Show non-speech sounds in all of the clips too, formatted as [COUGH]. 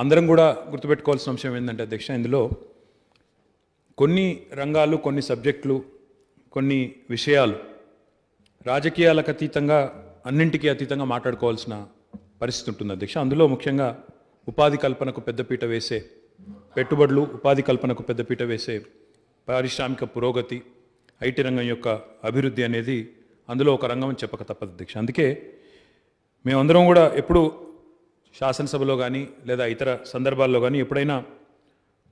అందరం కూడా గుర్తుపెట్టుకోవాల్సిన అంశం ఏంటంటే అధ్యక్ష ఇందులో కొన్ని రంగాలు కొన్ని సబ్జెక్టులు కొన్ని విషయాలు రాజకీయాలకు అతీతంగా అన్నింటికీ అతీతంగా మాట్లాడుకోవాల్సిన పరిస్థితి ఉంటుంది అధ్యక్ష అందులో ముఖ్యంగా ఉపాధి కల్పనకు పెద్దపీట వేసే పెట్టుబడులు ఉపాధి కల్పనకు పెద్దపీట వేసే పారిశ్రామిక పురోగతి ఐటీ రంగం యొక్క అభివృద్ధి అనేది అందులో ఒక రంగం చెప్పక తప్పదు అధ్యక్ష అందుకే మేమందరం కూడా ఎప్పుడూ శాసనసభలో కానీ లేదా ఇతర సందర్భాల్లో కానీ ఎప్పుడైనా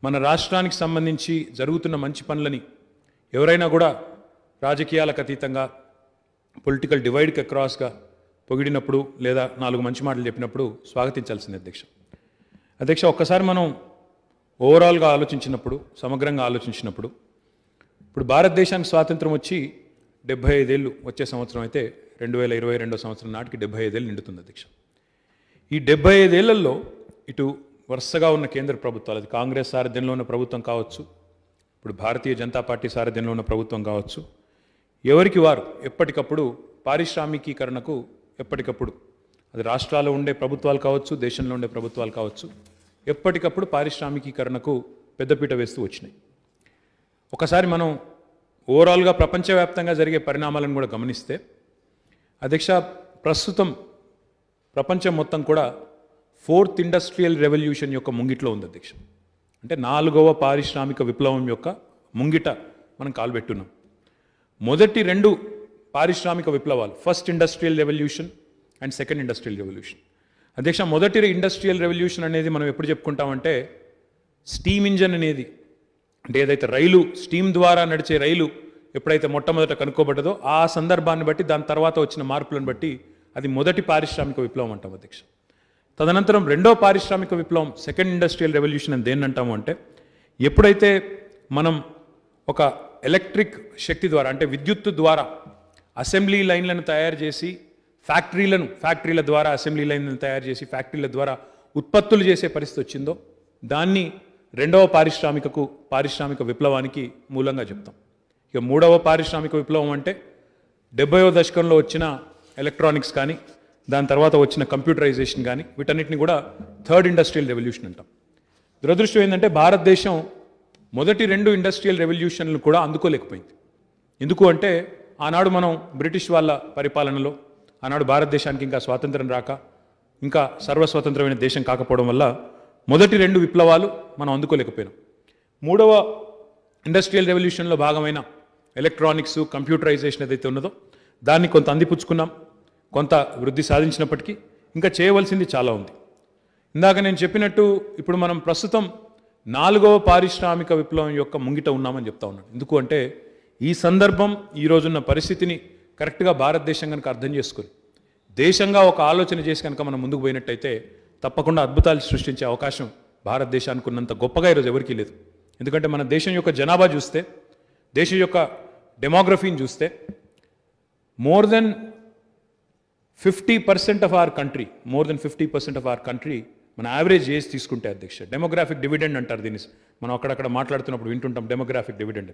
మన రాష్ట్రానికి సంబంధించి జరుగుతున్న మంచి పనులని ఎవరైనా కూడా రాజకీయాలకు అతీతంగా పొలిటికల్ డివైడ్కి అక్రాస్గా పొగిడినప్పుడు లేదా నాలుగు మంచి మాటలు చెప్పినప్పుడు స్వాగతించాల్సింది అధ్యక్ష అధ్యక్ష ఒక్కసారి మనం ఓవరాల్గా ఆలోచించినప్పుడు సమగ్రంగా ఆలోచించినప్పుడు ఇప్పుడు భారతదేశానికి స్వాతంత్రం వచ్చి డెబ్బై ఐదేళ్ళు వచ్చే సంవత్సరం అయితే రెండు వేల ఇరవై రెండో సంవత్సరం నాటికి డెబ్బై ఐదేళ్ళు నిండుతుంది అధ్యక్ష ఈ డెబ్బై ఐదేళ్లలో ఇటు వరుసగా ఉన్న కేంద్ర ప్రభుత్వాలు అది కాంగ్రెస్ సారథ్యంలో ఉన్న ప్రభుత్వం కావచ్చు ఇప్పుడు భారతీయ జనతా పార్టీ సారథ్యంలో ఉన్న ప్రభుత్వం కావచ్చు ఎవరికి వారు ఎప్పటికప్పుడు పారిశ్రామికీకరణకు ఎప్పటికప్పుడు అది రాష్ట్రాల్లో ఉండే ప్రభుత్వాలు కావచ్చు దేశంలో ఉండే ప్రభుత్వాలు కావచ్చు ఎప్పటికప్పుడు పారిశ్రామికీకరణకు పెద్దపీట వేస్తూ వచ్చినాయి ఒకసారి మనం ఓవరాల్గా ప్రపంచవ్యాప్తంగా జరిగే పరిణామాలను కూడా గమనిస్తే అధ్యక్ష ప్రస్తుతం ప్రపంచం మొత్తం కూడా ఫోర్త్ ఇండస్ట్రియల్ రెవల్యూషన్ యొక్క ముంగిట్లో ఉంది అధ్యక్ష అంటే నాలుగవ పారిశ్రామిక విప్లవం యొక్క ముంగిట మనం కాలుపెట్టున్నాం మొదటి రెండు పారిశ్రామిక విప్లవాలు first industrial revolution and second industrial revolution అధ్యక్ష మొదటి ఇండస్ట్రియల్ రెవల్యూషన్ అనేది మనం ఎప్పుడు చెప్పుకుంటామంటే స్టీమ్ ఇంజన్ అనేది అంటే ఏదైతే రైలు స్టీమ్ ద్వారా నడిచే రైలు ఎప్పుడైతే మొట్టమొదట కనుక్కోబడ్డదో ఆ సందర్భాన్ని బట్టి దాని తర్వాత వచ్చిన మార్పులను బట్టి అది మొదటి పారిశ్రామిక విప్లవం అంటాం అధ్యక్ష తదనంతరం రెండో పారిశ్రామిక విప్లవం సెకండ్ ఇండస్ట్రియల్ రెవల్యూషన్ అని దేన్ని అంటాము అంటే ఎప్పుడైతే మనం ఒక ఎలక్ట్రిక్ శక్తి ద్వారా అంటే విద్యుత్తు ద్వారా అసెంబ్లీ లైన్లను తయారు చేసి ఫ్యాక్టరీలను ఫ్యాక్టరీల ద్వారా అసెంబ్లీ లైన్లను తయారు చేసి ఫ్యాక్టరీల ద్వారా ఉత్పత్తులు చేసే పరిస్థితి వచ్చిందో దాన్ని రెండవ పారిశ్రామికకు పారిశ్రామిక విప్లవానికి మూలంగా చెప్తాం ఇక మూడవ పారిశ్రామిక విప్లవం అంటే డెబ్బయో దశకంలో వచ్చిన ఎలక్ట్రానిక్స్ కానీ దాని తర్వాత వచ్చిన కంప్యూటరైజేషన్ కానీ వీటన్నిటిని కూడా థర్డ్ ఇండస్ట్రియల్ రెవల్యూషన్ అంటాం దురదృష్టం ఏంటంటే భారతదేశం మొదటి రెండు ఇండస్ట్రియల్ రెవల్యూషన్లు కూడా అందుకోలేకపోయింది ఎందుకు అంటే ఆనాడు మనం బ్రిటిష్ వాళ్ళ పరిపాలనలో ఆనాడు భారతదేశానికి ఇంకా స్వాతంత్రం రాక ఇంకా సర్వస్వతంత్రమైన దేశం కాకపోవడం వల్ల మొదటి రెండు విప్లవాలు మనం అందుకోలేకపోయినాం మూడవ ఇండస్ట్రియల్ రెవల్యూషన్లో భాగమైన ఎలక్ట్రానిక్స్ కంప్యూటరైజేషన్ ఏదైతే ఉన్నదో దాన్ని కొంత అందిపుచ్చుకున్నాం కొంత వృద్ధి సాధించినప్పటికీ ఇంకా చేయవలసింది చాలా ఉంది ఇందాక నేను చెప్పినట్టు ఇప్పుడు మనం ప్రస్తుతం నాలుగవ పారిశ్రామిక విప్లవం యొక్క ముంగిట ఉన్నామని చెప్తా ఉన్నాను ఎందుకు అంటే ఈ సందర్భం ఈరోజున్న పరిస్థితిని కరెక్ట్గా భారతదేశం కనుక అర్థం చేసుకుని దేశంగా ఒక ఆలోచన చేసి కనుక మనం ముందుకు పోయినట్టయితే తప్పకుండా అద్భుతాలు సృష్టించే అవకాశం భారతదేశానికి ఉన్నంత గొప్పగా ఈరోజు ఎవరికీ లేదు ఎందుకంటే మన దేశం యొక్క జనాభా చూస్తే దేశం యొక్క డెమోగ్రఫీని చూస్తే more than fifty percent of our country more than fifty percent of our country మన యావరేజ్ ఏజ్ తీసుకుంటే అధ్యక్ష డెమోగ్రాఫిక్ డివిడెండ్ అంటారు దీన్ని మనం అక్కడక్కడ మాట్లాడుతున్నప్పుడు వింటుంటాం demographic dividend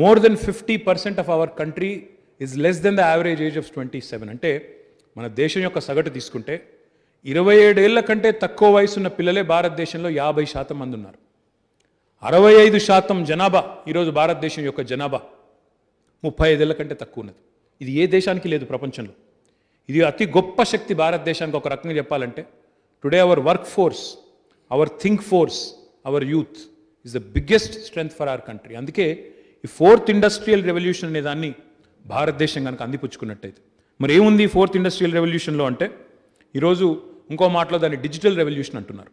more than fifty percent of our country is less than the average age of twenty seven అంటే మన దేశం యొక్క సగటు తీసుకుంటే ఇరవై ఏడేళ్ల కంటే తక్కువ వయసున్న పిల్లలే భారతదేశంలో యాభై శాతం మంది ఉన్నారు అరవై ఐదు శాతం జనాభా ఈరోజు భారతదేశం యొక్క జనాభా ముప్పై ఐదేళ్ల కంటే తక్కువ ఉన్నది ఇది ఏ దేశానికి లేదు ప్రపంచంలో ఇది అతి గొప్ప శక్తి భారతదేశానికి ఒక రకంగా చెప్పాలంటే today our work force our think force our youth is the biggest strength for our country అందుకే ఈ ఫోర్త్ ఇండస్ట్రియల్ రెవల్యూషన్ అనే దాన్ని భారతదేశం కనుక అందిపుచ్చుకున్నట్టయితే మరి ఏముంది ఫోర్త్ ఇండస్ట్రియల్ రెవల్యూషన్లో అంటే ఈరోజు ఇంకో మాటలో దాన్ని డిజిటల్ రెవల్యూషన్ అంటున్నారు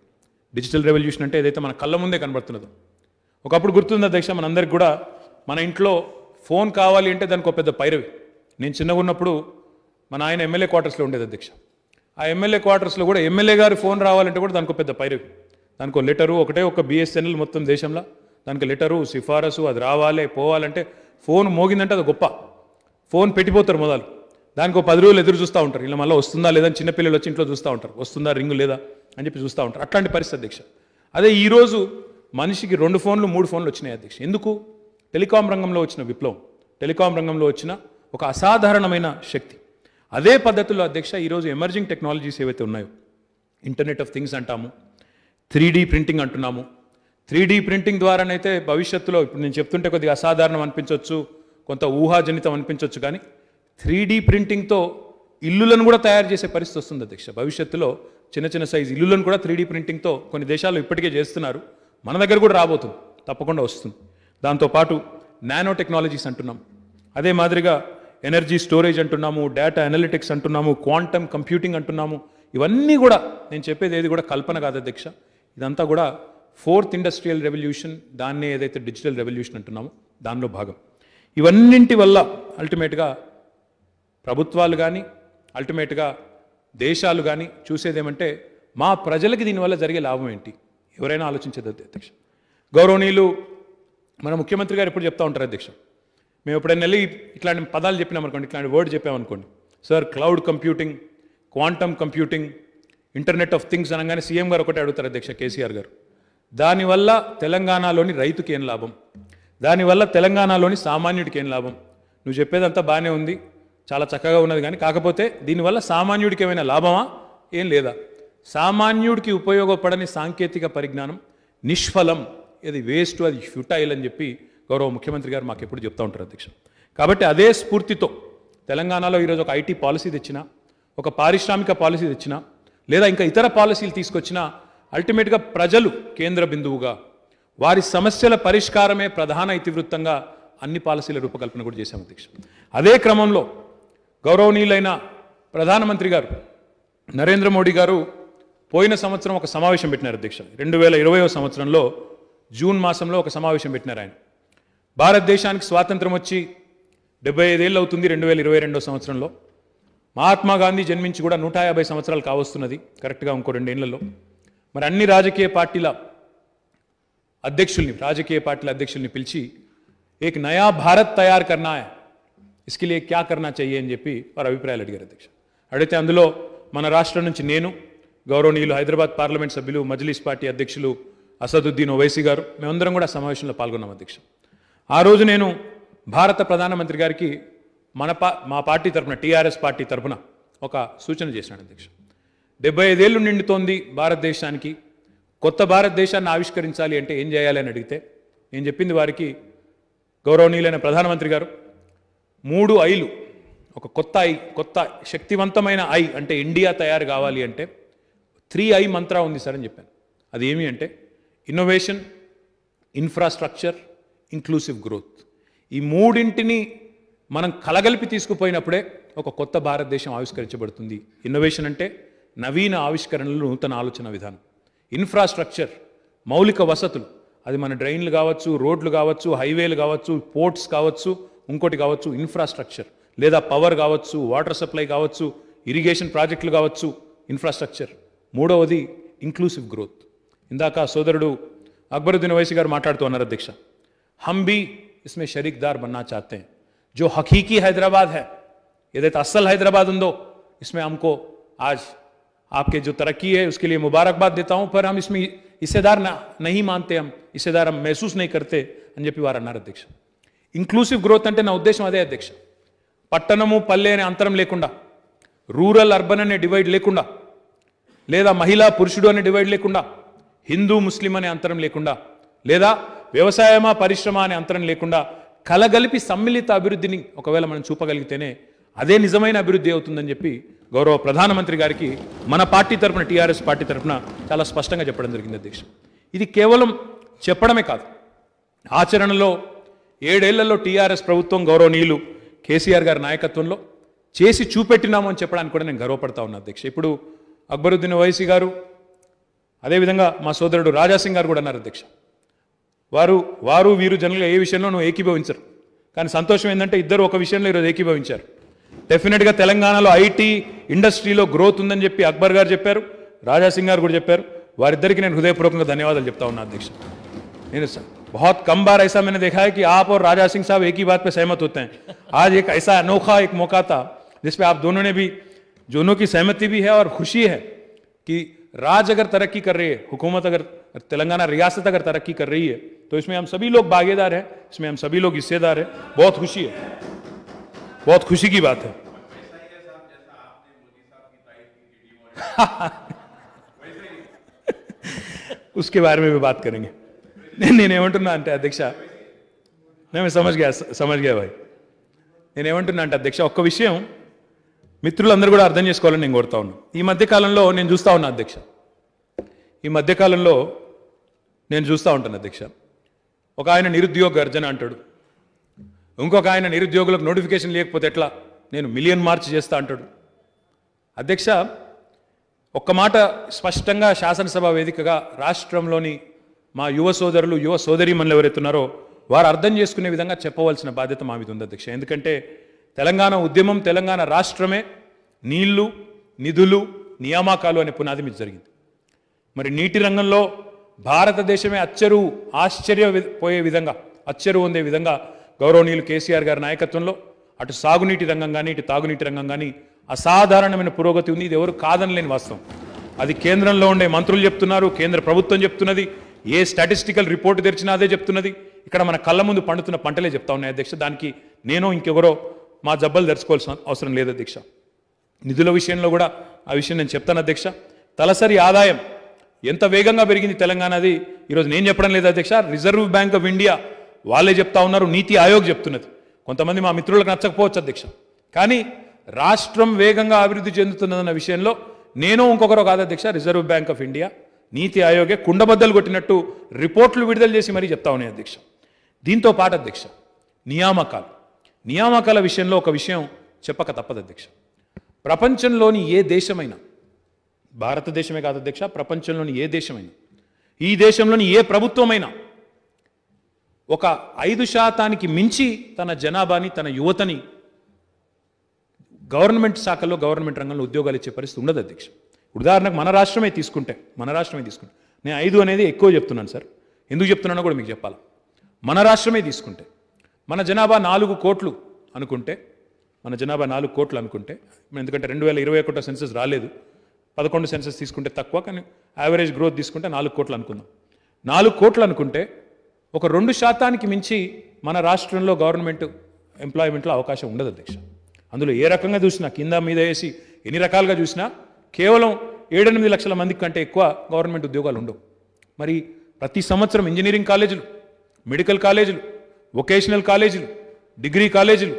డిజిటల్ రెవల్యూషన్ అంటే ఏదైతే మన కళ్ళ ముందే కనబడుతున్నదో ఒకప్పుడు గుర్తుంది అధ్యక్ష మనందరికి కూడా మన ఇంట్లో ఫోన్ కావాలి అంటే దానికి ఒక పెద్ద పైరవి నేను చిన్నగా ఉన్నప్పుడు మన ఆయన ఎమ్మెల్యే క్వార్టర్స్లో ఉండేది అధ్యక్ష ఆ ఎమ్మెల్యే క్వార్టర్స్లో కూడా ఎమ్మెల్యే గారి ఫోన్ రావాలంటే కూడా దానికి పెద్ద పైరు దానికి లెటరు ఒకటే ఒక బిఎస్ఎన్ఎల్ మొత్తం దేశంలో దానికి లెటరు సిఫారసు అది రావాలి పోవాలంటే ఫోన్ మోగిందంటే అది గొప్ప ఫోన్ పెట్టిపోతారు మొదలు దానికి ఒక పది రోజులు ఎదురు చూస్తూ ఉంటారు ఇలా మళ్ళీ వస్తుందా లేదా చిన్నపిల్లలు వచ్చి ఇంట్లో చూస్తూ ఉంటారు వస్తుందా రింగు లేదా అని చెప్పి చూస్తూ ఉంటారు అట్లాంటి పరిస్థితి అధ్యక్ష అదే ఈరోజు మనిషికి రెండు ఫోన్లు మూడు ఫోన్లు వచ్చినాయి అధ్యక్ష ఎందుకు టెలికాం రంగంలో వచ్చిన విప్లవం టెలికాం రంగంలో వచ్చిన ఒక అసాధారణమైన శక్తి అదే పద్ధతిలో అధ్యక్ష ఈరోజు ఎమర్జింగ్ టెక్నాలజీస్ ఏవైతే ఉన్నాయో ఇంటర్నెట్ ఆఫ్ థింగ్స్ అంటాము త్రీ ప్రింటింగ్ అంటున్నాము త్రీ ప్రింటింగ్ ద్వారానైతే భవిష్యత్తులో ఇప్పుడు నేను చెప్తుంటే కొద్దిగా అసాధారణం అనిపించవచ్చు కొంత ఊహాజనితం అనిపించవచ్చు కానీ త్రీ ప్రింటింగ్తో ఇల్లులను కూడా తయారు చేసే పరిస్థితి వస్తుంది అధ్యక్ష భవిష్యత్తులో చిన్న చిన్న సైజు ఇల్లులను కూడా త్రీ ప్రింటింగ్తో కొన్ని దేశాలు ఇప్పటికే చేస్తున్నారు మన దగ్గర కూడా రాబోతుంది తప్పకుండా వస్తుంది దాంతోపాటు నానో టెక్నాలజీస్ అంటున్నాం అదే మాదిరిగా ఎనర్జీ స్టోరేజ్ అంటున్నాము డేటా అనలిటిక్స్ అంటున్నాము క్వాంటమ్ కంప్యూటింగ్ అంటున్నాము ఇవన్నీ కూడా నేను చెప్పేది ఏది కూడా కల్పన కాదు అధ్యక్ష ఇదంతా కూడా ఫోర్త్ ఇండస్ట్రియల్ రెవల్యూషన్ దాన్నే ఏదైతే డిజిటల్ రెవల్యూషన్ అంటున్నామో దానిలో భాగం ఇవన్నింటి వల్ల అల్టిమేట్గా ప్రభుత్వాలు కానీ అల్టిమేట్గా దేశాలు కానీ చూసేదేమంటే మా ప్రజలకి దీనివల్ల జరిగే లాభం ఏంటి ఎవరైనా ఆలోచించేది అధ్యక్ష గౌరవనీయులు మన ముఖ్యమంత్రి గారు ఎప్పుడు చెప్తా ఉంటారు అధ్యక్షం మేము ఎప్పుడైనా వెళ్ళి ఇట్లాంటి పదాలు చెప్పినామనుకోండి ఇట్లాంటి వర్డ్ చెప్పామనుకోండి sir cloud computing quantum computing internet of things అనగానే సీఎం గారు ఒకటే అడుగుతారు అధ్యక్ష కేసీఆర్ గారు దానివల్ల తెలంగాణలోని రైతుకి ఏం లాభం దానివల్ల తెలంగాణలోని సామాన్యుడికి ఏం లాభం నువ్వు చెప్పేదంతా బాగానే ఉంది చాలా చక్కగా ఉన్నది కానీ కాకపోతే దీనివల్ల సామాన్యుడికి ఏమైనా లాభమా ఏం లేదా సామాన్యుడికి ఉపయోగపడని సాంకేతిక పరిజ్ఞానం నిష్ఫలం ఇది వేస్ట్ అది ఫ్యూటైల్ అని చెప్పి గౌరవ ముఖ్యమంత్రి గారు మాకు ఎప్పుడు చెప్తూ ఉంటారు అధ్యక్ష కాబట్టి అదే స్ఫూర్తితో తెలంగాణలో ఈరోజు ఒక ఐటీ పాలసీ తెచ్చినా ఒక పారిశ్రామిక పాలసీ తెచ్చినా లేదా ఇంకా ఇతర పాలసీలు తీసుకొచ్చినా అల్టిమేట్గా ప్రజలు కేంద్ర బిందువుగా వారి సమస్యల పరిష్కారమే ప్రధాన ఇతివృత్తంగా అన్ని పాలసీల రూపకల్పన కూడా చేశాం అధ్యక్ష అదే క్రమంలో గౌరవనీయులైన ప్రధానమంత్రి గారు నరేంద్ర మోడీ గారు పోయిన సంవత్సరం ఒక సమావేశం పెట్టినారు అధ్యక్ష రెండు వేల సంవత్సరంలో జూన్ మాసంలో ఒక సమావేశం పెట్టినారు ఆయన భారతదేశానికి స్వాతంత్రం వచ్చి డెబ్బై ఐదేళ్ళు అవుతుంది రెండు వేల ఇరవై రెండో సంవత్సరంలో మహాత్మా గాంధీ జన్మించి కూడా నూట యాభై సంవత్సరాలు కావస్తున్నది కరెక్ట్గా ఇంకో రెండేళ్లలో మరి అన్ని రాజకీయ పార్టీల అధ్యక్షుల్ని రాజకీయ పార్టీల అధ్యక్షుల్ని పిలిచి ఏక్ నయా భారత్ తయారు కర్నా ఇస్కి లియే క్యా కర్నా చెయ్యి అని చెప్పి వారు అభిప్రాయాలు అడిగారు అధ్యక్ష అడిగితే అందులో మన రాష్ట్రం నుంచి నేను గౌరవనీయులు హైదరాబాద్ పార్లమెంట్ సభ్యులు మజ్లీస్ పార్టీ అధ్యక్షులు అసదుద్దీన్ ఓవైసీ గారు మేమందరం కూడా సమావేశంలో పాల్గొన్నాం అధ్యక్ష ఆ రోజు నేను భారత ప్రధానమంత్రి గారికి మన పా మా పార్టీ తరఫున టీఆర్ఎస్ పార్టీ తరఫున ఒక సూచన చేశాను అధ్యక్ష డెబ్బై ఐదేళ్ళు నిండుతోంది భారతదేశానికి కొత్త భారతదేశాన్ని ఆవిష్కరించాలి అంటే ఏం చేయాలి అని అడిగితే నేను చెప్పింది వారికి గౌరవనీయులైన ప్రధానమంత్రి గారు మూడు ఐలు ఒక కొత్త ఐ కొత్త శక్తివంతమైన ఐ అంటే ఇండియా తయారు కావాలి అంటే త్రీ ఐ మంత్రా ఉంది సార్ అని చెప్పాను అది ఏమి అంటే ఇన్నోవేషన్ ఇన్ఫ్రాస్ట్రక్చర్ ఇంక్లూసివ్ గ్రోత్ ఈ మూడింటిని మనం కలగలిపి తీసుకుపోయినప్పుడే ఒక కొత్త భారతదేశం ఆవిష్కరించబడుతుంది ఇన్నోవేషన్ అంటే నవీన ఆవిష్కరణలు నూతన ఆలోచన విధానం ఇన్ఫ్రాస్ట్రక్చర్ మౌలిక వసతులు అది మన డ్రైన్లు కావచ్చు రోడ్లు కావచ్చు హైవేలు కావచ్చు పోర్ట్స్ కావచ్చు ఇంకోటి కావచ్చు ఇన్ఫ్రాస్ట్రక్చర్ లేదా పవర్ కావచ్చు వాటర్ సప్లై కావచ్చు ఇరిగేషన్ ప్రాజెక్టులు కావచ్చు ఇన్ఫ్రాస్ట్రక్చర్ మూడవది ఇంక్లూసివ్ గ్రోత్ ఇందాక సోదరుడు అక్బరుద్దీన్ వైసీ గారు మాట్లాడుతూ ఉన్నారు అధ్యక్ష हम भी इसमें शरीकदार बनना चाहते हैं जो हकीकी हैदराबाद है यदि असल हैदराबाद उन दो इसमें हमको आज आपके जो तरक्की है उसके लिए मुबारकबाद देता हूं पर हम इसमें हिस्सेदार नहीं मानते हम हिस्सेदार हम महसूस नहीं करते అని वार अन्नार अध्यक्ष इंक्लूसिव ग्रोथ గ్రోత్ ना उद्देश्य अदे अध्यक्ष అధ్యక్ష पल्ले अने अंतर लेकु रूरल अर्बन అర్బన్ అనే డివైడ్ లేకుండా లేదా మహిళ పురుషుడు అనే డివైడ్ లేకుండా హిందూ ముస్లిం అనే వ్యవసాయమా పరిశ్రమ అనే అంతరం లేకుండా కలగలిపి సమ్మిళిత అభివృద్ధిని ఒకవేళ మనం చూపగలిగితేనే అదే నిజమైన అభివృద్ధి అవుతుందని చెప్పి గౌరవ ప్రధానమంత్రి గారికి మన పార్టీ తరఫున టీఆర్ఎస్ పార్టీ తరఫున చాలా స్పష్టంగా చెప్పడం జరిగింది అధ్యక్ష ఇది కేవలం చెప్పడమే కాదు ఆచరణలో ఏడేళ్లలో టీఆర్ఎస్ ప్రభుత్వం గౌరవనీయులు కేసీఆర్ గారి నాయకత్వంలో చేసి చూపెట్టినాము అని చెప్పడానికి కూడా నేను గర్వపడతా ఉన్నా అధ్యక్ష ఇప్పుడు అక్బరుద్దీన్ వైసీ గారు అదేవిధంగా మా సోదరుడు రాజాసింగ్ గారు కూడా అన్నారు అధ్యక్ష వారూ వారూ వీరు జనాల ఏ విషయంలోనో ఏకీభవించారు కానీ సంతోషం ఏందంటే ఇద్దరు ఒక విషయంలో ఇరవై ఏకీభవించారు డెఫినెట్ గా తెలంగాణలో ఐటి ఇండస్ట్రీలో గ్రోత్ ఉంది అని చెప్పి అక్బర్ గారు చెప్పారు రాజశingh గారిని కూడా చెప్పారు వారిద్దరికి నేను హృదయపూర్వకంగా ధన్యవాదాలు చెప్తా ఉన్నా అధ్యక్షుడా నేను సార్ बहुत कम बार ऐसा मैंने देखा है कि आप और राजा सिंह साहब एक ही बात पे सहमत होते हैं आज एक ऐसा अनोखा एक मौका था जिसमें आप दोनों ने भी दोनों की सहमति भी है और खुशी है कि राज अगर तरक्की कर रही है हुकूमत अगर तेलंगाना रियासत अगर तरक्की कर रही है तो इसमें हम सभी लोग भागीदार हैं इसमें हम सभी लोग हिस्सेदार हैं बहुत खुशी है बहुत खुशी की बात है [LAUGHS] उसके बारे में भी बात करेंगे नहीं नहीं नहीं वंटू ना अध्यक्ष नहीं मैं समझ गया समझ गया भाई నేను ఏమంటున్నానంటే అధ్యక్ష ఒక్క విషయం మిత్రులందరూ కూడా అర్థం చేసుకోవాలని నేను కోరుతా ఉన్నా ఈ మధ్యకాలంలో నేను చూస్తూ ఉన్నా అధ్యక్ష ఈ మధ్యకాలంలో నేను చూస్తూ ఉంటాను అధ్యక్ష ఒక ఆయన నిరుద్యోగ గర్జన అంటాడు ఇంకొక ఆయన నిరుద్యోగులకు నోటిఫికేషన్ లేకపోతే ఎట్లా నేను మిలియన్ మార్చ్ చేస్తా అంటాడు అధ్యక్ష ఒక్క మాట స్పష్టంగా శాసనసభ వేదికగా రాష్ట్రంలోని మా యువ సోదరులు యువ సోదరీమణులు ఎవరైతున్నారో వారు అర్థం చేసుకునే విధంగా చెప్పవలసిన బాధ్యత మా మీద ఉంది అధ్యక్ష ఎందుకంటే తెలంగాణ ఉద్యమం తెలంగాణ రాష్ట్రమే నీళ్లు నిధులు నియామకాలు అనే పునాది మీద జరిగింది మరి నీటి రంగంలో భారతదేశమే అచ్చరు ఆశ్చర్య పోయే విధంగా అచ్చరు ఉండే విధంగా గౌరవనీయులు కేసీఆర్ గారి నాయకత్వంలో అటు సాగునీటి రంగం కానీ ఇటు తాగునీటి రంగం కానీ అసాధారణమైన పురోగతి ఉంది ఇది ఎవరు కాదని లేని వాస్తవం అది కేంద్రంలో ఉండే మంత్రులు చెప్తున్నారు కేంద్ర ప్రభుత్వం చెప్తున్నది ఏ స్టాటిస్టికల్ రిపోర్ట్ తెరిచినా అదే చెప్తున్నది ఇక్కడ మన కళ్ళ ముందు పండుతున్న పంటలే చెప్తా ఉన్నాయి అధ్యక్ష దానికి నేను ఇంకెవరో మా జబ్బలు తెరుచుకోవాల్సిన అవసరం లేదు అధ్యక్ష నిధుల విషయంలో కూడా ఆ విషయం నేను చెప్తాను అధ్యక్ష తలసరి ఆదాయం ఎంత వేగంగా పెరిగింది తెలంగాణది ఈరోజు నేను చెప్పడం లేదు అధ్యక్ష రిజర్వ్ బ్యాంక్ ఆఫ్ ఇండియా వాళ్ళే చెప్తా ఉన్నారు నీతి ఆయోగ్ చెప్తున్నది కొంతమంది మా మిత్రులకు నచ్చకపోవచ్చు అధ్యక్ష కానీ రాష్ట్రం వేగంగా అభివృద్ధి చెందుతున్నదన్న విషయంలో నేను ఇంకొకరు కాదు అధ్యక్ష రిజర్వ్ బ్యాంక్ ఆఫ్ ఇండియా నీతి ఆయోగే కుండబద్దలు కొట్టినట్టు రిపోర్ట్లు విడుదల చేసి మరీ చెప్తా ఉన్నాయి అధ్యక్ష దీంతో పాటు అధ్యక్ష నియామకాలు నియామకాల విషయంలో ఒక విషయం చెప్పక తప్పదు అధ్యక్ష ప్రపంచంలోని ఏ దేశమైనా భారతదేశమే కాదు అధ్యక్ష ప్రపంచంలోని ఏ దేశమైనా ఈ దేశంలోని ఏ ప్రభుత్వమైనా ఒక ఐదు శాతానికి మించి తన జనాభాని తన యువతని గవర్నమెంట్ శాఖల్లో గవర్నమెంట్ రంగంలో ఉద్యోగాలు ఇచ్చే పరిస్థితి ఉండదు అధ్యక్ష ఉదాహరణకు మన రాష్ట్రమే తీసుకుంటే మన రాష్ట్రమే తీసుకుంటే నేను ఐదు అనేది ఎక్కువ చెప్తున్నాను సార్ ఎందుకు చెప్తున్నానో కూడా మీకు చెప్పాలి మన రాష్ట్రమే తీసుకుంటే మన జనాభా నాలుగు కోట్లు అనుకుంటే మన జనాభా నాలుగు కోట్లు అనుకుంటే ఎందుకంటే రెండు వేల ఇరవై ఒకటో సెన్సెస్ రాలేదు పదకొండు సెన్సెస్ తీసుకుంటే తక్కువ కానీ యావరేజ్ గ్రోత్ తీసుకుంటే నాలుగు కోట్లు అనుకుందాం నాలుగు కోట్లు అనుకుంటే ఒక రెండు శాతానికి మించి మన రాష్ట్రంలో గవర్నమెంట్ ఎంప్లాయ్మెంట్లో అవకాశం ఉండదు అధ్యక్ష అందులో ఏ రకంగా చూసినా కింద మీద వేసి ఎన్ని రకాలుగా చూసినా కేవలం ఏడెనిమిది లక్షల మంది కంటే ఎక్కువ గవర్నమెంట్ ఉద్యోగాలు ఉండవు మరి ప్రతి సంవత్సరం ఇంజనీరింగ్ కాలేజీలు మెడికల్ కాలేజీలు వొకేషనల్ కాలేజీలు డిగ్రీ కాలేజీలు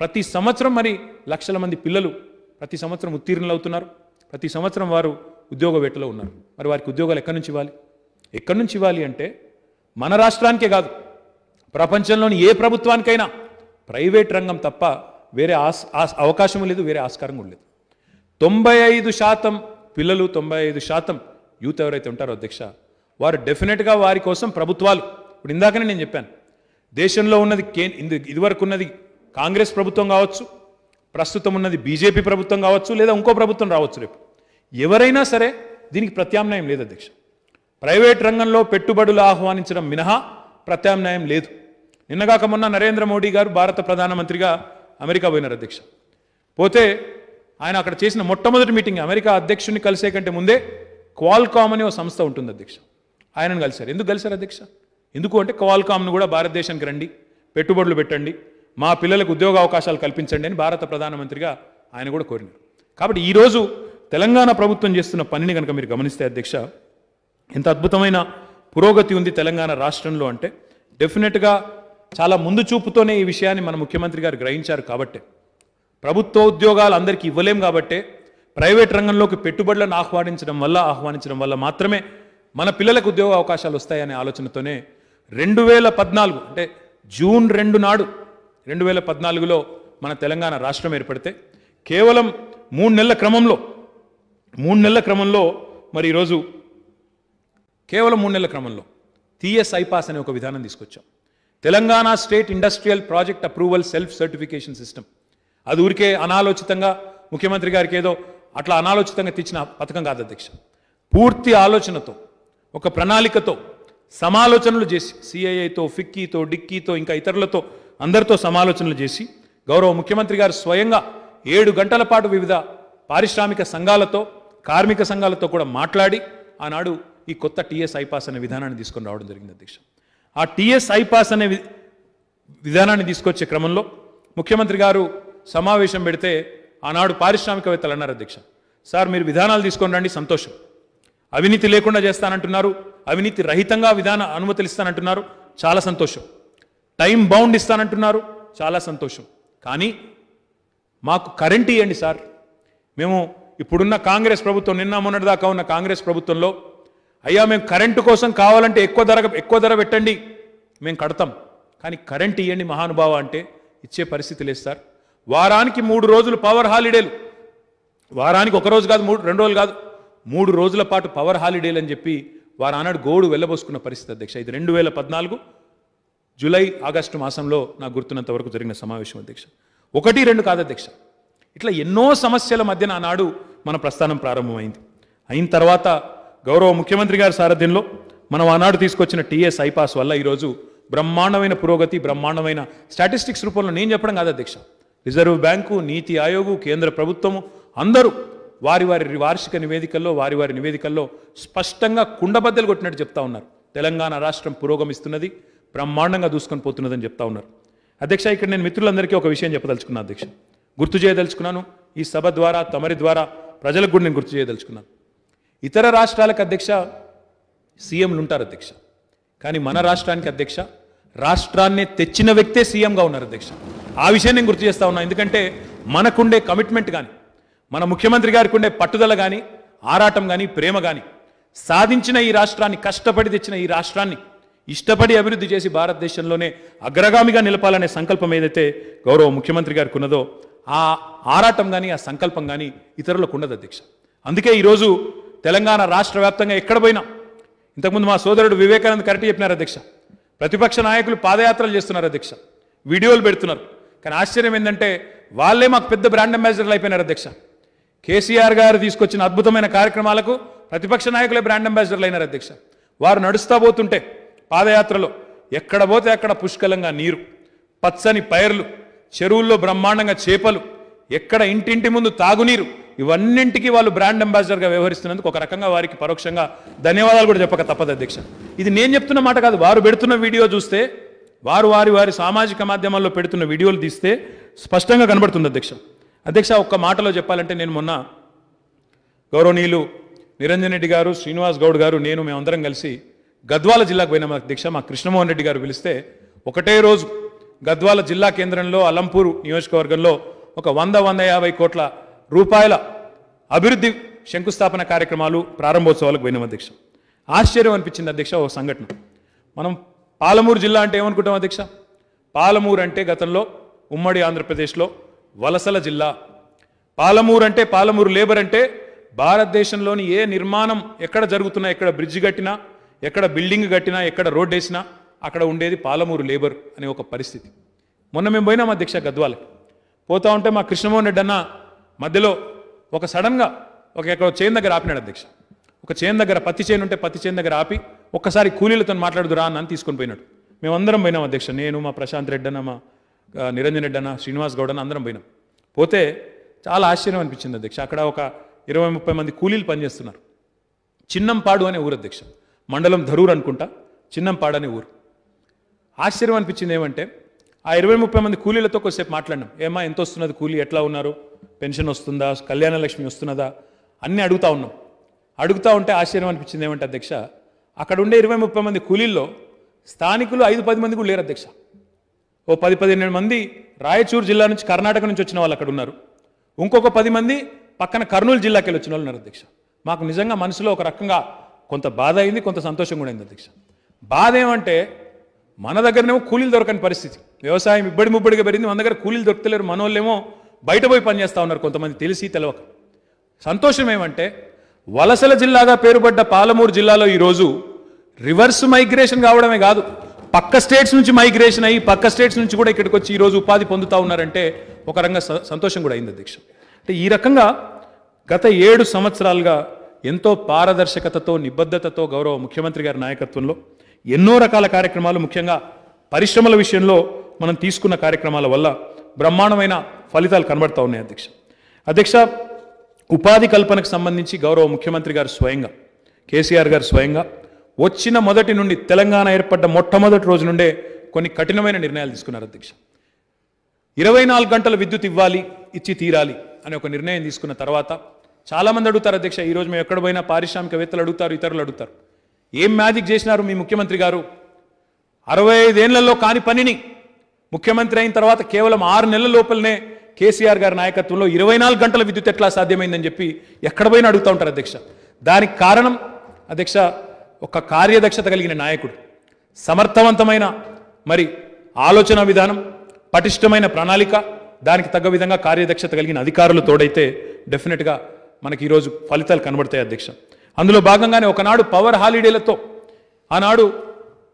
ప్రతి సంవత్సరం మరి లక్షల మంది పిల్లలు ప్రతి సంవత్సరం ఉత్తీర్ణులు అవుతున్నారు ప్రతి సంవత్సరం వారు ఉద్యోగ వేటలో ఉన్నారు మరి వారికి ఉద్యోగాలు ఎక్కడి నుంచి ఇవ్వాలి ఎక్కడి నుంచి ఇవ్వాలి అంటే మన రాష్ట్రానికే కాదు ప్రపంచంలోని ఏ ప్రభుత్వానికైనా ప్రైవేట్ రంగం తప్ప వేరే ఆస్ అవకాశం లేదు వేరే ఆస్కారం కూడా లేదు తొంభై ఐదు శాతం పిల్లలు తొంభై ఐదు శాతం యూత్ ఎవరైతే ఉంటారో అధ్యక్ష వారు డెఫినెట్గా వారి కోసం ప్రభుత్వాలు ఇప్పుడు ఇందాకనే నేను చెప్పాను దేశంలో ఉన్నది కే ఇదివరకు ఉన్నది కాంగ్రెస్ ప్రభుత్వం కావచ్చు ప్రస్తుతం ఉన్నది బీజేపీ ప్రభుత్వం కావచ్చు లేదా ఇంకో ప్రభుత్వం రావచ్చు రేపు ఎవరైనా సరే దీనికి ప్రత్యామ్నాయం లేదు అధ్యక్ష ప్రైవేట్ రంగంలో పెట్టుబడులు ఆహ్వానించడం మినహా ప్రత్యామ్నాయం లేదు నిన్నగాక మొన్న నరేంద్ర మోడీ గారు భారత ప్రధానమంత్రిగా అమెరికా పోయినారు అధ్యక్ష పోతే ఆయన అక్కడ చేసిన మొట్టమొదటి మీటింగ్ అమెరికా అధ్యక్షుని కలిసే కంటే ముందే క్వాల్కామ్ అనే ఒక సంస్థ ఉంటుంది అధ్యక్ష ఆయనను కలిశారు ఎందుకు కలిశారు అధ్యక్ష ఎందుకు అంటే క్వాల్కామ్ను కూడా భారతదేశానికి రండి పెట్టుబడులు పెట్టండి మా పిల్లలకు ఉద్యోగ అవకాశాలు కల్పించండి అని భారత ప్రధానమంత్రిగా ఆయన కూడా కోరినారు కాబట్టి ఈరోజు తెలంగాణ ప్రభుత్వం చేస్తున్న పనిని కనుక మీరు గమనిస్తే అధ్యక్ష ఎంత అద్భుతమైన పురోగతి ఉంది తెలంగాణ రాష్ట్రంలో అంటే డెఫినెట్గా చాలా ముందు చూపుతోనే ఈ విషయాన్ని మన ముఖ్యమంత్రి గారు గ్రహించారు కాబట్టే ప్రభుత్వ ఉద్యోగాలు అందరికీ ఇవ్వలేం కాబట్టే ప్రైవేట్ రంగంలోకి పెట్టుబడులను ఆహ్వానించడం వల్ల ఆహ్వానించడం వల్ల మాత్రమే మన పిల్లలకు ఉద్యోగ అవకాశాలు వస్తాయనే ఆలోచనతోనే రెండు వేల పద్నాలుగు అంటే జూన్ రెండు నాడు రెండు వేల పద్నాలుగులో మన తెలంగాణ రాష్ట్రం ఏర్పడితే కేవలం మూడు నెలల క్రమంలో మూడు నెలల క్రమంలో మరి ఈరోజు కేవలం మూడు నెలల క్రమంలో టీఎస్ ఐపాస్ అనే ఒక విధానం తీసుకొచ్చాం Telangana state industrial project approval self certification system అది ఊరికే అనాలోచితంగా ముఖ్యమంత్రి గారికి ఏదో అట్లా అనాలోచితంగా తెచ్చిన పథకం కాదు అధ్యక్ష పూర్తి ఆలోచనతో ఒక ప్రణాళికతో సమాలోచనలు చేసి సిఐఐతో ఫిక్కీతో డిక్కీతో ఇంకా ఇతరులతో అందరితో సమాలోచనలు చేసి గౌరవ ముఖ్యమంత్రి గారు స్వయంగా ఏడు గంటల పాటు వివిధ పారిశ్రామిక సంఘాలతో కార్మిక సంఘాలతో కూడా మాట్లాడి ఆనాడు ఈ కొత్త టీఎస్ ఐపాస్ అనే విధానాన్ని తీసుకొని రావడం జరిగింది అధ్యక్ష ఆ టీఎస్ ఐపాస్ అనే విధానాన్ని తీసుకొచ్చే క్రమంలో ముఖ్యమంత్రి గారు సమావేశం పెడితే ఆనాడు పారిశ్రామికవేత్తలు అన్నారు అధ్యక్ష సార్ మీరు విధానాలు తీసుకొని రండి సంతోషం అవినీతి లేకుండా చేస్తానంటున్నారు అవినీతి రహితంగా విధాన అనుమతులు ఇస్తానంటున్నారు చాలా సంతోషం టైం బౌండ్ ఇస్తానంటున్నారు చాలా సంతోషం కానీ మాకు కరెంట్ ఇవ్వండి సార్ మేము ఇప్పుడున్న కాంగ్రెస్ ప్రభుత్వం నిన్న మొన్నటిదాకా ఉన్న కాంగ్రెస్ ప్రభుత్వంలో అయ్యా మేము కరెంటు కోసం కావాలంటే ఎక్కువ ధర ఎక్కువ ధర పెట్టండి మేము కడతాం కానీ కరెంట్ ఇవ్వండి మహానుభావ అంటే ఇచ్చే పరిస్థితి లేదు సార్ వారానికి మూడు రోజులు పవర్ హాలిడేలు వారానికి ఒకరోజు కాదు మూడు రెండు రోజులు కాదు మూడు రోజుల పాటు పవర్ హాలిడేలు అని చెప్పి వారు ఆనాడు గోడు వెళ్ళబోసుకున్న పరిస్థితి అధ్యక్ష ఇది రెండు వేల పద్నాలుగు జూలై ఆగస్టు మాసంలో నాకు గుర్తున్నంత వరకు జరిగిన సమావేశం అధ్యక్ష ఒకటి రెండు కాదు అధ్యక్ష ఇట్లా ఎన్నో సమస్యల మధ్యన ఆనాడు మన ప్రస్థానం ప్రారంభమైంది అయిన తర్వాత గౌరవ ముఖ్యమంత్రి గారి సారథ్యంలో మనం ఆనాడు తీసుకొచ్చిన టీఎస్ ఐపాస్ వల్ల ఈరోజు బ్రహ్మాండమైన పురోగతి బ్రహ్మాండమైన స్టాటిస్టిక్స్ రూపంలో నేను చెప్పడం కాదు అధ్యక్ష రిజర్వ్ బ్యాంకు నీతి ఆయోగు కేంద్ర ప్రభుత్వము అందరూ వారి వారి వార్షిక నివేదికల్లో వారి వారి నివేదికల్లో స్పష్టంగా కుండబద్దలు కొట్టినట్టు చెప్తా ఉన్నారు తెలంగాణ రాష్ట్రం పురోగమిస్తున్నది బ్రహ్మాండంగా దూసుకొని పోతున్నదని చెప్తా ఉన్నారు అధ్యక్ష ఇక్కడ నేను మిత్రులందరికీ ఒక విషయం చెప్పదలుచుకున్నాను అధ్యక్ష గుర్తు చేయదలుచుకున్నాను ఈ సభ ద్వారా తమరి ద్వారా ప్రజలకు కూడా నేను గుర్తు చేయదలుచుకున్నాను ఇతర రాష్ట్రాలకు అధ్యక్ష సీఎంలు ఉంటారు అధ్యక్ష కానీ మన రాష్ట్రానికి అధ్యక్ష రాష్ట్రాన్ని తెచ్చిన వ్యక్తే సీఎంగా ఉన్నారు అధ్యక్ష ఆ విషయం నేను గుర్తు చేస్తా ఉన్నా ఎందుకంటే మనకుండే కమిట్మెంట్ కానీ మన ముఖ్యమంత్రి గారికి ఉండే పట్టుదల కానీ ఆరాటం కానీ ప్రేమ కానీ సాధించిన ఈ రాష్ట్రాన్ని కష్టపడి తెచ్చిన ఈ రాష్ట్రాన్ని ఇష్టపడి అభివృద్ధి చేసి భారతదేశంలోనే అగ్రగామిగా నిలపాలనే సంకల్పం ఏదైతే గౌరవ ముఖ్యమంత్రి గారికి ఉన్నదో ఆ ఆరాటం కానీ ఆ సంకల్పం కానీ ఇతరులకు ఉండదు అధ్యక్ష అందుకే ఈరోజు తెలంగాణ రాష్ట్ర వ్యాప్తంగా ఎక్కడ పోయినా ఇంతకుముందు మా సోదరుడు వివేకానంద్ కరెక్ట్ చెప్పినారు అధ్యక్ష ప్రతిపక్ష నాయకులు పాదయాత్రలు చేస్తున్నారు అధ్యక్ష వీడియోలు పెడుతున్నారు కానీ ఆశ్చర్యం ఏంటంటే వాళ్ళే మాకు పెద్ద బ్రాండ్ అంబాసిడర్లు అయిపోయినారు అధ్యక్ష కేసీఆర్ గారు తీసుకొచ్చిన అద్భుతమైన కార్యక్రమాలకు ప్రతిపక్ష నాయకులే బ్రాండ్ అంబాసిడర్లు అయినారు అధ్యక్ష వారు నడుస్తూ పోతుంటే పాదయాత్రలో ఎక్కడ పోతే అక్కడ పుష్కలంగా నీరు పచ్చని పైర్లు చెరువుల్లో బ్రహ్మాండంగా చేపలు ఎక్కడ ఇంటింటి ముందు తాగునీరు ఇవన్నింటికి వాళ్ళు బ్రాండ్ అంబాసిడర్గా వ్యవహరిస్తున్నందుకు ఒక రకంగా వారికి పరోక్షంగా ధన్యవాదాలు కూడా చెప్పక తప్పదు అధ్యక్ష ఇది నేను చెప్తున్న మాట కాదు వారు పెడుతున్న వీడియో చూస్తే వారు వారి వారి సామాజిక మాధ్యమాల్లో పెడుతున్న వీడియోలు తీస్తే స్పష్టంగా కనబడుతుంది అధ్యక్ష అధ్యక్ష ఒక్క మాటలో చెప్పాలంటే నేను మొన్న గౌరవనీయులు నిరంజన్ రెడ్డి గారు శ్రీనివాస్ గౌడ్ గారు నేను మేమందరం కలిసి గద్వాల జిల్లాకు పోయిన అధ్యక్ష మా కృష్ణమోహన్ రెడ్డి గారు పిలిస్తే ఒకటే రోజు గద్వాల జిల్లా కేంద్రంలో అలంపూరు నియోజకవర్గంలో ఒక వంద వంద యాభై కోట్ల రూపాయల అభివృద్ధి శంకుస్థాపన కార్యక్రమాలు ప్రారంభోత్సవాలకు పోయినాం అధ్యక్ష ఆశ్చర్యం అనిపించింది అధ్యక్ష ఒక సంఘటన మనం పాలమూరు జిల్లా అంటే ఏమనుకుంటాం అధ్యక్ష పాలమూరు అంటే గతంలో ఉమ్మడి ఆంధ్రప్రదేశ్లో వలసల జిల్లా పాలమూరు అంటే పాలమూరు లేబర్ అంటే భారతదేశంలోని ఏ నిర్మాణం ఎక్కడ జరుగుతున్నా ఎక్కడ బ్రిడ్జ్ కట్టినా ఎక్కడ బిల్డింగ్ కట్టినా ఎక్కడ రోడ్ వేసినా అక్కడ ఉండేది పాలమూరు లేబర్ అనే ఒక పరిస్థితి మొన్న మేము పోయినాం అధ్యక్ష గద్వాలకి పోతా ఉంటే మా కృష్ణమోహన్ రెడ్డి అన్న మధ్యలో ఒక సడన్గా ఒక ఎక్కడ చేను దగ్గర ఆపినాడు అధ్యక్ష ఒక చేను దగ్గర పత్తి చేను ఉంటే పత్తి చేను దగ్గర ఆపి ఒక్కసారి కూలీలతో మాట్లాడుదురా అని తీసుకొని పోయినాడు మేమందరం పోయినాం అధ్యక్ష నేను మా ప్రశాంత్ రెడ్డి అన్న మా నిరంజన్ రెడ్డి అన్న శ్రీనివాస్ గౌడ్ అన్న అందరం పోయినాం పోతే చాలా ఆశ్చర్యం అనిపించింది అధ్యక్ష అక్కడ ఒక ఇరవై ముప్పై మంది కూలీలు పనిచేస్తున్నారు చిన్నంపాడు అనే ఊరు అధ్యక్ష మండలం ధరూర్ అనుకుంటా చిన్నంపాడు అనే ఊరు ఆశ్చర్యం అనిపించింది ఏమంటే ఆ ఇరవై ముప్పై మంది కూలీలతో కొద్దిసేపు మాట్లాడినాం ఏమా ఎంత వస్తున్నది కూలీ ఎట్లా ఉన్నారు పెన్షన్ వస్తుందా కళ్యాణ లక్ష్మి వస్తున్నదా అన్నీ అడుగుతూ ఉన్నాం అడుగుతూ ఉంటే ఆశ్చర్యం అనిపించింది ఏమంటే అధ్యక్ష అక్కడ ఉండే ఇరవై ముప్పై మంది కూలీల్లో స్థానికులు ఐదు పది మంది కూడా లేరు అధ్యక్ష ఓ పది పదిహేను మంది రాయచూరు జిల్లా నుంచి కర్ణాటక నుంచి వచ్చిన వాళ్ళు అక్కడ ఉన్నారు ఇంకొక పది మంది పక్కన కర్నూలు జిల్లాకి వెళ్ళి వచ్చిన వాళ్ళు ఉన్నారు అధ్యక్ష మాకు నిజంగా మనసులో ఒక రకంగా కొంత బాధ అయింది కొంత సంతోషం కూడా అయింది అధ్యక్ష బాధ ఏమంటే మన దగ్గరనేమో కూలీలు దొరకని పరిస్థితి వ్యవసాయం ఇబ్బడి ముబ్బడిగా పెరిగింది మన దగ్గర కూలీలు దొరకలేరు మనోళ్ళేమో బయట పోయి పనిచేస్తూ ఉన్నారు కొంతమంది తెలిసి తెలవక సంతోషం ఏమంటే వలసల జిల్లాగా పేరుపడ్డ పాలమూరు జిల్లాలో ఈరోజు రివర్స్ మైగ్రేషన్ కావడమే కాదు పక్క స్టేట్స్ నుంచి మైగ్రేషన్ అయ్యి పక్క స్టేట్స్ నుంచి కూడా ఇక్కడికి వచ్చి ఈరోజు ఉపాధి పొందుతూ ఉన్నారంటే ఒక రంగా సంతోషం కూడా అయింది అధ్యక్ష అంటే ఈ రకంగా గత ఏడు సంవత్సరాలుగా ఎంతో పారదర్శకతతో నిబద్ధతతో గౌరవ ముఖ్యమంత్రి గారి నాయకత్వంలో ఎన్నో రకాల కార్యక్రమాలు ముఖ్యంగా పరిశ్రమల విషయంలో మనం తీసుకున్న కార్యక్రమాల వల్ల బ్రహ్మాండమైన ఫలితాలు కనబడతా ఉన్నాయి అధ్యక్ష అధ్యక్ష ఉపాధి కల్పనకు సంబంధించి గౌరవ ముఖ్యమంత్రి గారు స్వయంగా కేసీఆర్ గారు స్వయంగా వచ్చిన మొదటి నుండి తెలంగాణ ఏర్పడ్డ మొట్టమొదటి రోజు నుండే కొన్ని కఠినమైన నిర్ణయాలు తీసుకున్నారు అధ్యక్ష ఇరవై నాలుగు గంటల విద్యుత్ ఇవ్వాలి ఇచ్చి తీరాలి అనే ఒక నిర్ణయం తీసుకున్న తర్వాత చాలామంది అడుగుతారు అధ్యక్ష ఈరోజు మేము ఎక్కడ పోయినా పారిశ్రామికవేత్తలు అడుగుతారు ఇతరులు అడుగుతారు ఏం మ్యాజిక్ చేసినారు మీ ముఖ్యమంత్రి గారు అరవై ఐదేళ్లలో కాని పనిని ముఖ్యమంత్రి అయిన తర్వాత కేవలం ఆరు నెలల లోపలనే కేసీఆర్ గారి నాయకత్వంలో ఇరవై నాలుగు గంటల విద్యుత్ ఎట్లా సాధ్యమైందని చెప్పి ఎక్కడ పోయినా అడుగుతూ ఉంటారు అధ్యక్ష దానికి కారణం అధ్యక్ష ఒక కార్యదక్షత కలిగిన నాయకుడు సమర్థవంతమైన మరి ఆలోచన విధానం పటిష్టమైన ప్రణాళిక దానికి తగ్గ విధంగా కార్యదక్షత కలిగిన అధికారులు తోడైతే డెఫినెట్గా మనకి ఈరోజు ఫలితాలు కనబడతాయి అధ్యక్ష అందులో భాగంగానే ఒకనాడు పవర్ హాలిడేలతో ఆనాడు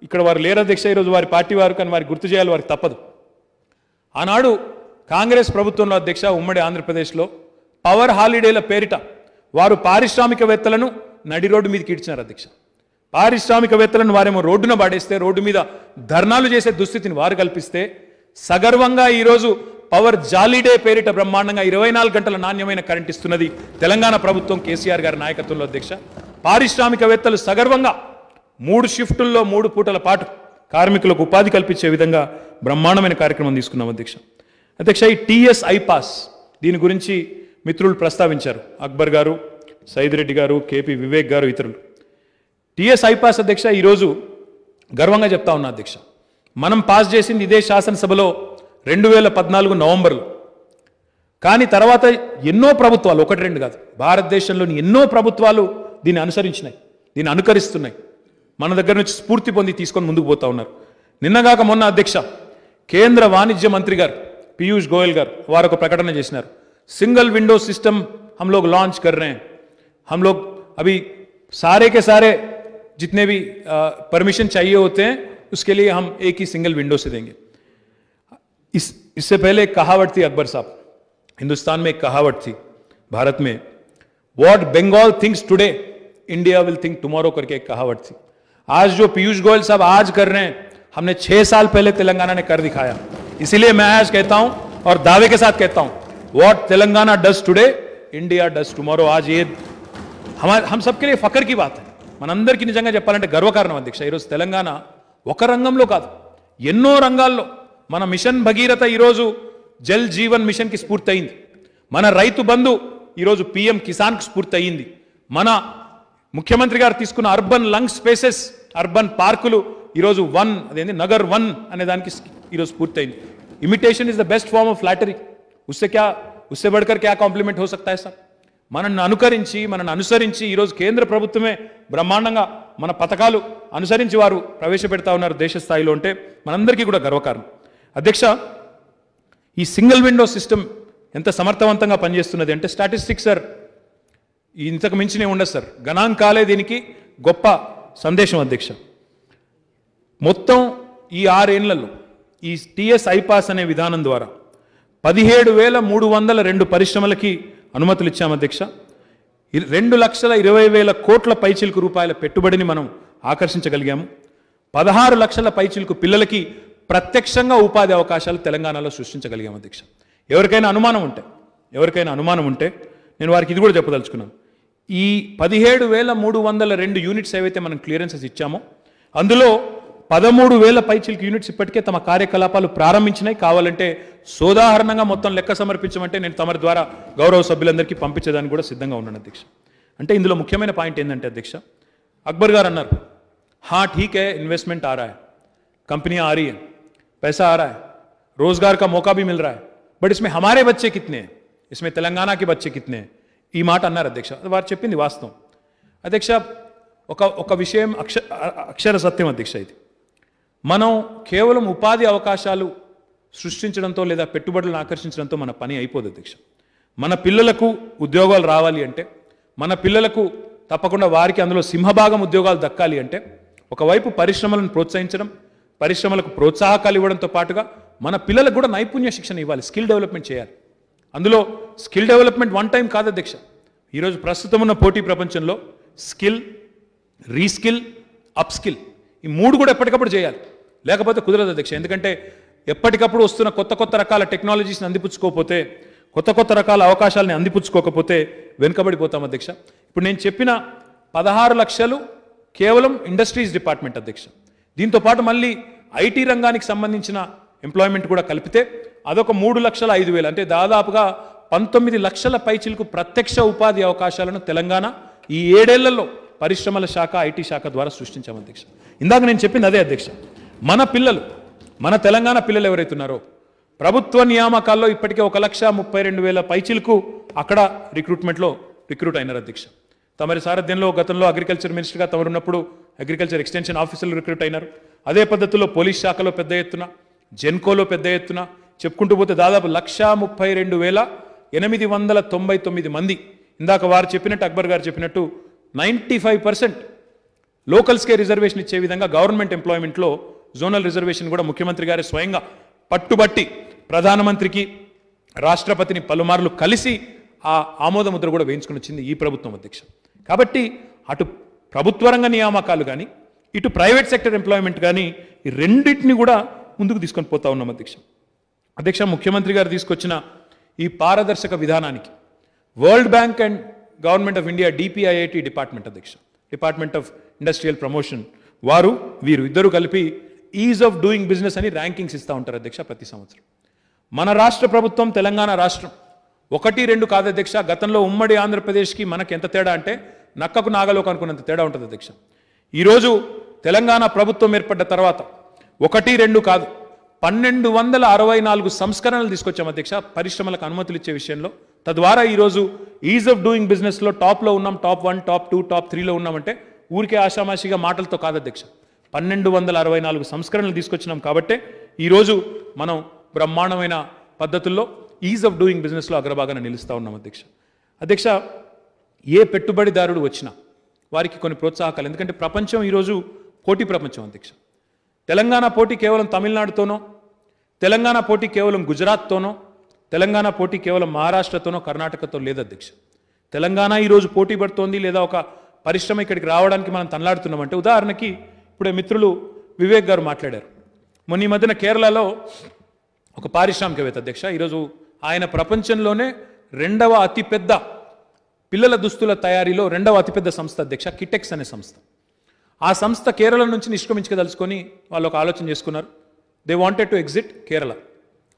ఇక్కడ వారు లేరు అధ్యక్ష ఈరోజు వారి పార్టీ వారు కానీ వారికి గుర్తు చేయాలి వారికి తప్పదు ఆనాడు కాంగ్రెస్ ప్రభుత్వంలో అధ్యక్ష ఉమ్మడి ఆంధ్రప్రదేశ్లో పవర్ హాలిడేల పేరిట వారు పారిశ్రామికవేత్తలను నడి రోడ్డు మీదకి ఇడిచినారు అధ్యక్ష పారిశ్రామికవేత్తలను వారేమో రోడ్డున పాడేస్తే రోడ్డు మీద ధర్నాలు చేసే దుస్థితిని వారు కల్పిస్తే సగర్వంగా ఈరోజు పవర్ జాలీడే పేరిట బ్రహ్మాండంగా ఇరవై నాలుగు గంటల నాణ్యమైన కరెంట్ ఇస్తున్నది తెలంగాణ ప్రభుత్వం కేసీఆర్ గారి నాయకత్వంలో అధ్యక్ష పారిశ్రామికవేత్తలు సగర్వంగా మూడు షిఫ్టుల్లో మూడు పూటల పాటు కార్మికులకు ఉపాధి కల్పించే విధంగా బ్రహ్మాండమైన కార్యక్రమం తీసుకున్నాం అధ్యక్ష అధ్యక్ష ఈ టీఎస్ ఐపాస్ దీని గురించి మిత్రులు ప్రస్తావించారు అక్బర్ గారు సైద్ రెడ్డి గారు కేపీ వివేక్ గారు ఇతరులు టీఎస్ ఐపాస్ అధ్యక్ష ఈరోజు గర్వంగా చెప్తా ఉన్నా అధ్యక్ష మనం పాస్ చేసింది ఇదే శాసనసభలో రెండు వేల పద్నాలుగు నవంబర్లో కానీ తర్వాత ఎన్నో ప్రభుత్వాలు ఒకటి రెండు కాదు భారతదేశంలోని ఎన్నో ప్రభుత్వాలు దీన్ని అనుసరించినాయి దీన్ని అనుకరిస్తున్నాయి మన దగ్గర నుంచి స్ఫూర్తి పొంది తీసుకొని ముందుకు పోతా ఉన్నారు నిన్నగాక మొన్న అధ్యక్ష కేంద్ర వాణిజ్య మంత్రి గారు పీయూష్ గోయల్ గారు వారు ఒక ప్రకటన చేసినారు సింగిల్ విండో సిస్టమ్ हम लोग लॉन्च कर रहे हैं हम लोग अभी सारे के सारे जितने भी परमिशन चाहिए होते इस इससे पहले एक कहावट थी अकबर साहब हिंदुस्तान में एक कहावट थी भारत में what Bengal thinks today India will think tomorrow करके एक कहावट थी आज जो पीयूष गोयल साहब आज कर रहे हैं हमने छह साल पहले तेलंगाना ने कर दिखाया इसीलिए मैं आज कहता हूं और दावे के साथ कहता हूं what Telangana does today India does tomorrow आज ये हमारे हम सबके लिए फकर की बात है మన అందరికీ నిజంగా చెప్పాలంటే గర్వకారణం అధ్యక్ష ఈరోజు తెలంగాణ ఒక రంగంలో एनो रंगा రంగాల్లో మన మిషన్ భగీరథ ఈరోజు జల్ జీవన్ మిషన్కి అయింది మన రైతు బంధు ఈరోజు పిఎం కిసాన్కి అయింది మన ముఖ్యమంత్రి గారు తీసుకున్న అర్బన్ లంగ్ స్పేసెస్ అర్బన్ పార్కులు ఈరోజు వన్ అదేంటి నగర్ వన్ అనే దానికి ఈరోజు అయింది imitation is the best form of flattery ఉస్సే క్యా ఉస్సే బడ్కర్ క్యా కాంప్లిమెంట్ హో సక్తా సార్ మనల్ని అనుకరించి మనల్ని అనుసరించి ఈరోజు కేంద్ర ప్రభుత్వమే బ్రహ్మాండంగా మన పథకాలు అనుసరించి వారు ప్రవేశపెడతా ఉన్నారు దేశ స్థాయిలో అంటే మనందరికీ కూడా గర్వకారణం అధ్యక్ష ఈ సింగిల్ విండో సిస్టమ్ ఎంత సమర్థవంతంగా పనిచేస్తున్నది అంటే స్టాటిస్టిక్స్ సార్ ఇంతకు మించినే ఉండదు సార్ గణాంకాలే దీనికి గొప్ప సందేశం అధ్యక్ష మొత్తం ఈ ఆరేళ్లలో ఈ టిఎస్ ఐపాస్ అనే విధానం ద్వారా పదిహేడు వేల మూడు వందల రెండు పరిశ్రమలకి అనుమతులు ఇచ్చాము అధ్యక్ష రెండు లక్షల ఇరవై వేల కోట్ల పైచిలుకు రూపాయల పెట్టుబడిని మనం ఆకర్షించగలిగాము పదహారు లక్షల పైచిలుకు పిల్లలకి ప్రత్యక్షంగా ఉపాధి అవకాశాలు తెలంగాణలో సృష్టించగలిగాము అధ్యక్ష ఎవరికైనా అనుమానం ఉంటే ఎవరికైనా అనుమానం ఉంటే నేను వారికి ఇది కూడా చెప్పదలుచుకున్నాను ఈ పదిహేడు వేల మూడు వందల రెండు యూనిట్స్ ఏవైతే మనం క్లియరెన్సెస్ ఇచ్చామో అందులో పదమూడు వేల పైచిల్కి యూనిట్స్ ఇప్పటికే తమ కార్యకలాపాలు ప్రారంభించినాయి కావాలంటే సోదాహరణంగా మొత్తం లెక్క సమర్పించమంటే నేను తమరి ద్వారా గౌరవ సభ్యులందరికీ పంపించేదానికి కూడా సిద్ధంగా ఉన్నాను అధ్యక్ష అంటే ఇందులో ముఖ్యమైన పాయింట్ ఏంటంటే అధ్యక్ష అక్బర్ గారు అన్నారు హా ఠీకే ఇన్వెస్ట్మెంట్ ఆరాయ కంపెనీ ఆరీ पैसा आ रहा है रोजगार का मौका भी मिल रहा है बट इसमें हमारे बच्चे कितने हैं इसमें तेलंगाना के బచ్చే కితనే ఈ మాట అన్నారు అధ్యక్ష వారు చెప్పింది వాస్తవం అధ్యక్ష ఒక ఒక విషయం అక్ష అక్షర సత్యం అధ్యక్ష ఇది మనం కేవలం ఉపాధి అవకాశాలు సృష్టించడంతో లేదా పెట్టుబడులను ఆకర్షించడంతో మన పని అయిపోదు అధ్యక్ష మన పిల్లలకు ఉద్యోగాలు రావాలి అంటే మన పిల్లలకు తప్పకుండా వారికి అందులో సింహభాగం ఉద్యోగాలు దక్కాలి అంటే ఒకవైపు పరిశ్రమలను ప్రోత్సహించడం పరిశ్రమలకు ప్రోత్సాహకాలు ఇవ్వడంతో పాటుగా మన పిల్లలకు కూడా నైపుణ్య శిక్షణ ఇవ్వాలి స్కిల్ డెవలప్మెంట్ చేయాలి అందులో స్కిల్ డెవలప్మెంట్ వన్ టైం కాదు అధ్యక్ష ఈరోజు ప్రస్తుతం ఉన్న పోటీ ప్రపంచంలో స్కిల్ రీస్కిల్ అప్స్కిల్ ఈ మూడు కూడా ఎప్పటికప్పుడు చేయాలి లేకపోతే కుదరదు అధ్యక్ష ఎందుకంటే ఎప్పటికప్పుడు వస్తున్న కొత్త కొత్త రకాల టెక్నాలజీస్ని అందిపుచ్చుకోకపోతే కొత్త కొత్త రకాల అవకాశాలని అందిపుచ్చుకోకపోతే వెనుకబడిపోతాం అధ్యక్ష ఇప్పుడు నేను చెప్పిన పదహారు లక్షలు కేవలం ఇండస్ట్రీస్ డిపార్ట్మెంట్ అధ్యక్ష దీంతో పాటు మళ్ళీ ఐటీ రంగానికి సంబంధించిన ఎంప్లాయ్మెంట్ కూడా కలిపితే అదొక మూడు లక్షల ఐదు వేలు అంటే దాదాపుగా పంతొమ్మిది లక్షల పైచిలకు ప్రత్యక్ష ఉపాధి అవకాశాలను తెలంగాణ ఈ ఏడేళ్లలో పరిశ్రమల శాఖ ఐటీ శాఖ ద్వారా సృష్టించాము అధ్యక్ష ఇందాక నేను చెప్పింది అదే అధ్యక్ష మన పిల్లలు మన తెలంగాణ పిల్లలు ఎవరైతున్నారో ప్రభుత్వ నియామకాల్లో ఇప్పటికే ఒక లక్ష ముప్పై రెండు వేల పైచిలకు అక్కడ రిక్రూట్మెంట్లో రిక్రూట్ అయినారు అధ్యక్ష తమరి సారథ్యంలో గతంలో అగ్రికల్చర్ మినిస్టర్గా తమరున్నప్పుడు అగ్రికల్చర్ ఎక్స్టెన్షన్ ఆఫీసర్లు రిక్రూట్ అయినారు అదే పద్ధతిలో పోలీస్ శాఖలో పెద్ద ఎత్తున జెన్కోలో పెద్ద ఎత్తున చెప్పుకుంటూ పోతే దాదాపు లక్షా ముప్పై రెండు వేల ఎనిమిది వందల తొంభై తొమ్మిది మంది ఇందాక వారు చెప్పినట్టు అక్బర్ గారు చెప్పినట్టు నైంటీ ఫైవ్ పర్సెంట్ లోకల్స్కే రిజర్వేషన్ ఇచ్చే విధంగా గవర్నమెంట్ ఎంప్లాయ్మెంట్లో జోనల్ రిజర్వేషన్ కూడా ముఖ్యమంత్రి గారే స్వయంగా పట్టుబట్టి ప్రధానమంత్రికి రాష్ట్రపతిని పలుమార్లు కలిసి ఆ ఆమోదముద్ర కూడా వేయించుకుని వచ్చింది ఈ ప్రభుత్వం అధ్యక్ష కాబట్టి అటు ప్రభుత్వ రంగ నియామకాలు కానీ ఇటు ప్రైవేట్ సెక్టర్ ఎంప్లాయ్మెంట్ కానీ ఈ రెండింటిని కూడా ముందుకు తీసుకొని పోతా ఉన్నాం అధ్యక్ష అధ్యక్ష ముఖ్యమంత్రి గారు తీసుకొచ్చిన ఈ పారదర్శక విధానానికి World Bank and Government of India DPIIT department అధ్యక్ష డిపార్ట్మెంట్ ఆఫ్ ఇండస్ట్రియల్ ప్రమోషన్ వారు వీరు ఇద్దరు కలిపి ఈజ్ ఆఫ్ డూయింగ్ బిజినెస్ అని ర్యాంకింగ్స్ ఇస్తూ ఉంటారు అధ్యక్ష ప్రతి సంవత్సరం మన రాష్ట్ర ప్రభుత్వం తెలంగాణ రాష్ట్రం ఒకటి రెండు కాదు అధ్యక్ష గతంలో ఉమ్మడి ఆంధ్రప్రదేశ్కి మనకు ఎంత తేడా అంటే నక్కకు నాగలోకి అనుకున్నంత తేడా ఉంటుంది అధ్యక్ష ఈరోజు తెలంగాణ ప్రభుత్వం ఏర్పడ్డ తర్వాత ఒకటి రెండు కాదు పన్నెండు వందల అరవై నాలుగు సంస్కరణలు తీసుకొచ్చాం అధ్యక్ష పరిశ్రమలకు అనుమతులు ఇచ్చే విషయంలో తద్వారా ఈరోజు ఈజ్ ఆఫ్ డూయింగ్ బిజినెస్లో టాప్లో ఉన్నాం top one top two top త్రీలో ఉన్నామంటే ఊరికే ఆషామాషిగా మాటలతో కాదు అధ్యక్ష పన్నెండు వందల అరవై నాలుగు సంస్కరణలు తీసుకొచ్చినాం కాబట్టే ఈరోజు మనం బ్రహ్మాండమైన పద్ధతుల్లో ఈజ్ ఆఫ్ డూయింగ్ బిజినెస్లో అగ్రభాగాన్ని నిలుస్తూ ఉన్నాం అధ్యక్ష అధ్యక్ష ఏ పెట్టుబడిదారుడు వచ్చినా వారికి కొన్ని ప్రోత్సాహకాలు ఎందుకంటే ప్రపంచం ఈరోజు పోటీ ప్రపంచం అధ్యక్ష తెలంగాణ పోటీ కేవలం తమిళనాడుతోనో తెలంగాణ పోటీ కేవలం గుజరాత్తోనో తెలంగాణ పోటీ కేవలం మహారాష్ట్రతోనో కర్ణాటకతో లేదు అధ్యక్ష తెలంగాణ ఈరోజు పోటీ పడుతోంది లేదా ఒక పరిశ్రమ ఇక్కడికి రావడానికి మనం తనలాడుతున్నామంటే ఉదాహరణకి ఇప్పుడే మిత్రులు వివేక్ గారు మాట్లాడారు మొన్న ఈ మధ్యన కేరళలో ఒక పారిశ్రామికవేత్త అధ్యక్ష ఈరోజు ఆయన ప్రపంచంలోనే రెండవ అతిపెద్ద పిల్లల దుస్తుల తయారీలో రెండవ అతిపెద్ద సంస్థ అధ్యక్ష కిటెక్స్ అనే సంస్థ ఆ సంస్థ కేరళ నుంచి నిష్క్రమించదలుచుకొని వాళ్ళు ఒక ఆలోచన చేసుకున్నారు they wanted to exit Kerala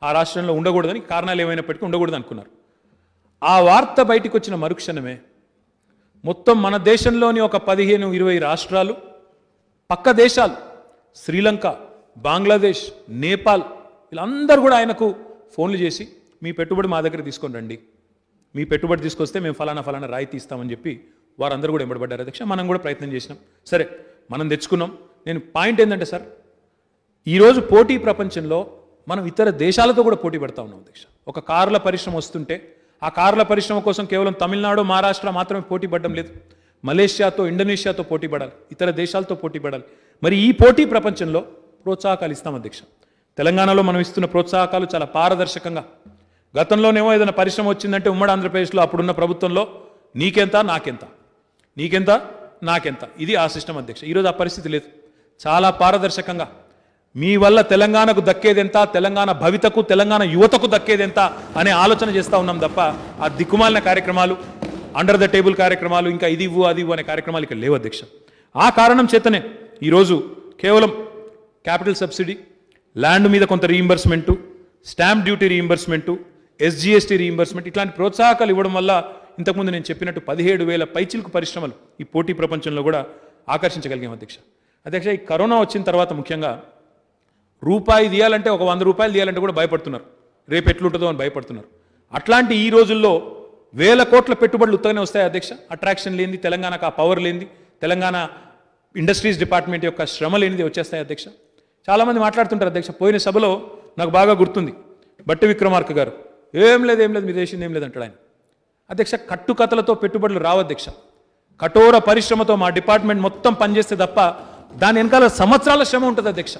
ఆ రాష్ట్రంలో ఉండకూడదని కారణాలు ఏమైనప్పటికీ ఉండకూడదు అనుకున్నారు ఆ వార్త బయటకు వచ్చిన మరుక్షణమే మొత్తం మన దేశంలోని ఒక పదిహేను ఇరవై రాష్ట్రాలు పక్క దేశాలు శ్రీలంక బంగ్లాదేశ్ నేపాల్ వీళ్ళందరూ కూడా ఆయనకు ఫోన్లు చేసి మీ పెట్టుబడి మా దగ్గర తీసుకొని రండి మీ పెట్టుబడి తీసుకొస్తే మేము ఫలానా ఫలానా రాయితీ ఇస్తామని చెప్పి వారందరూ కూడా ఎంబడబడ్డారు అధ్యక్ష మనం కూడా ప్రయత్నం చేసినాం సరే మనం తెచ్చుకున్నాం నేను పాయింట్ ఏంటంటే సార్ ఈరోజు పోటీ ప్రపంచంలో మనం ఇతర దేశాలతో కూడా పోటీ పెడతా ఉన్నాం అధ్యక్ష ఒక కార్ల పరిశ్రమ వస్తుంటే ఆ కార్ల పరిశ్రమ కోసం కేవలం తమిళనాడు మహారాష్ట్ర మాత్రమే పోటీ పడడం లేదు మలేషియాతో ఇండోనేషియాతో పోటీ పడాలి ఇతర దేశాలతో పోటీ పడాలి మరి ఈ పోటీ ప్రపంచంలో ప్రోత్సాహకాలు ఇస్తాం అధ్యక్ష తెలంగాణలో మనం ఇస్తున్న ప్రోత్సాహకాలు చాలా పారదర్శకంగా గతంలోనేమో ఏదైనా పరిశ్రమ వచ్చిందంటే ఉమ్మడి ఆంధ్రప్రదేశ్లో అప్పుడున్న ప్రభుత్వంలో నీకెంత నాకెంత నీకెంత నాకెంత ఇది ఆ సిస్టమ్ అధ్యక్ష ఈరోజు ఆ పరిస్థితి లేదు చాలా పారదర్శకంగా మీ వల్ల తెలంగాణకు దక్కేదెంత తెలంగాణ భవితకు తెలంగాణ యువతకు దక్కేదెంత అనే ఆలోచన చేస్తూ ఉన్నాం తప్ప ఆ దిక్కుమాలిన కార్యక్రమాలు అండర్ ద టేబుల్ కార్యక్రమాలు ఇంకా ఇది ఇవ్వు అది ఇవ్వు అనే కార్యక్రమాలు ఇక్కడ లేవు అధ్యక్ష ఆ కారణం చేతనే ఈరోజు కేవలం క్యాపిటల్ సబ్సిడీ ల్యాండ్ మీద కొంత reimbursement stamp duty reimbursement SGST reimbursement ఇట్లాంటి ప్రోత్సాహకాలు ఇవ్వడం వల్ల ఇంతకుముందు నేను చెప్పినట్టు పదిహేడు వేల పైచిలకు పరిశ్రమలు ఈ పోటీ ప్రపంచంలో కూడా ఆకర్షించగలిగాం అధ్యక్ష అధ్యక్ష ఈ కరోనా వచ్చిన తర్వాత ముఖ్యంగా రూపాయి తీయాలంటే ఒక వంద రూపాయలు తీయాలంటే కూడా భయపడుతున్నారు రేపు ఎట్లుంటుందో అని భయపడుతున్నారు అట్లాంటి ఈ రోజుల్లో వేల కోట్ల పెట్టుబడులు ఉత్తగానే వస్తాయి అధ్యక్ష అట్రాక్షన్ లేనిది తెలంగాణకు ఆ పవర్ లేనిది తెలంగాణ ఇండస్ట్రీస్ డిపార్ట్మెంట్ యొక్క శ్రమ లేనిది వచ్చేస్తాయి అధ్యక్ష చాలామంది మాట్లాడుతుంటారు అధ్యక్ష పోయిన సభలో నాకు బాగా గుర్తుంది బట్టి విక్రమార్క గారు ఏం లేదు ఏం లేదు మీరు చేసింది ఏం లేదు అంటాడు ఆయన అధ్యక్ష కట్టుకథలతో పెట్టుబడులు రావు అధ్యక్ష కఠోర పరిశ్రమతో మా డిపార్ట్మెంట్ మొత్తం పనిచేస్తే తప్ప దాని వెనకాల సంవత్సరాల శ్రమ ఉంటుంది అధ్యక్ష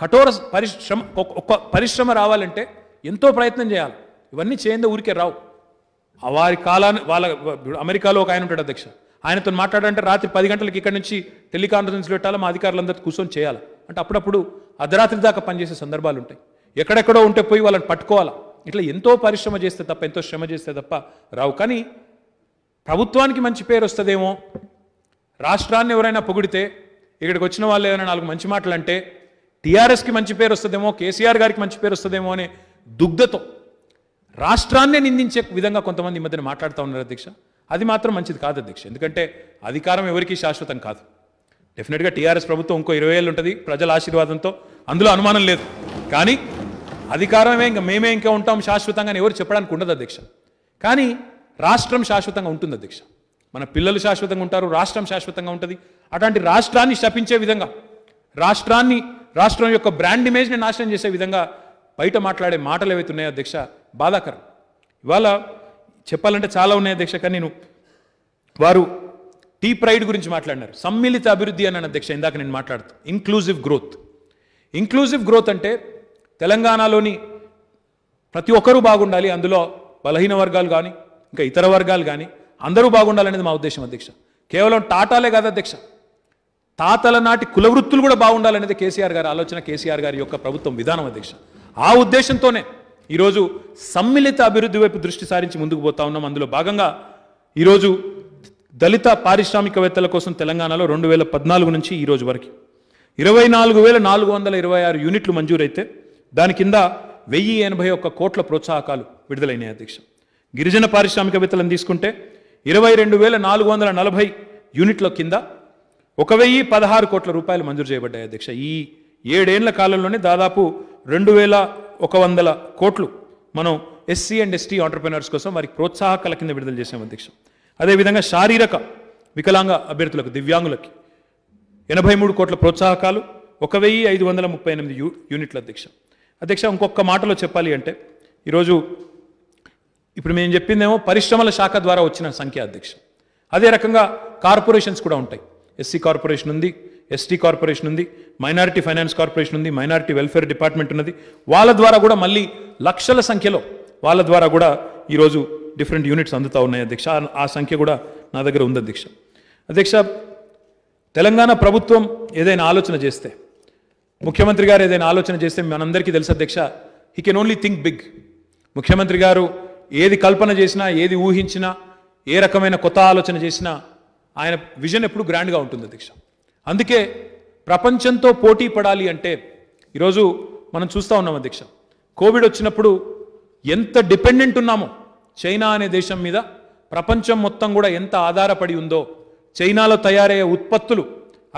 కఠోర పరిశ్రమ ఒక్క పరిశ్రమ రావాలంటే ఎంతో ప్రయత్నం చేయాలి ఇవన్నీ చేయందే ఊరికే రావు వారి కాలాన్ని వాళ్ళ అమెరికాలో ఒక ఆయన ఉంటాడు అధ్యక్ష ఆయనతో మాట్లాడాలంటే రాత్రి పది గంటలకు ఇక్కడ నుంచి టెలికాన్ఫరెన్స్ పెట్టాలి మా అధికారులందరూ కూర్చొని చేయాలి అంటే అప్పుడప్పుడు అర్ధరాత్రి దాకా పనిచేసే సందర్భాలు ఉంటాయి ఎక్కడెక్కడో ఉంటే పోయి వాళ్ళని పట్టుకోవాలా ఇట్లా ఎంతో పరిశ్రమ చేస్తే తప్ప ఎంతో శ్రమ చేస్తే తప్ప రావు కానీ ప్రభుత్వానికి మంచి పేరు వస్తుందేమో రాష్ట్రాన్ని ఎవరైనా పొగిడితే ఇక్కడికి వచ్చిన వాళ్ళు ఏదైనా నాలుగు మంచి మాటలు అంటే టీఆర్ఎస్కి మంచి పేరు వస్తుందేమో కేసీఆర్ గారికి మంచి పేరు వస్తుందేమో అనే దుగ్ధతో రాష్ట్రాన్నే నిందించే విధంగా కొంతమంది ఈ మధ్యన మాట్లాడుతూ ఉన్నారు అధ్యక్ష అది మాత్రం మంచిది కాదు అధ్యక్ష ఎందుకంటే అధికారం ఎవరికీ శాశ్వతం కాదు డెఫినెట్గా టీఆర్ఎస్ ప్రభుత్వం ఇంకో ఇరవై ఏళ్ళు ఉంటుంది ప్రజల ఆశీర్వాదంతో అందులో అనుమానం లేదు కానీ అధికారమే ఇంకా మేమే ఇంకా ఉంటాం శాశ్వతంగా ఎవరు చెప్పడానికి ఉండదు అధ్యక్ష కానీ రాష్ట్రం శాశ్వతంగా ఉంటుంది అధ్యక్ష మన పిల్లలు శాశ్వతంగా ఉంటారు రాష్ట్రం శాశ్వతంగా ఉంటుంది అటువంటి రాష్ట్రాన్ని శపించే విధంగా రాష్ట్రాన్ని రాష్ట్రం యొక్క బ్రాండ్ ఇమేజ్ని నాశనం చేసే విధంగా బయట మాట్లాడే మాటలు ఏవైతే ఉన్నాయో అధ్యక్ష బాధాకరం ఇవాళ చెప్పాలంటే చాలా ఉన్నాయి అధ్యక్ష కానీ నేను వారు టీ ప్రైడ్ గురించి మాట్లాడినారు సమ్మిళిత అభివృద్ధి అని అధ్యక్ష ఇందాక నేను మాట్లాడుతూ ఇంక్లూజివ్ గ్రోత్ ఇంక్లూజివ్ గ్రోత్ అంటే తెలంగాణలోని ప్రతి ఒక్కరూ బాగుండాలి అందులో బలహీన వర్గాలు కానీ ఇంకా ఇతర వర్గాలు కానీ అందరూ బాగుండాలనేది మా ఉద్దేశం అధ్యక్ష కేవలం టాటాలే కాదు అధ్యక్ష తాతల నాటి కులవృత్తులు కూడా బాగుండాలనేది కేసీఆర్ గారి ఆలోచన కేసీఆర్ గారి యొక్క ప్రభుత్వం విధానం అధ్యక్ష ఆ ఉద్దేశంతోనే ఈరోజు సమ్మిళిత అభివృద్ధి వైపు దృష్టి సారించి ముందుకు పోతా ఉన్నాం అందులో భాగంగా ఈరోజు దళిత పారిశ్రామికవేత్తల కోసం తెలంగాణలో రెండు వేల పద్నాలుగు నుంచి ఈరోజు వరకు ఇరవై నాలుగు వేల నాలుగు వందల ఇరవై ఆరు యూనిట్లు మంజూరైతే దాని కింద వెయ్యి ఎనభై ఒక్క కోట్ల ప్రోత్సాహకాలు విడుదలైన అధ్యక్ష గిరిజన పారిశ్రామికవేత్తలను తీసుకుంటే ఇరవై రెండు వేల నాలుగు వందల నలభై యూనిట్ల కింద ఒక వెయ్యి పదహారు కోట్ల రూపాయలు మంజూరు చేయబడ్డాయి అధ్యక్ష ఈ ఏడేళ్ల కాలంలోనే దాదాపు రెండు వేల ఒక వందల కోట్లు మనం ఎస్సీ అండ్ ఎస్టీ ఆంటర్ప్రినర్స్ కోసం వారికి ప్రోత్సాహకాల కింద విడుదల చేసాం అధ్యక్ష అదేవిధంగా శారీరక వికలాంగ అభ్యర్థులకు దివ్యాంగులకి ఎనభై మూడు కోట్ల ప్రోత్సాహకాలు ఒక వెయ్యి ఐదు వందల ముప్పై ఎనిమిది యూ యూనిట్ల అధ్యక్షం అధ్యక్ష ఇంకొక మాటలో చెప్పాలి అంటే ఈరోజు ఇప్పుడు మేము చెప్పిందేమో పరిశ్రమల శాఖ ద్వారా వచ్చిన సంఖ్య అధ్యక్ష అదే రకంగా కార్పొరేషన్స్ కూడా ఉంటాయి ఎస్సీ కార్పొరేషన్ ఉంది ఎస్టీ కార్పొరేషన్ ఉంది మైనారిటీ ఫైనాన్స్ కార్పొరేషన్ ఉంది మైనారిటీ వెల్ఫేర్ డిపార్ట్మెంట్ ఉన్నది వాళ్ళ ద్వారా కూడా మళ్ళీ లక్షల సంఖ్యలో వాళ్ళ ద్వారా కూడా ఈరోజు డిఫరెంట్ యూనిట్స్ అందుతూ ఉన్నాయి అధ్యక్ష ఆ సంఖ్య కూడా నా దగ్గర ఉంది అధ్యక్ష అధ్యక్ష తెలంగాణ ప్రభుత్వం ఏదైనా ఆలోచన చేస్తే ముఖ్యమంత్రి గారు ఏదైనా ఆలోచన చేస్తే మనందరికీ తెలుసు అధ్యక్ష he can only think big ముఖ్యమంత్రి గారు ఏది కల్పన చేసినా ఏది ఊహించినా ఏ రకమైన కొత్త ఆలోచన చేసినా ఆయన విజన్ ఎప్పుడు గ్రాండ్గా ఉంటుంది అధ్యక్ష అందుకే ప్రపంచంతో పోటీ పడాలి అంటే ఈరోజు మనం చూస్తూ ఉన్నాం అధ్యక్ష కోవిడ్ వచ్చినప్పుడు ఎంత డిపెండెంట్ ఉన్నామో చైనా అనే దేశం మీద ప్రపంచం మొత్తం కూడా ఎంత ఆధారపడి ఉందో చైనాలో తయారయ్యే ఉత్పత్తులు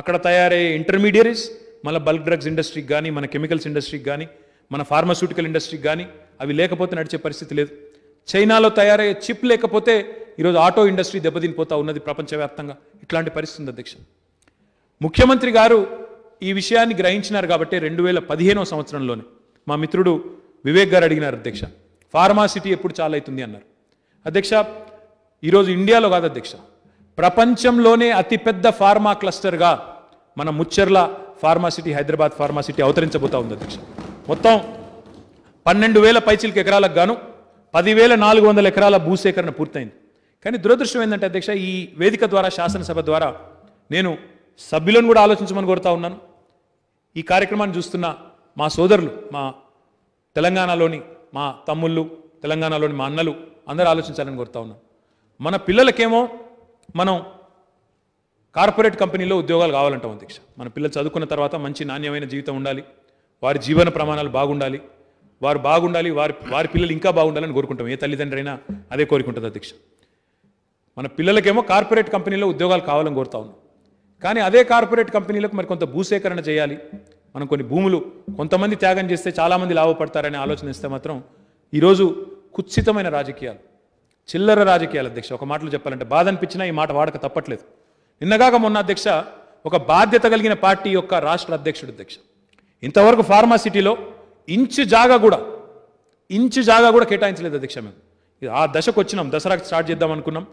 అక్కడ తయారయ్యే ఇంటర్మీడియరీస్ మన బల్క్ డ్రగ్స్ ఇండస్ట్రీకి కానీ మన కెమికల్స్ ఇండస్ట్రీకి కానీ మన ఫార్మాస్యూటికల్ ఇండస్ట్రీకి కానీ అవి లేకపోతే నడిచే పరిస్థితి లేదు చైనాలో తయారయ్యే చిప్ లేకపోతే ఈరోజు ఆటో ఇండస్ట్రీ దెబ్బతినిపోతా ఉన్నది ప్రపంచవ్యాప్తంగా ఇట్లాంటి పరిస్థితి అధ్యక్ష ముఖ్యమంత్రి గారు ఈ విషయాన్ని గ్రహించినారు కాబట్టి రెండు వేల పదిహేనో సంవత్సరంలోనే మా మిత్రుడు వివేక్ గారు అడిగినారు అధ్యక్ష ఫార్మా సిటీ ఎప్పుడు చాలా అవుతుంది అన్నారు అధ్యక్ష ఈరోజు ఇండియాలో కాదు అధ్యక్ష ప్రపంచంలోనే అతిపెద్ద ఫార్మా క్లస్టర్గా మన ముచ్చర్ల ఫార్మాసిటీ హైదరాబాద్ ఫార్మాసిటీ అవతరించబోతా ఉంది అధ్యక్ష మొత్తం పన్నెండు వేల పైచిలకి ఎకరాలకు గాను పదివేల నాలుగు వందల ఎకరాల భూసేకరణ పూర్తయింది కానీ దురదృష్టం ఏంటంటే అధ్యక్ష ఈ వేదిక ద్వారా శాసనసభ ద్వారా నేను సభ్యులను కూడా ఆలోచించమని కోరుతా ఉన్నాను ఈ కార్యక్రమాన్ని చూస్తున్న మా సోదరులు మా తెలంగాణలోని మా తమ్ముళ్ళు తెలంగాణలోని మా అన్నలు అందరూ ఆలోచించాలని కోరుతా ఉన్నాం మన పిల్లలకేమో మనం కార్పొరేట్ కంపెనీలో ఉద్యోగాలు కావాలంటాం అధ్యక్ష మన పిల్లలు చదువుకున్న తర్వాత మంచి నాణ్యమైన జీవితం ఉండాలి వారి జీవన ప్రమాణాలు బాగుండాలి వారు బాగుండాలి వారి వారి పిల్లలు ఇంకా బాగుండాలని కోరుకుంటాం ఏ అయినా అదే కోరుకుంటుంది అధ్యక్ష మన పిల్లలకేమో కార్పొరేట్ కంపెనీలో ఉద్యోగాలు కావాలని కోరుతా ఉన్నాం కానీ అదే కార్పొరేట్ కంపెనీలకు మరి కొంత భూసేకరణ చేయాలి మనం కొన్ని భూములు కొంతమంది త్యాగం చేస్తే చాలామంది లాభపడతారనే ఆలోచన ఇస్తే మాత్రం ఈరోజు కుత్సితమైన రాజకీయాలు చిల్లర రాజకీయాలు అధ్యక్ష ఒక మాటలు చెప్పాలంటే బాధ అనిపించినా ఈ మాట వాడక తప్పట్లేదు నిన్నగాక మొన్న అధ్యక్ష ఒక బాధ్యత కలిగిన పార్టీ యొక్క రాష్ట్ర అధ్యక్షుడు అధ్యక్ష ఇంతవరకు ఫార్మాసిటీలో ఇంచు జాగా కూడా ఇంచు జాగా కూడా కేటాయించలేదు అధ్యక్ష మేము ఆ దశకు వచ్చినాం దసరాకి స్టార్ట్ చేద్దాం అనుకున్నాం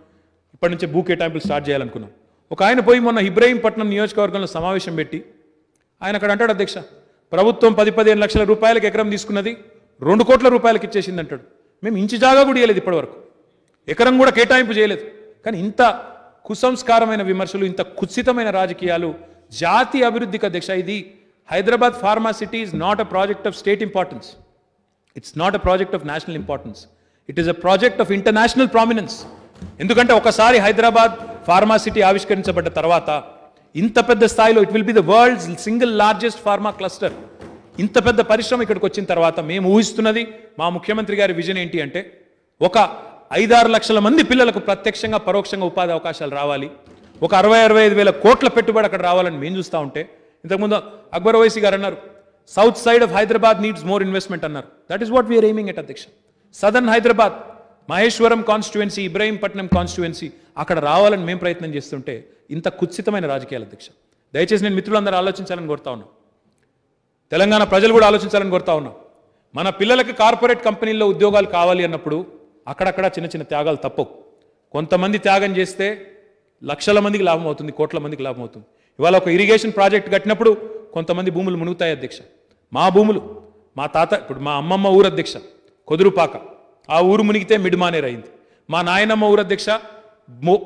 ఇప్పటి నుంచే భూ కేటాయింపులు స్టార్ట్ చేయాలనుకున్నాం ఒక ఆయన పోయి మొన్న ఇబ్రహీంపట్నం నియోజకవర్గంలో సమావేశం పెట్టి ఆయన అక్కడ అంటాడు అధ్యక్ష ప్రభుత్వం పది పదిహేను లక్షల రూపాయలకు ఎకరం తీసుకున్నది రెండు కోట్ల రూపాయలకి ఇచ్చేసింది అంటాడు మేము ఇంచు జాగా కూడా ఇవ్వలేదు ఇప్పటివరకు ఎకరం కూడా కేటాయింపు చేయలేదు కానీ ఇంత కుసంస్కారమైన విమర్శలు ఇంత కుత్సితమైన రాజకీయాలు జాతి అభివృద్ధికి అధ్యక్ష ఇది Hyderabad pharma city is not a project of state importance it's not a project of national importance it is a project of international prominence ఎందుకంటే ఒకసారి హైదరాబాద్ ఫార్మా సిటీ ఆవిష్కరించబడ్డ తర్వాత ఇంత పెద్ద స్థాయిలో it will be the world's single largest pharma cluster ఇంత పెద్ద పరిశ్రమ ఇక్కడికి వచ్చిన తర్వాత మేము ఊహిస్తున్నది మా ముఖ్యమంత్రి గారి విజన్ ఏంటి అంటే ఒక ఐదారు లక్షల మంది పిల్లలకు ప్రత్యక్షంగా పరోక్షంగా ఉపాధి అవకాశాలు రావాలి ఒక అరవై అరవై ఐదు వేల కోట్ల పెట్టుబడి అక్కడ రావాలని మేము చూస్తూ ఉంటే ఇంతకుముందు అక్బర్ ఓవైసీ గారు అన్నారు south side of Hyderabad needs more investment అన్నారు that is what we're aiming at అధ్యక్ష southern Hyderabad Maheshwaram constituency Ibrahimpatnam constituency అక్కడ రావాలని మేము ప్రయత్నం చేస్తుంటే ఇంత కుత్సితమైన రాజకీయాల అధ్యక్ష దయచేసి నేను మిత్రులందరూ ఆలోచించాలని కోరుతా ఉన్నా తెలంగాణ ప్రజలు కూడా ఆలోచించాలని కోరుతా ఉన్నా మన పిల్లలకి కార్పొరేట్ కంపెనీల్లో ఉద్యోగాలు కావాలి అన్నప్పుడు అక్కడక్కడ చిన్న చిన్న త్యాగాలు తప్పవు కొంతమంది త్యాగం చేస్తే లక్షల మందికి లాభం అవుతుంది కోట్ల మందికి లాభం అవుతుంది ఇవాళ ఒక ఇరిగేషన్ ప్రాజెక్ట్ కట్టినప్పుడు కొంతమంది భూములు మునుగుతాయి అధ్యక్ష మా భూములు మా తాత ఇప్పుడు మా అమ్మమ్మ ఊరు అధ్యక్ష కొదురుపాక ఆ ఊరు మునిగితే మిడ్మానేర్ అయింది మా నాయనమ్మ ఊరు అధ్యక్ష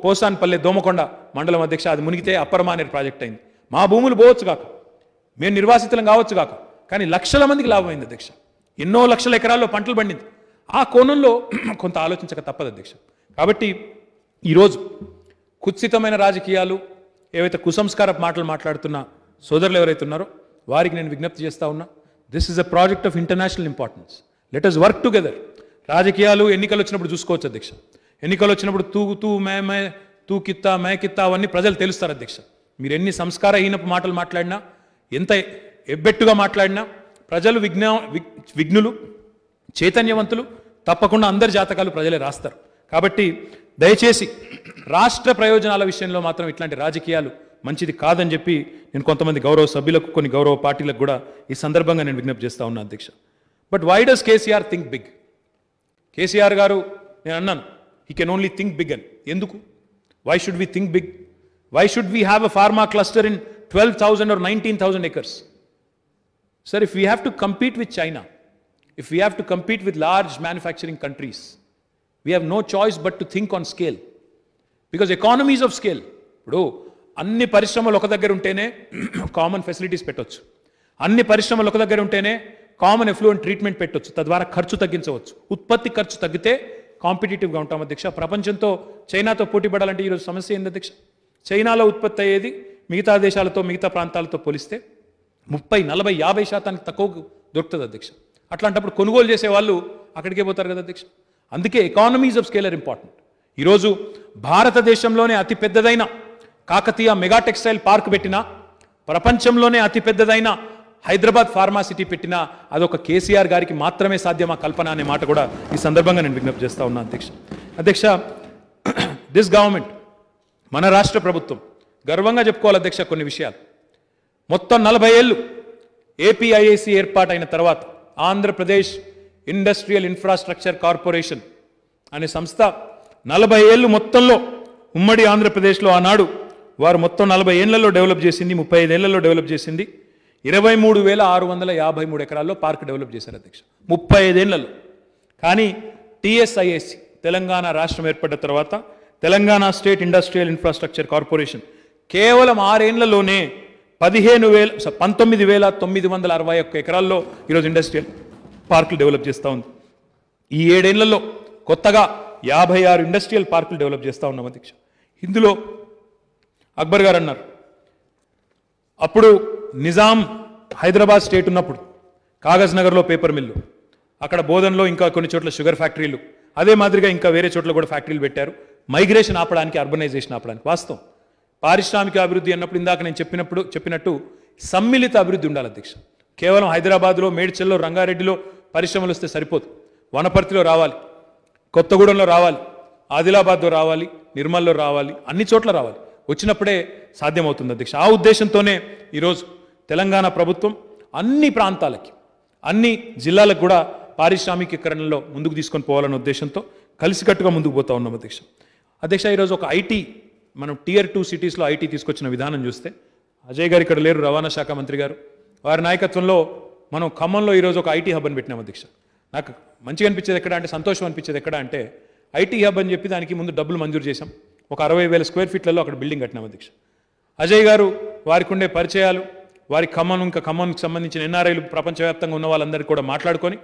పోసాన్పల్లె దోమకొండ మండలం అధ్యక్ష అది మునిగితే అప్పర్ మానేర్ ప్రాజెక్ట్ అయింది మా భూములు పోవచ్చు కాక మేము నిర్వాసితులం కావచ్చు కాక కానీ లక్షల మందికి లాభం అయింది అధ్యక్ష ఎన్నో లక్షల ఎకరాల్లో పంటలు పండింది ఆ కోణంలో [CLEARS THROAT] కొంత ఆలోచించక తప్పదు అధ్యక్ష కాబట్టి ఈరోజు కుత్సితమైన రాజకీయాలు ఏవైతే కుసంస్కార మాటలు మాట్లాడుతున్న సోదరులు ఎవరైతే ఉన్నారో వారికి నేను విజ్ఞప్తి చేస్తూ ఉన్నా this is a project of international importance let us work together రాజకీయాలు ఎన్నికలు వచ్చినప్పుడు చూసుకోవచ్చు అధ్యక్ష ఎన్నికలు వచ్చినప్పుడు తూ తూ మే మే తూ కిత్తా మే కిత్తా అవన్నీ ప్రజలు తెలుస్తారు అధ్యక్ష మీరు ఎన్ని సంస్కారహీనపు మాటలు మాట్లాడినా ఎంత ఎబ్బెట్టుగా మాట్లాడినా ప్రజలు విజ్ఞా విఘ్నులు చైతన్యవంతులు తప్పకుండా అందరి జాతకాలు ప్రజలే రాస్తారు కాబట్టి దయచేసి రాష్ట్ర ప్రయోజనాల విషయంలో మాత్రం ఇట్లాంటి రాజకీయాలు మంచిది కాదని చెప్పి నేను కొంతమంది గౌరవ సభ్యులకు కొన్ని గౌరవ పార్టీలకు కూడా ఈ సందర్భంగా నేను విజ్ఞప్తి చేస్తా ఉన్నా అధ్యక్ష but why does KCR think big KCR గారు నేను అన్నాను he can only think big అని ఎందుకు why should we think big why should we have a pharma cluster in twelve thousand or nineteen thousand acres sir if we have to compete with China if we have to compete with large manufacturing countries we have no choice but to think on scale. Because economies of scale ఇప్పుడు అన్ని పరిశ్రమలు ఒక దగ్గర ఉంటేనే common facilities పెట్టవచ్చు అన్ని పరిశ్రమలు ఒక దగ్గర ఉంటేనే కామన్ ఎఫ్లూయెంట్ ట్రీట్మెంట్ పెట్టవచ్చు తద్వారా ఖర్చు తగ్గించవచ్చు ఉత్పత్తి ఖర్చు తగ్గితే కాంపిటేటివ్గా ఉంటాం అధ్యక్ష ప్రపంచంతో చైనాతో పోటీ పడాలంటే ఈరోజు సమస్య ఏంది అధ్యక్ష చైనాలో ఉత్పత్తి అయ్యేది మిగతా దేశాలతో మిగతా ప్రాంతాలతో పోలిస్తే ముప్పై నలభై యాభై శాతానికి తక్కువ దొరుకుతుంది అధ్యక్ష అట్లాంటప్పుడు కొనుగోలు చేసే వాళ్ళు అక్కడికే పోతారు కదా అధ్యక్ష అందుకే economies of scale are important ఈరోజు భారతదేశంలోనే అతి పెద్దదైన కాకతీయ మెగా టెక్స్టైల్ పార్క్ పెట్టినా ప్రపంచంలోనే పెద్దదైన హైదరాబాద్ ఫార్మాసిటీ పెట్టినా అదొక కేసీఆర్ గారికి మాత్రమే సాధ్యం ఆ కల్పన అనే మాట కూడా ఈ సందర్భంగా నేను విజ్ఞప్తి చేస్తా ఉన్నా అధ్యక్ష అధ్యక్ష దిస్ [CLEARS THROAT] గవర్నమెంట్ మన రాష్ట్ర ప్రభుత్వం గర్వంగా చెప్పుకోవాలి అధ్యక్ష కొన్ని విషయాలు మొత్తం నలభై ఏళ్ళు ఏపీఐఏసీ ఏర్పాటైన తర్వాత ఆంధ్రప్రదేశ్ ఇండస్ట్రియల్ ఇన్ఫ్రాస్ట్రక్చర్ కార్పొరేషన్ అనే సంస్థ నలభై ఏళ్ళు మొత్తంలో ఉమ్మడి ఆంధ్రప్రదేశ్లో ఆనాడు వారు మొత్తం నలభై ఏళ్లలో డెవలప్ చేసింది ముప్పై ఏళ్లలో డెవలప్ చేసింది ఇరవై మూడు వేల ఆరు వందల యాభై మూడు ఎకరాల్లో పార్క్ డెవలప్ చేశారు అధ్యక్ష ముప్పై ఐదేళ్లలో కానీ టీఎస్ఐఎస్సి తెలంగాణ రాష్ట్రం ఏర్పడ్డ తర్వాత Telangana state industrial infrastructure corporation కేవలం ఆరేళ్లలోనే పదిహేను వేల పంతొమ్మిది వేల తొమ్మిది వందల అరవై ఒక్క ఎకరాల్లో ఈరోజు ఇండస్ట్రియల్ పార్కులు డెవలప్ చేస్తూ ఉంది ఈ ఏడేళ్లలో కొత్తగా యాభై ఆరు ఇండస్ట్రియల్ పార్కులు డెవలప్ చేస్తూ ఉన్నాం అధ్యక్ష ఇందులో అక్బర్ గారు అన్నారు అప్పుడు నిజాం హైదరాబాద్ స్టేట్ ఉన్నప్పుడు కాగజ్ నగర్లో పేపర్ మిల్లు అక్కడ బోధన్లో ఇంకా కొన్ని చోట్ల షుగర్ ఫ్యాక్టరీలు అదే మాదిరిగా ఇంకా వేరే చోట్ల కూడా ఫ్యాక్టరీలు పెట్టారు మైగ్రేషన్ ఆపడానికి అర్బనైజేషన్ ఆపడానికి వాస్తవం పారిశ్రామిక అభివృద్ధి అన్నప్పుడు ఇందాక నేను చెప్పినప్పుడు చెప్పినట్టు సమ్మిళిత అభివృద్ధి ఉండాలి అధ్యక్ష కేవలం హైదరాబాద్లో మేడ్చల్లో రంగారెడ్డిలో పరిశ్రమలు వస్తే సరిపోదు వనపర్తిలో రావాలి కొత్తగూడెంలో రావాలి ఆదిలాబాద్లో రావాలి నిర్మల్లో రావాలి అన్ని చోట్ల రావాలి వచ్చినప్పుడే సాధ్యమవుతుంది అధ్యక్ష ఆ ఉద్దేశంతోనే ఈరోజు తెలంగాణ ప్రభుత్వం అన్ని ప్రాంతాలకి అన్ని జిల్లాలకు కూడా పారిశ్రామికీకరణలో ముందుకు తీసుకొని పోవాలనే ఉద్దేశంతో కలిసికట్టుగా ముందుకు పోతా ఉన్నాం అధ్యక్ష అధ్యక్ష ఈరోజు ఒక ఐటీ మనం టియర్ టూ సిటీస్లో ఐటీ తీసుకొచ్చిన విధానం చూస్తే అజయ్ గారు ఇక్కడ లేరు రవాణా శాఖ మంత్రి గారు వారి నాయకత్వంలో మనం ఖమ్మంలో ఈరోజు ఒక ఐటీ హబ్ అని పెట్టినాం అధ్యక్ష నాకు మంచిగా అనిపించేది ఎక్కడ అంటే సంతోషం అనిపించేది ఎక్కడ అంటే ఐటీ హబ్ అని చెప్పి దానికి ముందు డబ్బులు మంజూరు చేశాం ఒక అరవై వేల స్క్వేర్ ఫీట్లలో అక్కడ బిల్డింగ్ కట్టినాం అధ్యక్ష అజయ్ గారు వారికి ఉండే పరిచయాలు వారి ఖమ్మం ఇంకా ఖమ్మంకి సంబంధించిన ఎన్ఆర్ఐలు ప్రపంచవ్యాప్తంగా ఉన్న వాళ్ళందరికీ కూడా మాట్లాడుకొని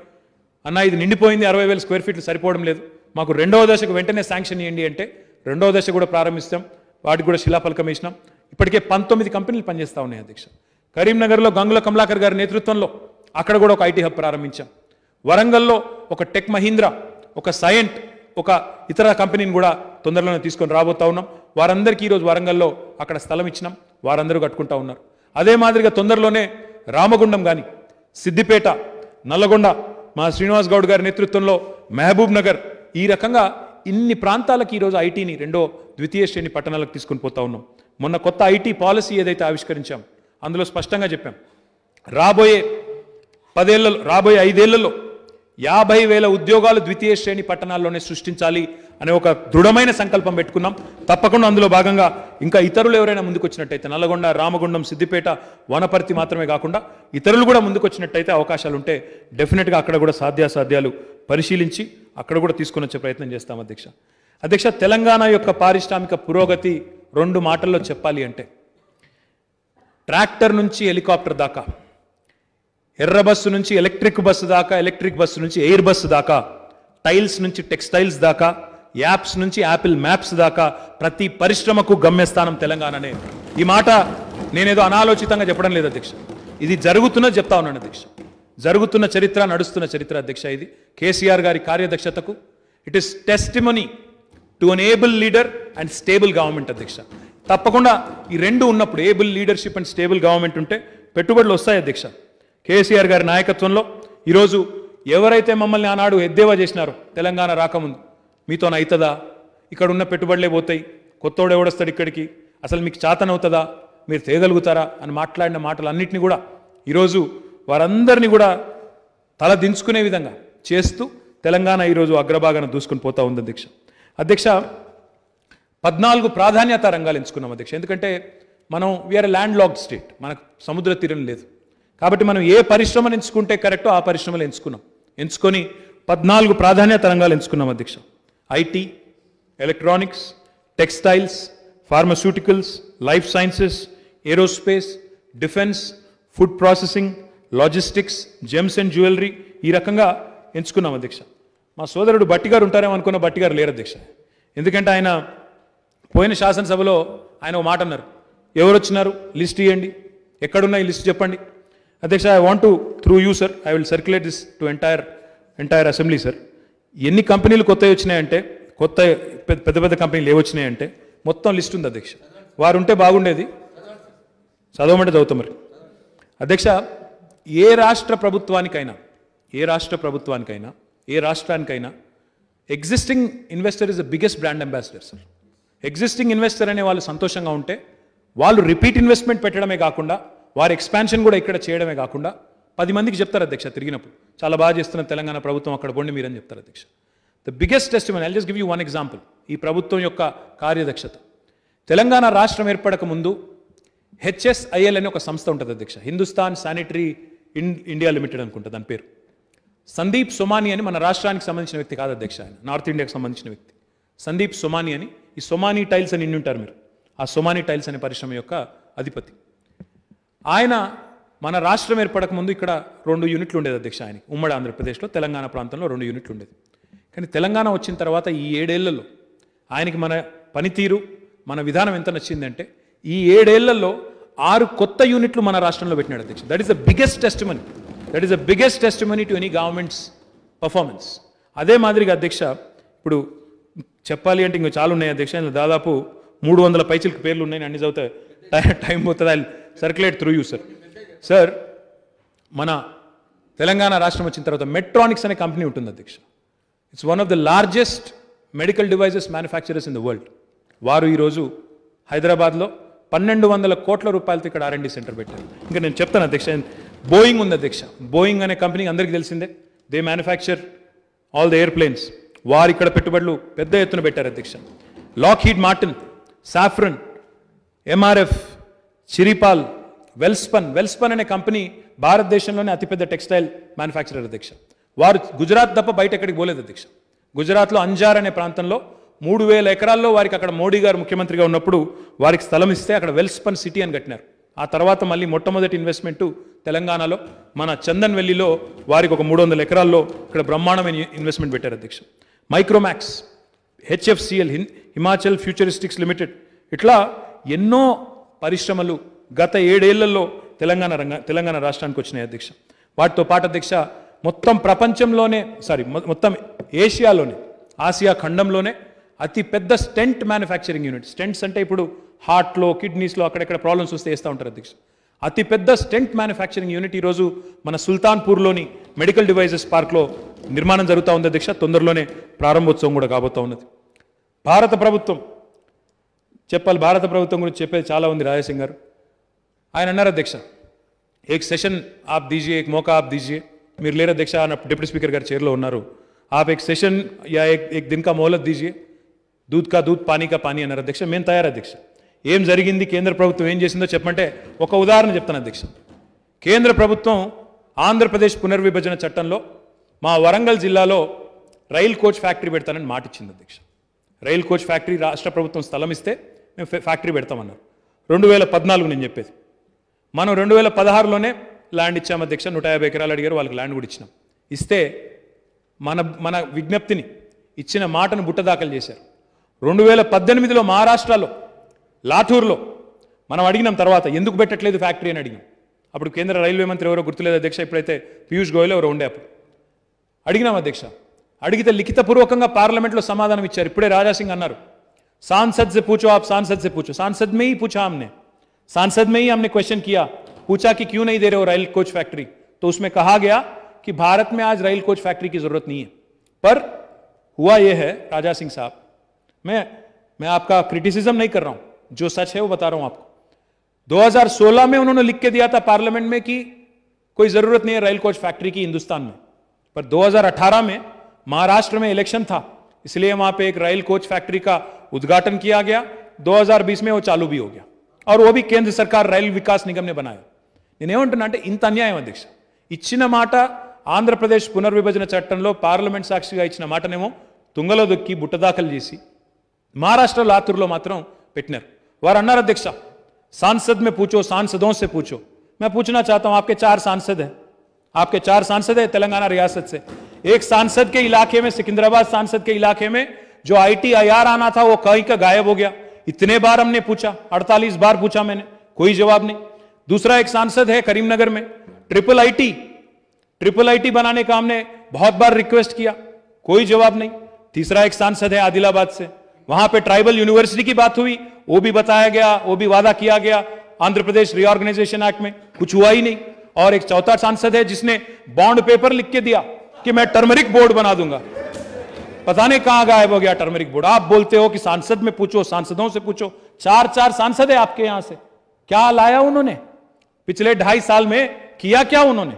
అన్న ఇది నిండిపోయింది అరవై వేల స్క్వేర్ ఫీట్లు సరిపోవడం లేదు మాకు రెండవ దశకు వెంటనే శాంక్షన్ ఇవ్వండి అంటే రెండవ దశ కూడా ప్రారంభిస్తాం వాటికి కూడా శిలాఫలకం వేసినాం ఇప్పటికే పంతొమ్మిది కంపెనీలు పనిచేస్తూ ఉన్నాయి అధ్యక్ష కరీంనగర్లో గంగుల కమలాకర్ గారి నేతృత్వంలో అక్కడ కూడా ఒక ఐటీ హబ్ ప్రారంభించాం వరంగల్లో ఒక టెక్ మహీంద్ర ఒక సైంట్ ఒక ఇతర కంపెనీని కూడా తొందరలోనే తీసుకొని రాబోతూ ఉన్నాం వారందరికీ ఈరోజు వరంగల్లో అక్కడ స్థలం ఇచ్చినాం వారందరూ కట్టుకుంటా ఉన్నారు అదే మాదిరిగా తొందరలోనే రామగుండం కానీ సిద్దిపేట నల్లగొండ మా శ్రీనివాస్ గౌడ్ గారి నేతృత్వంలో మహబూబ్ నగర్ ఈ రకంగా ఇన్ని ప్రాంతాలకు ఈరోజు ఐటీని రెండో ద్వితీయ శ్రేణి పట్టణాలకు తీసుకుని పోతా ఉన్నాం మొన్న కొత్త ఐటీ పాలసీ ఏదైతే ఆవిష్కరించాం అందులో స్పష్టంగా చెప్పాం రాబోయే పదేళ్లలో రాబోయే ఐదేళ్లలో యాభై వేల ఉద్యోగాలు ద్వితీయ శ్రేణి పట్టణాల్లోనే సృష్టించాలి అనే ఒక దృఢమైన సంకల్పం పెట్టుకున్నాం తప్పకుండా అందులో భాగంగా ఇంకా ఇతరులు ఎవరైనా ముందుకొచ్చినట్టయితే నల్లగొండ రామగుండం సిద్దిపేట వనపర్తి మాత్రమే కాకుండా ఇతరులు కూడా ముందుకొచ్చినట్టయితే అవకాశాలు ఉంటే డెఫినెట్గా అక్కడ కూడా సాధ్యాసాధ్యాలు పరిశీలించి అక్కడ కూడా తీసుకుని వచ్చే ప్రయత్నం చేస్తాం అధ్యక్ష అధ్యక్ష తెలంగాణ యొక్క పారిశ్రామిక పురోగతి రెండు మాటల్లో చెప్పాలి అంటే ట్రాక్టర్ నుంచి హెలికాప్టర్ దాకా ఎర్ర బస్సు నుంచి ఎలక్ట్రిక్ బస్సు దాకా ఎలక్ట్రిక్ బస్సు నుంచి ఎయిర్ బస్సు దాకా టైల్స్ నుంచి టెక్స్టైల్స్ దాకా యాప్స్ నుంచి యాపిల్ మ్యాప్స్ దాకా ప్రతి పరిశ్రమకు గమ్యస్థానం తెలంగాణనే ఈ మాట నేనేదో అనాలోచితంగా చెప్పడం లేదు అధ్యక్ష ఇది జరుగుతున్న చెప్తా ఉన్నాను అధ్యక్ష జరుగుతున్న చరిత్ర నడుస్తున్న చరిత్ర అధ్యక్ష ఇది కేసీఆర్ గారి కార్యదక్షతకు it is testimony to an able leader and stable government అధ్యక్ష తప్పకుండా ఈ రెండు ఉన్నప్పుడు able leadership and stable government ఉంటే పెట్టుబడులు వస్తాయి అధ్యక్ష కేసీఆర్ గారి నాయకత్వంలో ఈరోజు ఎవరైతే మమ్మల్ని ఆనాడు ఎద్దేవా చేసినారో తెలంగాణ రాకముందు మీతోన అవుతుందా ఇక్కడ ఉన్న పెట్టుబడులే పోతాయి కొత్తోడు ఎవడొస్తాడు ఇక్కడికి అసలు మీకు చాతనవుతుందా మీరు తేగలుగుతారా అని మాట్లాడిన మాటలు అన్నింటినీ కూడా ఈరోజు వారందరినీ కూడా తల దించుకునే విధంగా చేస్తూ తెలంగాణ ఈరోజు అగ్రభాగాన దూసుకుని పోతా ఉంది అధ్యక్ష అధ్యక్ష పద్నాలుగు ప్రాధాన్యత రంగాలు ఎంచుకున్నాం అధ్యక్ష ఎందుకంటే మనం వీఆర్ ల్యాండ్ లాక్డ్ స్టేట్ మనకు సముద్ర తీరం లేదు కాబట్టి మనం ఏ పరిశ్రమను ఎంచుకుంటే కరెక్టో ఆ పరిశ్రమలు ఎంచుకున్నాం ఎంచుకొని పద్నాలుగు ప్రాధాన్యత రంగాలు ఎంచుకున్నాం అధ్యక్ష IT electronics textiles pharmaceuticals life sciences aerospace defence food processing logistics gems and jewellery ఈ రకంగా ఎంచుకున్నాం అధ్యక్ష మా సోదరుడు బట్టిగారు ఉంటారేమో అనుకున్న బట్టిగారు లేరు అధ్యక్ష ఎందుకంటే ఆయన పోయిన శాసనసభలో ఆయన ఒక మాట అన్నారు ఎవరు వచ్చినారు లిస్ట్ ఇవ్వండి ఎక్కడున్నాయి లిస్ట్ చెప్పండి అధ్యక్ష I want to through you sir I will circulate this to entire entire assembly sir ఎన్ని కంపెనీలు కొత్తవి వచ్చినాయంటే కొత్త పెద్ద పెద్ద కంపెనీలు ఏవొచ్చినాయంటే మొత్తం లిస్ట్ ఉంది అధ్యక్ష వారు ఉంటే బాగుండేది చదవమంటే చదువుతాం మరి అధ్యక్ష ఏ రాష్ట్ర ప్రభుత్వానికైనా ఏ రాష్ట్ర ప్రభుత్వానికైనా ఏ రాష్ట్రానికైనా existing investor is the biggest brand ambassador sir existing investor అనే వాళ్ళు సంతోషంగా ఉంటే వాళ్ళు రిపీట్ ఇన్వెస్ట్మెంట్ పెట్టడమే కాకుండా వారి ఎక్స్పాన్షన్ కూడా ఇక్కడ చేయడమే కాకుండా పది మందికి చెప్తారు అధ్యక్ష తిరిగినప్పుడు చాలా బాగా చేస్తున్న తెలంగాణ ప్రభుత్వం అక్కడ పోండి మీరని చెప్తారు అధ్యక్ష the biggest test I'll just give you one example ఈ ప్రభుత్వం యొక్క కార్యదక్షత తెలంగాణ రాష్ట్రం ఏర్పడక ముందు హెచ్ఎస్ఐఎల్ అనే ఒక సంస్థ ఉంటుంది అధ్యక్ష హిందుస్థాన్ శానిటరీ ఇండియా లిమిటెడ్ అనుకుంటుంది దాని పేరు సందీప్ సుమాని అని మన రాష్ట్రానికి సంబంధించిన వ్యక్తి కాదు అధ్యక్ష ఆయన నార్త్ ఇండియాకి సంబంధించిన వ్యక్తి సందీప్ సుమాని అని ఈ సుమాని టైల్స్ అని ఉంటారు మీరు ఆ సుమాని టైల్స్ అనే పరిశ్రమ యొక్క అధిపతి ఆయన మన రాష్ట్రం ఏర్పడక ముందు ఇక్కడ రెండు యూనిట్లు ఉండేది అధ్యక్ష ఆయనకి ఉమ్మడి ఆంధ్రప్రదేశ్లో తెలంగాణ ప్రాంతంలో రెండు యూనిట్లు ఉండేది కానీ తెలంగాణ వచ్చిన తర్వాత ఈ ఏడేళ్లలో ఆయనకి మన పనితీరు మన విధానం ఎంత నచ్చిందంటే ఈ ఏడేళ్లలో ఆరు కొత్త యూనిట్లు మన రాష్ట్రంలో పెట్టినాడు అధ్యక్ష that is the biggest testimony that is the biggest testimony to any government's performance అదే మాదిరిగా అధ్యక్ష ఇప్పుడు చెప్పాలి అంటే ఇంకా చాలా ఉన్నాయి అధ్యక్ష దాదాపు మూడు వందల పైచిలకి పేర్లు ఉన్నాయి అన్ని చదువుతాయి టైం పోతుంది I circulate through you sir sir మన తెలంగాణ రాష్ట్రం వచ్చిన తర్వాత మెట్రానిక్స్ అనే కంపెనీ ఉంటుంది అధ్యక్ష it's one of the largest medical devices manufacturers in the world వారు ఈరోజు హైదరాబాద్లో పన్నెండు వందల కోట్ల రూపాయలతో ఇక్కడ ఆర్ఎండి సెంటర్ పెట్టారు ఇంకా నేను చెప్తాను అధ్యక్ష బోయింగ్ ఉంది అధ్యక్ష బోయింగ్ అనే కంపెనీ అందరికీ తెలిసిందే they manufacture all the airplanes వారు ఇక్కడ పెట్టుబడులు పెద్ద ఎత్తున పెట్టారు అధ్యక్ష Lockheed Martin Safran MRF Chiripal Welspun Welspun అనే కంపెనీ భారతదేశంలోనే అతిపెద్ద టెక్స్టైల్ మ్యానుఫ్యాక్చరర్ అధ్యక్ష వారు గుజరాత్ తప్ప బయట ఎక్కడికి పోలేదు అధ్యక్ష గుజరాత్లో అంజార్ అనే ప్రాంతంలో మూడు వేల ఎకరాల్లో వారికి అక్కడ మోడీ గారు ముఖ్యమంత్రిగా ఉన్నప్పుడు వారికి స్థలం ఇస్తే అక్కడ వెల్స్పన్ సిటీ అని కట్టినారు ఆ తర్వాత మళ్ళీ మొట్టమొదటి ఇన్వెస్ట్మెంటు తెలంగాణలో మన చందన్ వెల్లిలో వారికి ఒక మూడు వందల ఎకరాల్లో ఇక్కడ బ్రహ్మాండమైన ఇన్వెస్ట్మెంట్ పెట్టారు అధ్యక్ష Micromax HFCL Himachal futuristics limited ఇట్లా ఎన్నో పరిశ్రమలు గత ఏడేళ్లలో తెలంగాణ రంగ తెలంగాణ రాష్ట్రానికి వచ్చినాయి అధ్యక్ష వాటితో పాటు అధ్యక్ష మొత్తం ప్రపంచంలోనే సారీ మొత్తం ఏషియాలోనే ఆసియా ఖండంలోనే అతి పెద్ద స్టెంట్ మ్యానుఫ్యాక్చరింగ్ యూనిట్ స్టెంట్స్ అంటే ఇప్పుడు హార్ట్లో కిడ్నీస్లో అక్కడెక్కడ ప్రాబ్లమ్స్ వస్తే వేస్తూ ఉంటారు అధ్యక్ష అతిపెద్ద స్టెంట్ మ్యానుఫ్యాక్చరింగ్ యూనిట్ ఈరోజు మన సుల్తాన్పూర్లోని మెడికల్ డివైజెస్ పార్క్లో నిర్మాణం జరుగుతూ ఉంది అధ్యక్ష తొందరలోనే ప్రారంభోత్సవం కూడా కాబోతూ ఉన్నది భారత ప్రభుత్వం చెప్పాలి భారత ప్రభుత్వం గురించి చెప్పేది చాలా ఉంది రాజసింగ్ గారు ఆయన అన్నారు అధ్యక్ష ఏక్ సెషన్ ఆప్ దీజియే ఏక్ మోకా ఆప్ దీజియే మీరు లేరు అధ్యక్ష అన్న డిప్యూటీ స్పీకర్ గారు చైర్లో ఉన్నారు ఆప్ ఏక్ సెషన్ యా ఏక్ దిన్ కా మోహలత్ దీజియే దూద్ కా దూద్ పానీ కా పానీ అన్నారు అధ్యక్ష మేము తయారు అధ్యక్ష ఏం జరిగింది కేంద్ర ప్రభుత్వం ఏం చేసిందో చెప్పమంటే ఒక ఉదాహరణ చెప్తాను అధ్యక్ష కేంద్ర ప్రభుత్వం ఆంధ్రప్రదేశ్ పునర్విభజన చట్టంలో మా వరంగల్ జిల్లాలో రైల్ కోచ్ ఫ్యాక్టరీ పెడతానని మాట ఇచ్చింది అధ్యక్ష రైల్ కోచ్ ఫ్యాక్టరీ రాష్ట్ర ప్రభుత్వం స్థలం ఇస్తే మేము ఫ్యాక్టరీ పెడతామన్నారు రెండు వేల పద్నాలుగు నేను చెప్పేది మనం రెండు వేల పదహారులోనే ల్యాండ్ ఇచ్చాము అధ్యక్ష నూట యాభై ఎకరాలు అడిగారు వాళ్ళకి ల్యాండ్ కూడా ఇచ్చినాం ఇస్తే మన మన విజ్ఞప్తిని ఇచ్చిన మాటను బుట్టదాఖలు చేశారు రెండు వేల పద్దెనిమిదిలో మహారాష్ట్రలో लातूर लो మనం అడిగినం తర్వాత ఎందుకు పెట్టట్లేదు ఫ్యాక్టరీ అని అడిగా అప్పుడు కేంద్ర రైల్వే మంత్రి ఎవరో గుర్తులేదా అధ్యక్షా ఇపుడేతే పీయూష్ గోయల్ ఎవరో ఉండె అప్పుడు అడిగినాం అధ్యక్షా అడిగితే లిఖితపూర్వకంగా పార్లమెంట్ లో సమాధానం ఇచ్చారు ఇప్పుడే రాజశేంగ్ అన్నారు శాసద్జే પૂచో ఆప్ శాసద్సే પૂచో శాసద్మే హి పుచా అమ్నే శాసద్మే హి అమ్నే క్వశ్చన్ కియా पूछा కి క్యూ నహీ దే రహో రైల్ కోచ్ ఫ్యాక్టరీ తో ఉస్మే కహా గయా కి భారత్ మే ఆజ్ రైల్ కోచ్ ఫ్యాక్టరీ కి జరూర్త్ నహీ హై పర్ hua ye hai raja singh sahab main main aapka criticism nahi kar raha जो सच है वो बता रहा हूं आपको 2016 में उन्होंने लिख के दिया था पार्लियामेंट में कि कोई जरूरत नहीं है रेल कोच फैक्ट्री की हिंदुस्तान में पर 2018 में महाराष्ट्र में इलेक्शन था इसलिए वहां पे एक रेल कोच फैक्ट्री का उद्घाटन किया गया 2020 में वो चालू भी हो गया और वो भी केंद्र सरकार रेल विकास निगम ने बनाया నేనేమంటున్నానంటే ఇంత అన్యాయం అధ్యక్ష ఇచ్చిన మాట ఆంధ్రప్రదేశ్ పునర్విభజన చట్టంలో పార్లమెంట్ సాక్షిగా ఇచ్చిన మాటనేమో తుంగలో बुट బుట్టదాఖలు महाराष्ट्र लातूर में మాత్రం पिटनर वार अन्ना अध्यक्ष सांसद में पूछो सांसदों से पूछो मैं पूछना चाहता हूं आपके चार सांसद हैं आपके चार सांसद हैं तेलंगाना रियासत से एक सांसद के इलाके में सिकंदराबाद सांसद के इलाके में जो आईटीआईआर आना था वो कहीं का गायब हो गया इतने बार हमने पूछा 48 बार पूछा मैंने कोई जवाब नहीं दूसरा एक सांसद है करीमनगर में ट्रिपल आईटी ट्रिपल आईटी बनाने का हमने बहुत बार रिक्वेस्ट किया कोई जवाब नहीं तीसरा एक सांसद है आदिलाबाद से वहां पे ट्राइबल यूनिवर्सिटी की बात हुई वो भी बताया गया वो भी वादा किया गया आंध्र प्रदेश रिओर्गेनाइजेशन एक्ट में कुछ हुआ ही नहीं और एक चौथा सांसद है जिसने बॉन्ड पेपर लिख के दिया कि मैं टर्मरिक बोर्ड बना दूंगा पता नहीं कहां गायब हो गया टर्मरिक बोर्ड आप बोलते हो कि सांसद में पूछो सांसदों से पूछो चार चार सांसद है आपके यहां से क्या लाया उन्होंने पिछले ढाई साल में किया क्या उन्होंने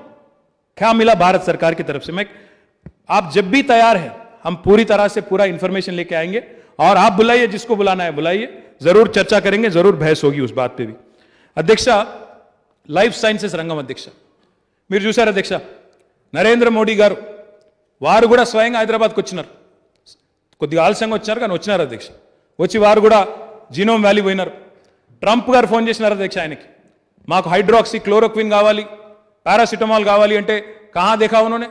क्या मिला भारत सरकार की तरफ से मैं आप जब भी तैयार है हम पूरी तरह से पूरा इंफॉर्मेशन लेके आएंगे और आप बुलाइए जिसको बुलाना है बुलाइए जरूर चर्चा करेंगे जरूर बहस होगी उस बात पे भी अध्यक्ष लाइफ साइंसेस रंगम अध्यक्ष चूसर अध्यक्ष नरेंद्र मोडी गार वो स्वयं हईदराबाद आलस्य वा वी वो जीनोम व्यी हो ट्रंप ग फोन अध्यक्ष आयन की मैं क्लोरोक्वीन क्लोरोक्वीनवाली पारासीटमाल कावाली अंटे कहाँ देखा उन्होंने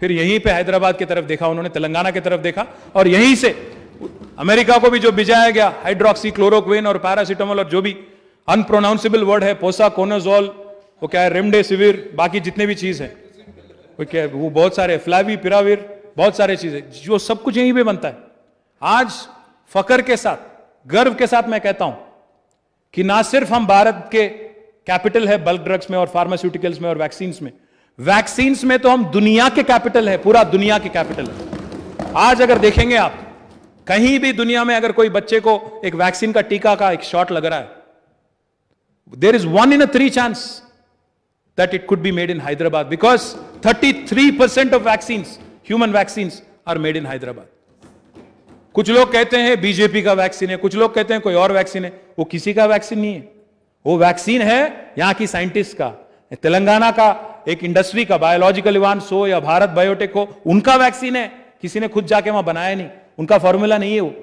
फिर यहीं पे हैदराबाद की तरफ देखा उन्होंने तेलंगाना की तरफ देखा और यहीं से अमेरिका को भी जो भिजाया गया हाइड्रोक्सी क्लोरोक्विन और पैरासिटामोल और जो भी अनप्रोनाउंसिबल वर्ड है पोसा कोनोजोल वो क्या है रेमडेसिविर बाकी जितने भी चीज है वो क्या है वो बहुत सारे फ्लावी पिराविर बहुत सारे चीजें जो सब कुछ यहीं पे बनता है आज फकर के साथ गर्व के साथ मैं कहता हूं कि ना सिर्फ हम भारत के कैपिटल है बल्क ड्रग्स में और फार्मास्यूटिकल्स में और वैक्सीन में वैक्सीन में तो हम दुनिया के कैपिटल है पूरा दुनिया के कैपिटल है आज अगर देखेंगे आप कहीं भी दुनिया में अगर कोई बच्चे को एक वैक्सीन का टीका का एक शॉट लग रहा है there is one in a three chance could be made in Hyderabad because thirty three percent of vaccine human vaccine are made in Hyderabad कुछ लोग कहते हैं बीजेपी का वैक्सीन है कुछ लोग कहते हैं कोई और वैक्सीन है वो किसी का वैक्सीन नहीं है वो वैक्सीन है यहां की साइंटिस्ट का तेलंगाना का एक इंडस्ट्री का बायोलॉजिकल इवान सो या भारत बायोटेक हो उनका वैक्सीन है किसी ने खुद जाके वहां बनाया नहीं उनका फार्मूला नहीं है वो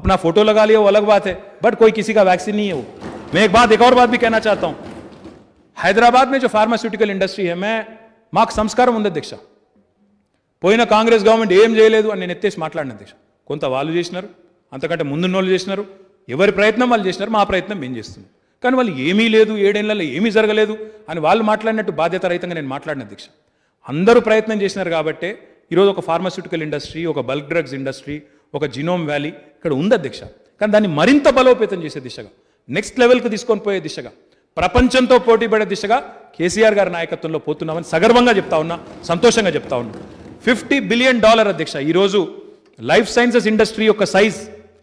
अपना फोटो लगा लिया वो अलग बात है बट कोई किसी का वैक्सीन नहीं है वो मैं एक बात एक और बात भी कहना चाहता हूं हैदराबाद में जो फार्मास्यूटिकल इंडस्ट्री है मैं मार्क संस्करम अध्यक्षा पोयना कांग्रेस गवर्नमेंट એમ చేయలేదు అని నేను ఎత్తేసి మాట్లాడిన అధ్యక్ష ఎంత వాలు చేస్తున్నారు అంతకంటే ముందు నొల చేస్తున్నారు ఎవరి ప్రయత్నం వాలు చేస్తున్నారు మా ప్రయత్నం నేను చేస్తున్నాను కాని వాలు ఏమీ లేదు ఏడెల్లల ఏమీ జరగలేదు అని వాలు మాట్లాడినట్టు బాధ్యత రహితంగా నేను మాట్లాడిన అధ్యక్ష అందరూ ప్రయత్నం చేస్తున్నారు కాబట్టి ఈరోజు ఒక ఫార్మస్యూటికల్ ఇండస్ట్రీ ఒక బల్క్ డ్రగ్స్ ఇండస్ట్రీ ఒక జినోమ్ వ్యాలీ ఇక్కడ ఉంది అధ్యక్ష కానీ దాన్ని మరింత బలోపేతం చేసే దిశగా నెక్స్ట్ లెవెల్కి తీసుకొని పోయే దిశగా ప్రపంచంతో పోటీ పడే దిశగా కేసీఆర్ గారి నాయకత్వంలో పోతున్నామని సగర్వంగా చెప్తా ఉన్నా సంతోషంగా చెప్తా ఉన్నా ఫిఫ్టీ బిలియన్ డాలర్ అధ్యక్ష ఈరోజు లైఫ్ సైన్సెస్ ఇండస్ట్రీ యొక్క సైజ్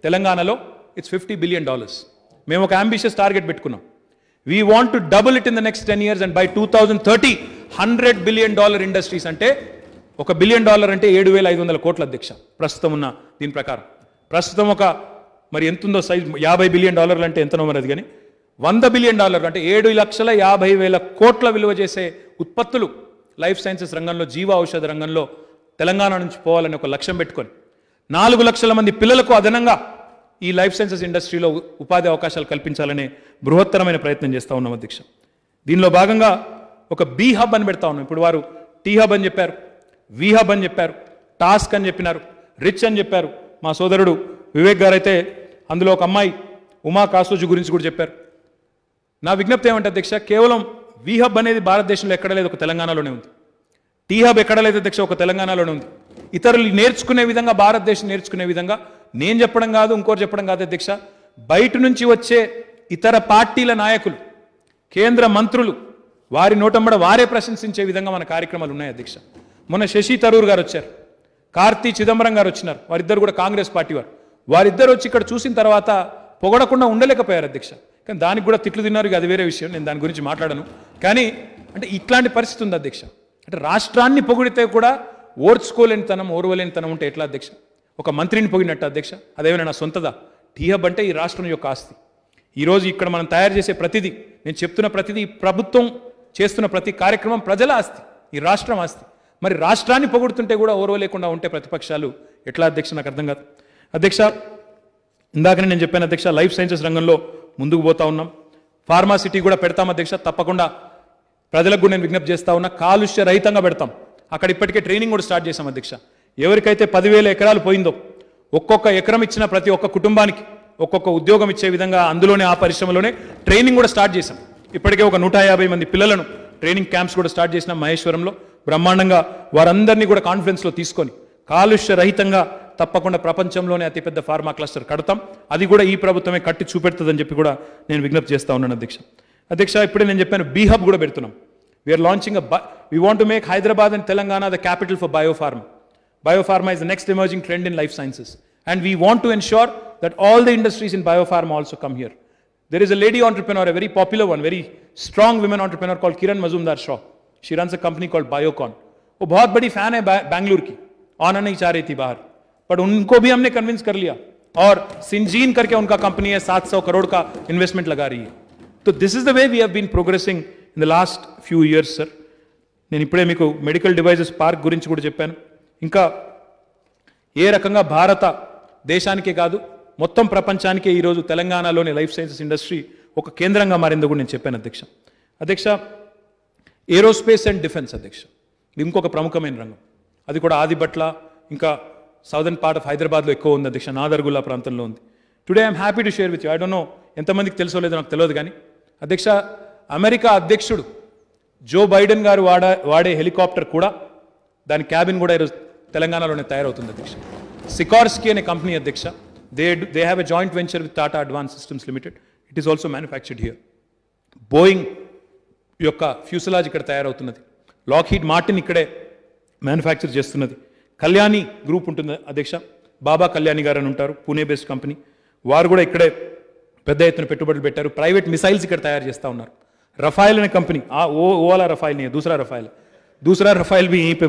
తెలంగాణలో ఇట్స్ ఫిఫ్టీ బిలియన్ డాలర్స్ మేము ఒక అంబిషియస్ టార్గెట్ పెట్టుకున్నాం we want to double it in the next ten years and by two thousand thirty hundred billion dollar industries అంటే ఒక billion dollar అంటే ఏడు వేల ఐదు వందల కోట్ల అధ్యక్ష ప్రస్తుతం ఉన్న దీని ప్రకారం ప్రస్తుతం ఒక మరి ఎంతుందో సైజ్ యాభై బిలియన్ డాలర్లు అంటే ఎంతనో మరి అది కానీ వంద బిలియన్ డాలర్లు అంటే ఏడు లక్షల యాభై వేల కోట్ల విలువ చేసే ఉత్పత్తులు లైఫ్ సైన్సెస్ రంగంలో జీవ ఔషధ రంగంలో తెలంగాణ నుంచి పోవాలని ఒక లక్ష్యం పెట్టుకొని నాలుగు లక్షల మంది పిల్లలకు అదనంగా ఈ లైఫ్ సైన్సెస్ ఇండస్ట్రీలో ఉపాధి అవకాశాలు కల్పించాలనే బృహత్తరమైన ప్రయత్నం చేస్తూ ఉన్నాం అధ్యక్ష దీనిలో భాగంగా ఒక బీ హబ్ అని పెడతా ఉన్నాం ఇప్పుడు వారు టీ హబ్ అని చెప్పారు వీహబ్ అని చెప్పారు టాస్క్ అని చెప్పినారు రిచ్ అని చెప్పారు మా సోదరుడు వివేక్ గారు అయితే అందులో ఒక అమ్మాయి ఉమా కాసోజు గురించి కూడా చెప్పారు నా విజ్ఞప్తి ఏమంటే అధ్యక్ష కేవలం వీహబ్ అనేది భారతదేశంలో ఎక్కడ లేదు ఒక తెలంగాణలోనే ఉంది టీ హబ్ ఎక్కడ లేదు అధ్యక్ష ఒక తెలంగాణలోనే ఉంది ఇతరులు నేర్చుకునే విధంగా భారతదేశం నేర్చుకునే విధంగా నేను చెప్పడం కాదు ఇంకోటి చెప్పడం కాదు అధ్యక్ష బయట నుంచి వచ్చే ఇతర పార్టీల నాయకులు కేంద్ర మంత్రులు వారి నోటమ్మడ వారే ప్రశంసించే విధంగా మన కార్యక్రమాలు ఉన్నాయి అధ్యక్ష మొన్న శశి తరూర్ గారు వచ్చారు కార్తీ చిదంబరం గారు వచ్చినారు వారిద్దరు కూడా కాంగ్రెస్ పార్టీ వారు వారిద్దరు వచ్చి ఇక్కడ చూసిన తర్వాత పొగడకుండా ఉండలేకపోయారు అధ్యక్ష కానీ దానికి కూడా తిట్లు తిన్నారు అది వేరే విషయం నేను దాని గురించి మాట్లాడను కానీ అంటే ఇట్లాంటి పరిస్థితి ఉంది అధ్యక్ష అంటే రాష్ట్రాన్ని పొగిడితే కూడా ఓర్చుకోలేనితనం ఓర్వలేనితనం ఉంటే ఎట్లా అధ్యక్ష ఒక మంత్రిని పొగిడినట్టు అధ్యక్ష అదేమైనా నా సొంతదా టీహబ్ అంటే ఈ రాష్ట్రం యొక్క ఆస్తి ఈరోజు ఇక్కడ మనం తయారు చేసే ప్రతిదీ నేను చెప్తున్న ప్రతిదీ ప్రభుత్వం చేస్తున్న ప్రతి కార్యక్రమం ప్రజల ఆస్తి ఈ రాష్ట్రం ఆస్తి మరి రాష్ట్రాన్ని పొగుడుతుంటే కూడా ఓరవ లేకుండా ఉంటే ప్రతిపక్షాలు ఎట్లా అధ్యక్ష నాకు అర్థం కాదు అధ్యక్ష ఇందాకనే నేను చెప్పాను అధ్యక్ష లైఫ్ సైన్సెస్ రంగంలో ముందుకు పోతా ఉన్నాం ఫార్మా సిటీ కూడా పెడతాం అధ్యక్ష తప్పకుండా ప్రజలకు కూడా నేను విజ్ఞప్తి చేస్తా ఉన్నా కాలుష్య రహితంగా పెడతాం అక్కడ ఇప్పటికే ట్రైనింగ్ కూడా స్టార్ట్ చేశాం అధ్యక్ష ఎవరికైతే పదివేల ఎకరాలు పోయిందో ఒక్కొక్క ఎకరం ఇచ్చిన ప్రతి ఒక్క కుటుంబానికి ఒక్కొక్క ఉద్యోగం ఇచ్చే విధంగా అందులోనే ఆ పరిశ్రమలోనే ట్రైనింగ్ కూడా స్టార్ట్ చేశాం ఇప్పటికే ఒక నూట యాభై మంది పిల్లలను ట్రైనింగ్ క్యాంప్స్ కూడా స్టార్ట్ చేసిన మహేశ్వరంలో బ్రహ్మాండంగా వారందరినీ కూడా కాన్ఫరెన్స్లో తీసుకొని కాలుష్య రహితంగా తప్పకుండా ప్రపంచంలోనే అతిపెద్ద ఫార్మా క్లస్టర్ కడతాం అది కూడా ఈ ప్రభుత్వమే కట్టి చూపెడుతుందని చెప్పి కూడా నేను విజ్ఞప్తి చేస్తా ఉన్నాను అధ్యక్ష అధ్యక్ష ఇప్పుడే నేను చెప్పాను బీహబ్ కూడా పెడుతున్నాం we're launching a we want to make Hyderabad and Telangana the capital for biopharm biopharma is the next emerging trend in life sciences and we want to ensure that all the industries in biopharm also come here there is a lady entrepreneur a very popular one very strong women entrepreneur call Kiran Mazumdar Shaw she runs a company called Biocon वो बहुत बड़ी fan है बैंगलोर की आना नहीं चाह रही थी बाहर बट उनको भी हमने कन्विंस कर लिया और सिंजीन करके उनका कंपनी है 700 करोड़ का इन्वेस्टमेंट लगा रही है तो this is the way we have been progressing in the last few years sir నేను ఇప్పుడే మీకు మెడికల్ డివైజెస్ పార్క్ గురించి కూడా చెప్పాను ఇంకా ఏ రకంగా భారత దేశానికే కాదు మొత్తం ప్రపంచానికే ఈరోజు తెలంగాణలోని లైఫ్ సైన్సెస్ ఇండస్ట్రీ ఒక కేంద్రంగా మారిందో కూడా నేను చెప్పాను అధ్యక్ష అధ్యక్ష ఏరోస్పేస్ అండ్ డిఫెన్స్ అధ్యక్ష ఇంకొక ప్రముఖమైన రంగం అది కూడా ఆదిబట్ల ఇంకా సౌదర్న్ పార్ట్ ఆఫ్ హైదరాబాద్లో ఎక్కువ ఉంది అధ్యక్ష నాదర్గుల్లా ప్రాంతంలో ఉంది today I'm happy to share with you I don't know ఎంతమందికి తెలుసో లేదో నాకు తెలియదు కానీ అధ్యక్ష అమెరికా అధ్యక్షుడు జో బైడెన్ గారు వాడ వాడే హెలికాప్టర్ కూడా దాని క్యాబిన్ కూడా ఈరోజు తెలంగాణలోనే తయారవుతుంది అధ్యక్ష సికార్స్కి అనే కంపెనీ అధ్యక్ష they they have a joint venture with Tata advance systems limited it is also manufactured here Boeing యొక్క ఫ్యూసలాజ్ ఇక్కడ తయారవుతున్నది లాక్హీడ్ మార్టిన్ ఇక్కడే మ్యానుఫ్యాక్చర్ చేస్తున్నది కళ్యాణి గ్రూప్ ఉంటుంది అధ్యక్ష బాబా కళ్యాణి గారు అని ఉంటారు పూణే బేస్డ్ కంపెనీ వారు కూడా ఇక్కడే పెద్ద ఎత్తున పెట్టుబడులు పెట్టారు ప్రైవేట్ మిసైల్స్ ఇక్కడ తయారు చేస్తూ ఉన్నారు రఫాయిల్ అనే కంపెనీ ఆ ఓ ఓలా రఫాయిల్ నే దూసరా రఫాయిల్ దూసరా रफाइल బి यहीं पे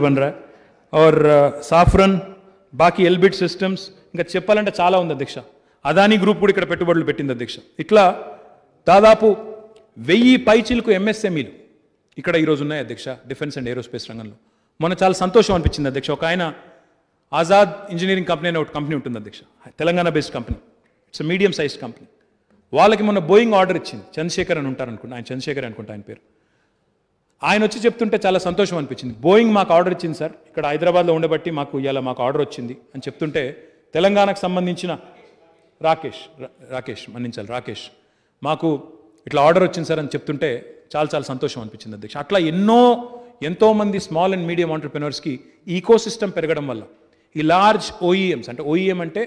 ఆర్ సాఫ్రన్ బాకీ ఎల్బిట్ సిస్టమ్స్ ఇంకా చెప్పాలంటే చాలా ఉంది అధ్యక్ష అదానీ గ్రూప్ కూడా ఇక్కడ పెట్టుబడులు పెట్టింది అధ్యక్ష ఇట్లా దాదాపు వెయ్యి పైచిలకు ఎంఎస్ఎంఈలు e ఇక్కడ ఈరోజు ఉన్నాయి అధ్యక్ష డిఫెన్స్ అండ్ ఏరోస్పేస్ రంగంలో మొన్న చాలా సంతోషం అనిపించింది అధ్యక్ష ఒక ఆయన ఆజాద్ ఇంజనీరింగ్ కంపెనీ అనే ఒక కంపెనీ ఉంటుంది అధ్యక్ష Telangana based company it's medium size company వాళ్ళకి మొన్న బోయింగ్ ఆర్డర్ ఇచ్చింది చంద్రశేఖర్ అని ఉంటారు అనుకుంటా ఆయన చంద్రశేఖర్ అనుకుంటా ఆయన పేరు ఆయన వచ్చి చెప్తుంటే చాలా సంతోషం అనిపించింది బోయింగ్ మాకు ఆర్డర్ ఇచ్చింది సార్ ఇక్కడ హైదరాబాద్లో ఉండబట్టి మాకు ఇలా మాకు ఆర్డర్ వచ్చింది అని చెప్తుంటే తెలంగాణకు సంబంధించిన రాకేష్ రాకేష్ మన్నించాలి రాకేష్ మాకు ఇట్లా ఆర్డర్ వచ్చింది సార్ అని చెప్తుంటే చాలా చాలా సంతోషం అనిపించింది అధ్యక్ష అట్లా ఎన్నో ఎంతోమంది స్మాల్ అండ్ మీడియం ఆంటర్ప్రినర్స్కి ఈకో సిస్టమ్ పెరగడం వల్ల ఈ లార్జ్ ఓఈఎంస్ e అంటే ఓఈఎం e అంటే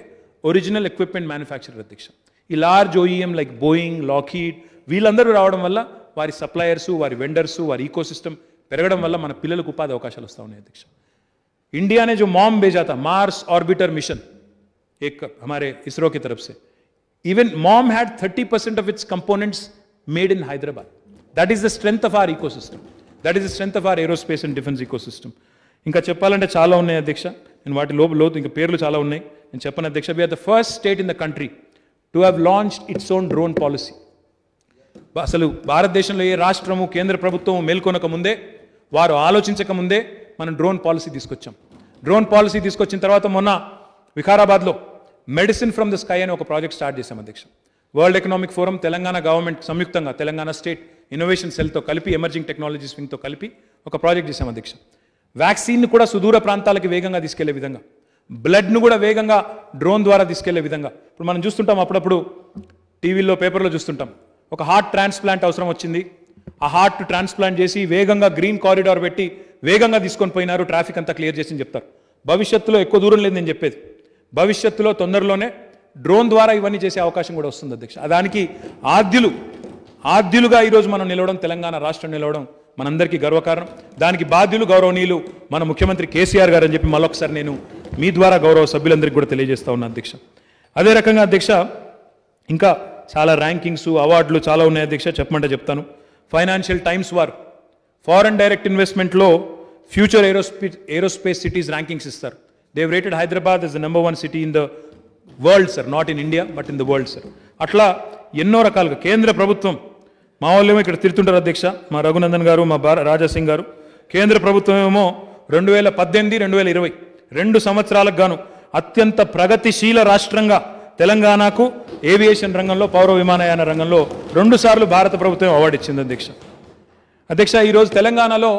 ఒరిజినల్ ఎక్విప్మెంట్ మ్యానుఫ్యాక్చరర్ అధ్యక్ష ఈ large OEM like Boeing Lockheed వీళ్ళందరూ రావడం వల్ల వారి సప్లయర్సు వారి వెండర్సు వారి ఈకో సిస్టమ్ పెరగడం వల్ల మన పిల్లలకు ఉపాధి అవకాశాలు వస్తూ ఉన్నాయి అధ్యక్ష इंडिया జో MOM MOM Mars orbiter mission orbiter mission एक हमारे इसरो की तरफ से even MOM had 30 percent made in Hyderabad that is the strength of our ecosystem. That is the strength of our aerospace and defence ecosystem ఇంకా చెప్పాలంటే చాలా ఉన్నాయి అధ్యక్ష నేను వాటి లోపు లోతు ఇంకా పేర్లు చాలా ఉన్నాయి నేను చెప్పను అధ్యక్ష we're the first state in the country to have launch its own drone policy అసలు భారతదేశంలో ఏ రాష్ట్రము కేంద్ర ప్రభుత్వం మేల్కొనక ముందే వారు ఆలోచించక ముందే మనం డ్రోన్ పాలసీ తీసుకొచ్చాం డ్రోన్ పాలసీ తీసుకొచ్చిన తర్వాత మొన్న వికారాబాద్లో మెడిసిన్ ఫ్రమ్ ద స్కై అని ఒక ప్రాజెక్ట్ స్టార్ట్ చేశాం అధ్యక్షం world economic forum Telangana government సంయుక్తంగా తెలంగాణ స్టేట్ ఇన్నోవేషన్ సెల్తో కలిపి ఎమర్జింగ్ టెక్నాలజీస్ వింగ్తో కలిపి ఒక ప్రాజెక్ట్ చేశాం అధ్యక్ష వ్యాక్సిన్ను కూడా సుదూర ప్రాంతాలకు వేగంగా తీసుకెళ్లే విధంగా బ్లడ్ను కూడా వేగంగా డ్రోన్ ద్వారా తీసుకెళ్లే విధంగా ఇప్పుడు మనం చూస్తుంటాం అప్పుడప్పుడు టీవీల్లో పేపర్లో చూస్తుంటాం ఒక హార్ట్ ట్రాన్స్ప్లాంట్ అవసరం వచ్చింది ఆ హార్ట్ ట్రాన్స్ప్లాంట్ చేసి వేగంగా గ్రీన్ కారిడార్ పెట్టి వేగంగా తీసుకొని పోయినారు ట్రాఫిక్ అంతా క్లియర్ చేసి చెప్తారు భవిష్యత్తులో ఎక్కువ దూరం లేదు నేను చెప్పేది భవిష్యత్తులో తొందరలోనే డ్రోన్ ద్వారా ఇవన్నీ చేసే అవకాశం కూడా వస్తుంది అధ్యక్ష దానికి ఆద్యులు ఆద్యులుగా ఈరోజు మనం నిలవడం తెలంగాణ రాష్ట్రం నిలవడం మనందరికీ గర్వకారణం దానికి బాధ్యులు గౌరవనీయులు మన ముఖ్యమంత్రి కేసీఆర్ గారు అని చెప్పి మళ్ళొకసారి నేను మీ ద్వారా గౌరవ సభ్యులందరికీ కూడా తెలియజేస్తా ఉన్నా అధ్యక్ష అదే రకంగా అధ్యక్ష ఇంకా చాలా ర్యాంకింగ్స్ అవార్డులు చాలా ఉన్నాయి అధ్యక్ష చెప్పమంటే చెప్తాను ఫైనాన్షియల్ టైమ్స్ వారు ఫారెన్ డైరెక్ట్ ఇన్వెస్ట్మెంట్లో future aerospace aerospace cities rankings ఇస్తారు they rated Hyderabad is the number one city in the world sir not in India but in the world sir అట్లా ఎన్నో రకాలుగా కేంద్ర ప్రభుత్వం మా వాళ్ళేమో ఇక్కడ తిరుతుంటారు అధ్యక్ష మా రఘునందన్ గారు మా బా రాజాసింగ్ గారు కేంద్ర ప్రభుత్వం ఏమో రెండు వేల పద్దెనిమిది రెండు వేల ఇరవై రెండు సంవత్సరాలకు గాను అత్యంత ప్రగతిశీల రాష్ట్రంగా తెలంగాణకు ఏవియేషన్ రంగంలో పౌర విమానయాన రంగంలో రెండుసార్లు భారత ప్రభుత్వం అవార్డు ఇచ్చింది అధ్యక్ష అధ్యక్ష ఈరోజు తెలంగాణలో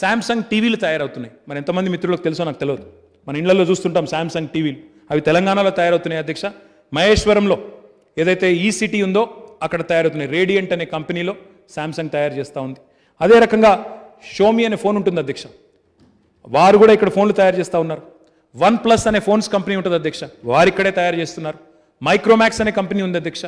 శాంసంగ్ టీవీలు తయారవుతున్నాయి మరి ఎంతమంది మిత్రులకు తెలుసో నాకు తెలియదు మన ఇళ్లలో చూస్తుంటాం శాంసంగ్ టీవీలు అవి తెలంగాణలో తయారవుతున్నాయి అధ్యక్ష మహేశ్వరంలో ఏదైతే ఈ సిటీ ఉందో అక్కడ తయారవుతున్నాయి రేడియంట్ అనే కంపెనీలో శాంసంగ్ తయారు చేస్తూ ఉంది అదే రకంగా షోమి అనే ఫోన్ ఉంటుంది అధ్యక్ష వారు కూడా ఇక్కడ ఫోన్లు తయారు చేస్తూ ఉన్నారు వన్ ప్లస్ అనే ఫోన్స్ కంపెనీ ఉంటుంది అధ్యక్ష వారు ఇక్కడే తయారు చేస్తున్నారు మైక్రోమాక్స్ అనే కంపెనీ ఉంది అధ్యక్ష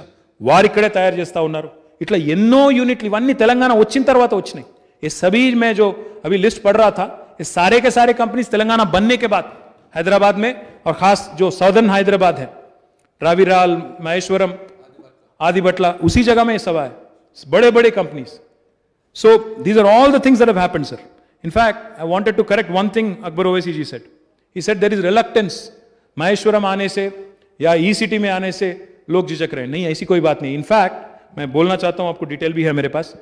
వారు ఇక్కడే తయారు చేస్తూ ఉన్నారు ఇట్లా ఎన్నో యూనిట్లు ఇవన్నీ తెలంగాణ వచ్చిన తర్వాత వచ్చినాయి ఏ సబీ మేజో అవి లిస్ట్ పడరాత ఏ సారే కే సారే కంపెనీస్ తెలంగాణ బన్నే కే బాత్ हैदराबाद में और खास जो सदर्न हैदराबाद है रावीराल महेश्वरम आदि बटला उसी जगह में सवा सभा है बड़े बड़े companies so these are all the things that have happened sir in fact I wanted to correct one thing Akbar Owaisi ji said he said there is reluctance Maheshwaram आने से या ई e सिटी में आने से लोग झिझक रहे हैं नहीं ऐसी कोई बात नहीं इनफैक्ट मैं बोलना चाहता हूं आपको डिटेल भी है मेरे पास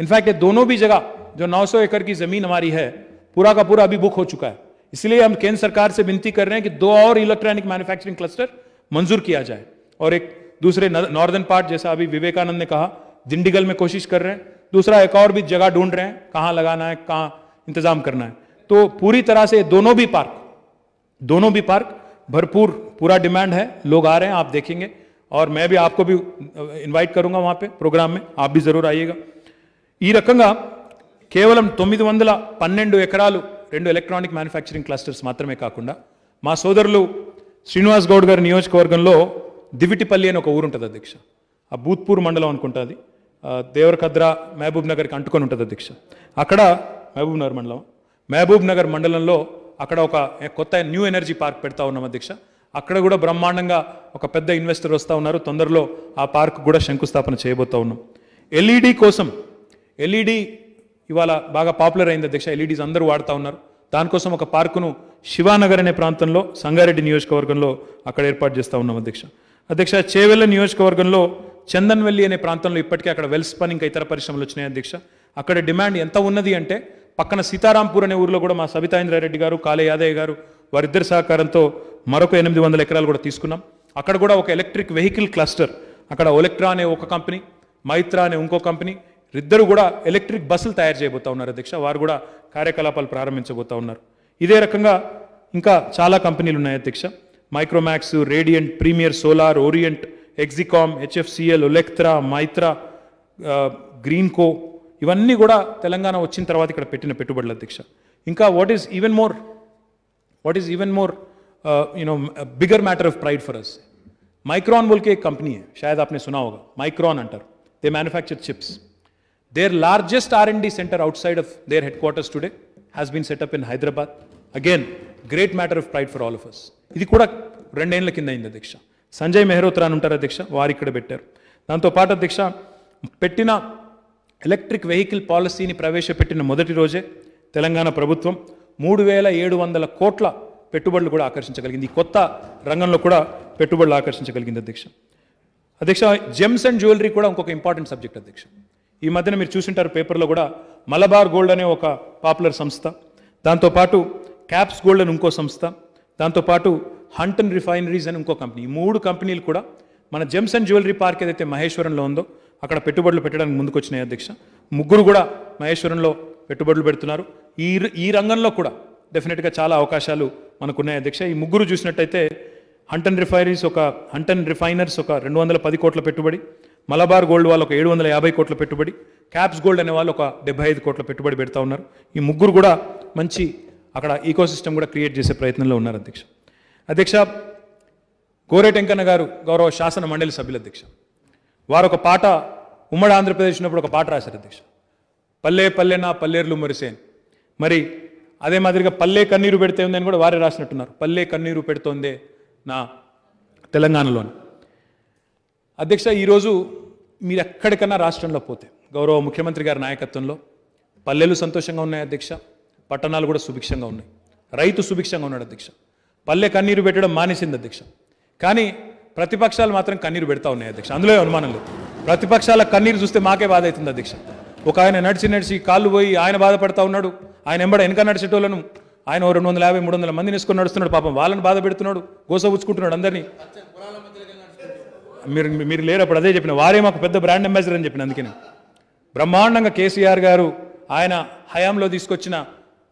इनफैक्ट ये दोनों भी जगह जो 900 एकड़ की जमीन हमारी है पूरा का पूरा अभी बुक हो चुका है इसलिए हम केंद्र सरकार से विनती कर रहे हैं कि दो और इलेक्ट्रॉनिक मैन्युफैक्चरिंग क्लस्टर मंजूर किया जाए और एक दूसरे नॉर्दर्न पार्ट जैसा अभी विवेकानंद ने कहा दिंडीगल में कोशिश कर रहे हैं दूसरा एक और भी जगह ढूंढ रहे हैं कहाँ लगाना है कहां इंतजाम करना है तो पूरी तरह से दोनों भी पार्क दोनों भी पार्क भरपूर पूरा डिमांड है लोग आ रहे हैं आप देखेंगे और मैं भी आपको भी इनवाइट करूंगा वहां पे प्रोग्राम में आप भी जरूर आइएगा ई రకంగా केवल तुम వందల రెండు ఎలక్ట్రానిక్ మ్యానుఫ్యాక్చరింగ్ క్లస్టర్స్ మాత్రమే కాకుండా మా సోదరులు శ్రీనివాస్ గౌడ్ గారి నియోజకవర్గంలో దివిటిపల్లి అని ఒక ఉంటుంది అధ్యక్ష ఆ భూత్పూర్ మండలం అనుకుంటుంది దేవరకద్ర మహబూబ్ నగర్కి అంటుకొని ఉంటుంది అధ్యక్ష అక్కడ మహబూబ్ నగర్ మండలం మహబూబ్ నగర్ మండలంలో అక్కడ ఒక కొత్త న్యూ ఎనర్జీ పార్క్ పెడతా ఉన్నాం అధ్యక్ష అక్కడ కూడా బ్రహ్మాండంగా ఒక పెద్ద ఇన్వెస్టర్ వస్తూ ఉన్నారు తొందరలో ఆ పార్క్ కూడా శంకుస్థాపన చేయబోతా ఉన్నాం ఎల్ఈడి కోసం ఎల్ఈడి ఇవాళ బాగా పాపులర్ అయింది అధ్యక్ష ఎల్ఈడీస్ e అందరూ వాడుతూ ఉన్నారు దానికోసం ఒక పార్కును శివానగర్ అనే ప్రాంతంలో సంగారెడ్డి నియోజకవర్గంలో అక్కడ ఏర్పాటు చేస్తూ ఉన్నాం అధ్యక్ష అధ్యక్ష చేవెళ్ళ నియోజకవర్గంలో చందన్వెల్లి అనే ప్రాంతంలో ఇప్పటికే అక్కడ వెల్స్ పని ఇంకా ఇతర పరిశ్రమలు వచ్చినాయి అధ్యక్ష అక్కడ డిమాండ్ ఎంత ఉన్నది అంటే పక్కన సీతారాంపూర్ అనే ఊర్లో కూడా మా సబితాయింద్రారెడ్డి గారు కాలే యాదయ్య గారు వారిద్దరి సహకారంతో మరొక ఎనిమిది వందల ఎకరాలు కూడా తీసుకున్నాం అక్కడ కూడా ఒక ఎలక్ట్రిక్ వెహికల్ క్లస్టర్ అక్కడ ఒలెక్ట్రా అనే ఒక కంపెనీ మైత్రా అనే ఇంకో కంపెనీ ఇద్దరు కూడా ఎలక్ట్రిక్ బస్సులు తయారు చేయబోతా ఉన్నారు అధ్యక్ష వారు కూడా కార్యకలాపాలు ప్రారంభించబోతా ఉన్నారు ఇదే రకంగా ఇంకా చాలా కంపెనీలు ఉన్నాయి అధ్యక్ష Micromax Radiant Premier solar Orient Exicom HFCL Olectra Mytrah Greenko ఇవన్నీ కూడా తెలంగాణ వచ్చిన తర్వాత ఇక్కడ పెట్టిన పెట్టుబడుల అధ్యక్ష ఇంకా what is even more what is even more you know bigger matter of pride for us Micron బోల్కే కంపెనీ एक ఆప్నే है మైక్రాన్ అంటారు they manufacture chips there Their largest R&D center outside of their headquarters today today been set up in Hyderabad. Again, great matter of pride for all of us ఇది కూడా రెండేళ్ల కింద అయింది అధ్యక్ష సంజయ్ మెహ్రోత్రా అని ఉంటారు అధ్యక్ష వారు ఇక్కడ పెట్టారు దాంతోపాటు అధ్యక్ష పెట్టిన ఎలక్ట్రిక్ వెహికల్ పాలసీని ప్రవేశపెట్టిన మొదటి రోజే తెలంగాణ ప్రభుత్వం మూడు వేల ఏడు వందల కోట్ల పెట్టుబడులు కూడా ఆకర్షించగలిగింది ఈ కొత్త రంగంలో కూడా పెట్టుబడులు ఆకర్షించగలిగింది అధ్యక్ష అధ్యక్ష జెమ్స్ అండ్ జ్యువెలరీ కూడా ఇంకొక ఇంపార్టెంట్ సబ్జెక్ట్ అధ్యక్షం ఈ మధ్యన మీరు చూసింటారు పేపర్లో కూడా మలబార్ గోల్డ్ అనే ఒక పాపులర్ సంస్థ దాంతోపాటు క్యాప్స్ గోల్డ్ అని ఇంకో సంస్థ దాంతోపాటు హంటన్ రిఫైనరీస్ అని ఇంకో కంపెనీ ఈ మూడు కంపెనీలు కూడా మన జెమ్స్ అండ్ జ్యువెలరీ పార్క్ ఏదైతే మహేశ్వరంలో ఉందో అక్కడ పెట్టుబడులు పెట్టడానికి ముందుకొచ్చినాయి అధ్యక్ష ముగ్గురు కూడా మహేశ్వరంలో పెట్టుబడులు పెడుతున్నారు ఈ ఈ రంగంలో కూడా డెఫినెట్గా చాలా అవకాశాలు మనకున్నాయి అధ్యక్ష ఈ ముగ్గురు చూసినట్టయితే హంటన్ రిఫైనరీస్ ఒక హంటన్ రిఫైనర్స్ ఒక రెండు వందల పది కోట్ల పెట్టుబడి మలబార్ గోల్డ్ వాళ్ళు ఒక ఏడు వందల యాభై కోట్ల పెట్టుబడి క్యాప్స్ గోల్డ్ అనే వాళ్ళు ఒక డెబ్బై ఐదు కోట్ల పెట్టుబడి పెడతా ఉన్నారు ఈ ముగ్గురు కూడా మంచి అక్కడ ఈకో కూడా క్రియేట్ చేసే ప్రయత్నంలో ఉన్నారు అధ్యక్ష అధ్యక్ష గోరేటెంకన్న గారు గౌరవ శాసన మండలి సభ్యులు అధ్యక్ష వారు ఒక పాట ఉమ్మడి ఆంధ్రప్రదేశ్ ఉన్నప్పుడు ఒక పాట రాశారు అధ్యక్ష పల్లె పల్లెనా పల్లెర్లు మురిసేన్ మరి అదే మాదిరిగా పల్లె కన్నీరు పెడితే ఉందని కూడా వారే రాసినట్టున్నారు పల్లె కన్నీరు పెడుతోందే నా తెలంగాణలోని అధ్యక్ష ఈరోజు మీరు ఎక్కడికన్నా రాష్ట్రంలో పోతే గౌరవ ముఖ్యమంత్రి గారి నాయకత్వంలో పల్లెలు సంతోషంగా ఉన్నాయి అధ్యక్ష పట్టణాలు కూడా సుభిక్షంగా ఉన్నాయి రైతు సుభిక్షంగా ఉన్నాడు అధ్యక్ష పల్లె కన్నీరు పెట్టడం మానేసింది అధ్యక్ష కానీ ప్రతిపక్షాలు మాత్రం కన్నీరు పెడతా ఉన్నాయి అధ్యక్ష అందులో అనుమానం లేదు ప్రతిపక్షాల కన్నీరు చూస్తే మాకే బాధ అవుతుంది అధ్యక్ష ఒక ఆయన నడిచి నడిచి కాళ్ళు పోయి ఆయన బాధపడతా ఉన్నాడు ఆయన ఎంబడ వెనక నడిచేటోళ్ళను ఆయన రెండు వందల యాభై మూడు వందల మంది నేసుకొని నడుస్తున్నాడు పాపం వాళ్ళని బాధ పెడుతున్నాడు గోస అందరినీ మీరు మీరు లేనప్పుడు అదే చెప్పిన వారే మాకు పెద్ద బ్రాండ్ అంబాసిడర్ అని చెప్పిన అందుకని బ్రహ్మాండంగా కేసీఆర్ గారు ఆయన హయాంలో తీసుకొచ్చిన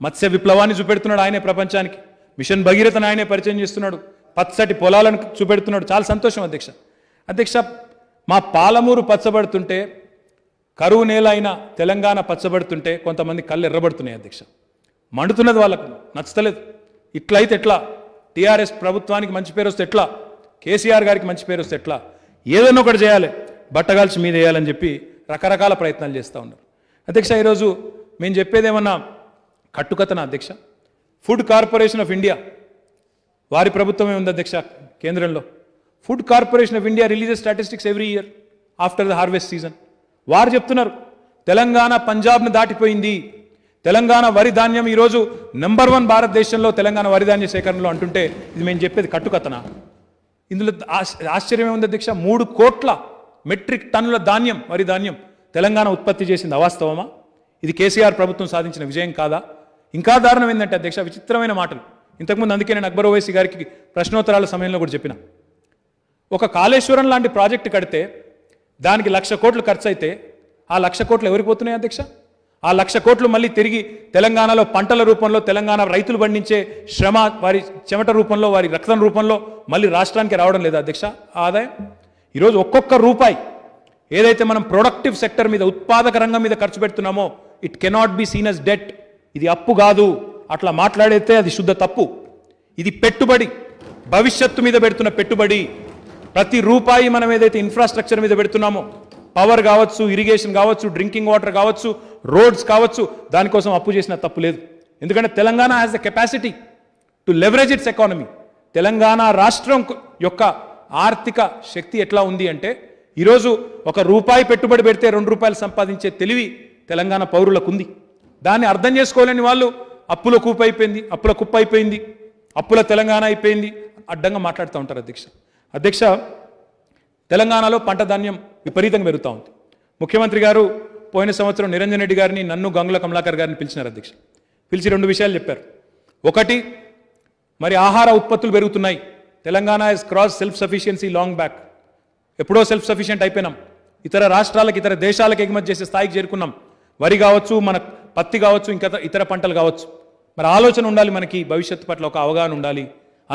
మత్స్య విప్లవాన్ని చూపెడుతున్నాడు ఆయనే ప్రపంచానికి మిషన్ భగీరథను ఆయనే పరిచయం చేస్తున్నాడు పచ్చటి పొలాలను చూపెడుతున్నాడు చాలా సంతోషం అధ్యక్ష అధ్యక్ష మా పాలమూరు పచ్చబడుతుంటే కరువు నేల అయిన తెలంగాణ పచ్చబడుతుంటే కొంతమంది కళ్ళు ఎర్రబడుతున్నాయి అధ్యక్ష మండుతున్నది వాళ్ళకు నచ్చతలేదు ఇట్లయితే ఎట్లా టీఆర్ఎస్ ప్రభుత్వానికి మంచి పేరు వస్తే ఎట్లా కేసీఆర్ గారికి మంచి పేరు వస్తే ఎట్లా ఏదైనా ఒకటి చేయాలి బట్టగాల్చి మీద వేయాలని చెప్పి రకరకాల ప్రయత్నాలు చేస్తూ ఉన్నారు అధ్యక్ష ఈరోజు మేము చెప్పేది ఏమన్నా కట్టుకథన అధ్యక్ష ఫుడ్ కార్పొరేషన్ ఆఫ్ ఇండియా వారి ప్రభుత్వమే ఉంది అధ్యక్ష కేంద్రంలో food corporation of India release statistics every year after the harvest season వారు చెప్తున్నారు తెలంగాణ పంజాబ్ను దాటిపోయింది తెలంగాణ వరి ధాన్యం ఈరోజు నెంబర్ వన్ భారతదేశంలో తెలంగాణ వరి ధాన్య సేకరణలో అంటుంటే ఇది మేము చెప్పేది కట్టుకథన ఇందులో ఆశ్చర్యమే ఉంది అధ్యక్ష మూడు కోట్ల మెట్రిక్ టన్నుల ధాన్యం వరి ధాన్యం తెలంగాణ ఉత్పత్తి చేసింది అవాస్తవమా ఇది కేసీఆర్ ప్రభుత్వం సాధించిన విజయం కాదా ఇంకా దారుణం ఏంటంటే అధ్యక్ష విచిత్రమైన మాటలు ఇంతకుముందు అందుకే నేను అక్బర్ ఓవైసీ గారికి ప్రశ్నోత్తరాల సమయంలో కూడా చెప్పిన ఒక కాళేశ్వరం లాంటి ప్రాజెక్టు కడితే దానికి లక్ష కోట్లు ఖర్చు అయితే ఆ లక్ష కోట్లు ఎవరికి పోతున్నాయి అధ్యక్ష ఆ లక్ష కోట్లు మళ్ళీ తిరిగి తెలంగాణలో పంటల రూపంలో తెలంగాణ రైతులు పండించే శ్రమ వారి చెమట రూపంలో వారి రక్తం రూపంలో మళ్ళీ రాష్ట్రానికి రావడం లేదు అధ్యక్ష ఆదాయం ఈరోజు ఒక్కొక్క రూపాయి ఏదైతే మనం ప్రొడక్టివ్ సెక్టర్ మీద ఉత్పాదక రంగం మీద ఖర్చు పెడుతున్నామో it cannot be seen as debt ఇది అప్పు కాదు అట్లా మాట్లాడితే అది శుద్ధ తప్పు ఇది పెట్టుబడి భవిష్యత్తు మీద పెడుతున్న పెట్టుబడి ప్రతి రూపాయి మనం ఏదైతే ఇన్ఫ్రాస్ట్రక్చర్ మీద పెడుతున్నామో పవర్ కావచ్చు ఇరిగేషన్ కావచ్చు డ్రింకింగ్ వాటర్ కావచ్చు రోడ్స్ కావచ్చు దానికోసం అప్పు చేసిన తప్పు లేదు ఎందుకంటే Telangana has the capacity to leverage its economy Telangana రాష్ట్రం యొక్క ఆర్థిక శక్తి ఎట్లా ఉంది అంటే ఈరోజు ఒక రూపాయి పెట్టుబడి పెడితే రెండు రూపాయలు సంపాదించే తెలివి తెలంగాణ పౌరులకు ఉంది దాన్ని అర్థం చేసుకోలేని వాళ్ళు అప్పుల కూపు అయిపోయింది అప్పుల కుప్ప అయిపోయింది అప్పుల తెలంగాణ అయిపోయింది అడ్డంగా మాట్లాడుతూ ఉంటారు అధ్యక్ష అధ్యక్ష తెలంగాణలో పంట ధాన్యం విపరీతంగా పెరుగుతూ ఉంది ముఖ్యమంత్రి గారు పోయిన సంవత్సరం నిరంజన్ రెడ్డి గారిని నన్ను గంగుల కమలాకర్ గారిని పిలిచినారు అధ్యక్ష పిలిచి రెండు విషయాలు చెప్పారు ఒకటి మరి ఆహార ఉత్పత్తులు పెరుగుతున్నాయి Telangana is cross self sufficiency long back ఎప్పుడో సెల్ఫ్ సఫిషియెంట్ అయిపోయినాం ఇతర రాష్ట్రాలకు ఇతర దేశాలకు ఎగుమతి చేసే స్థాయికి చేరుకున్నాం వరి కావచ్చు మన పత్తి కావచ్చు ఇంకా ఇతర పంటలు కావచ్చు మరి ఆలోచన ఉండాలి మనకి భవిష్యత్తు పట్ల ఒక అవగాహన ఉండాలి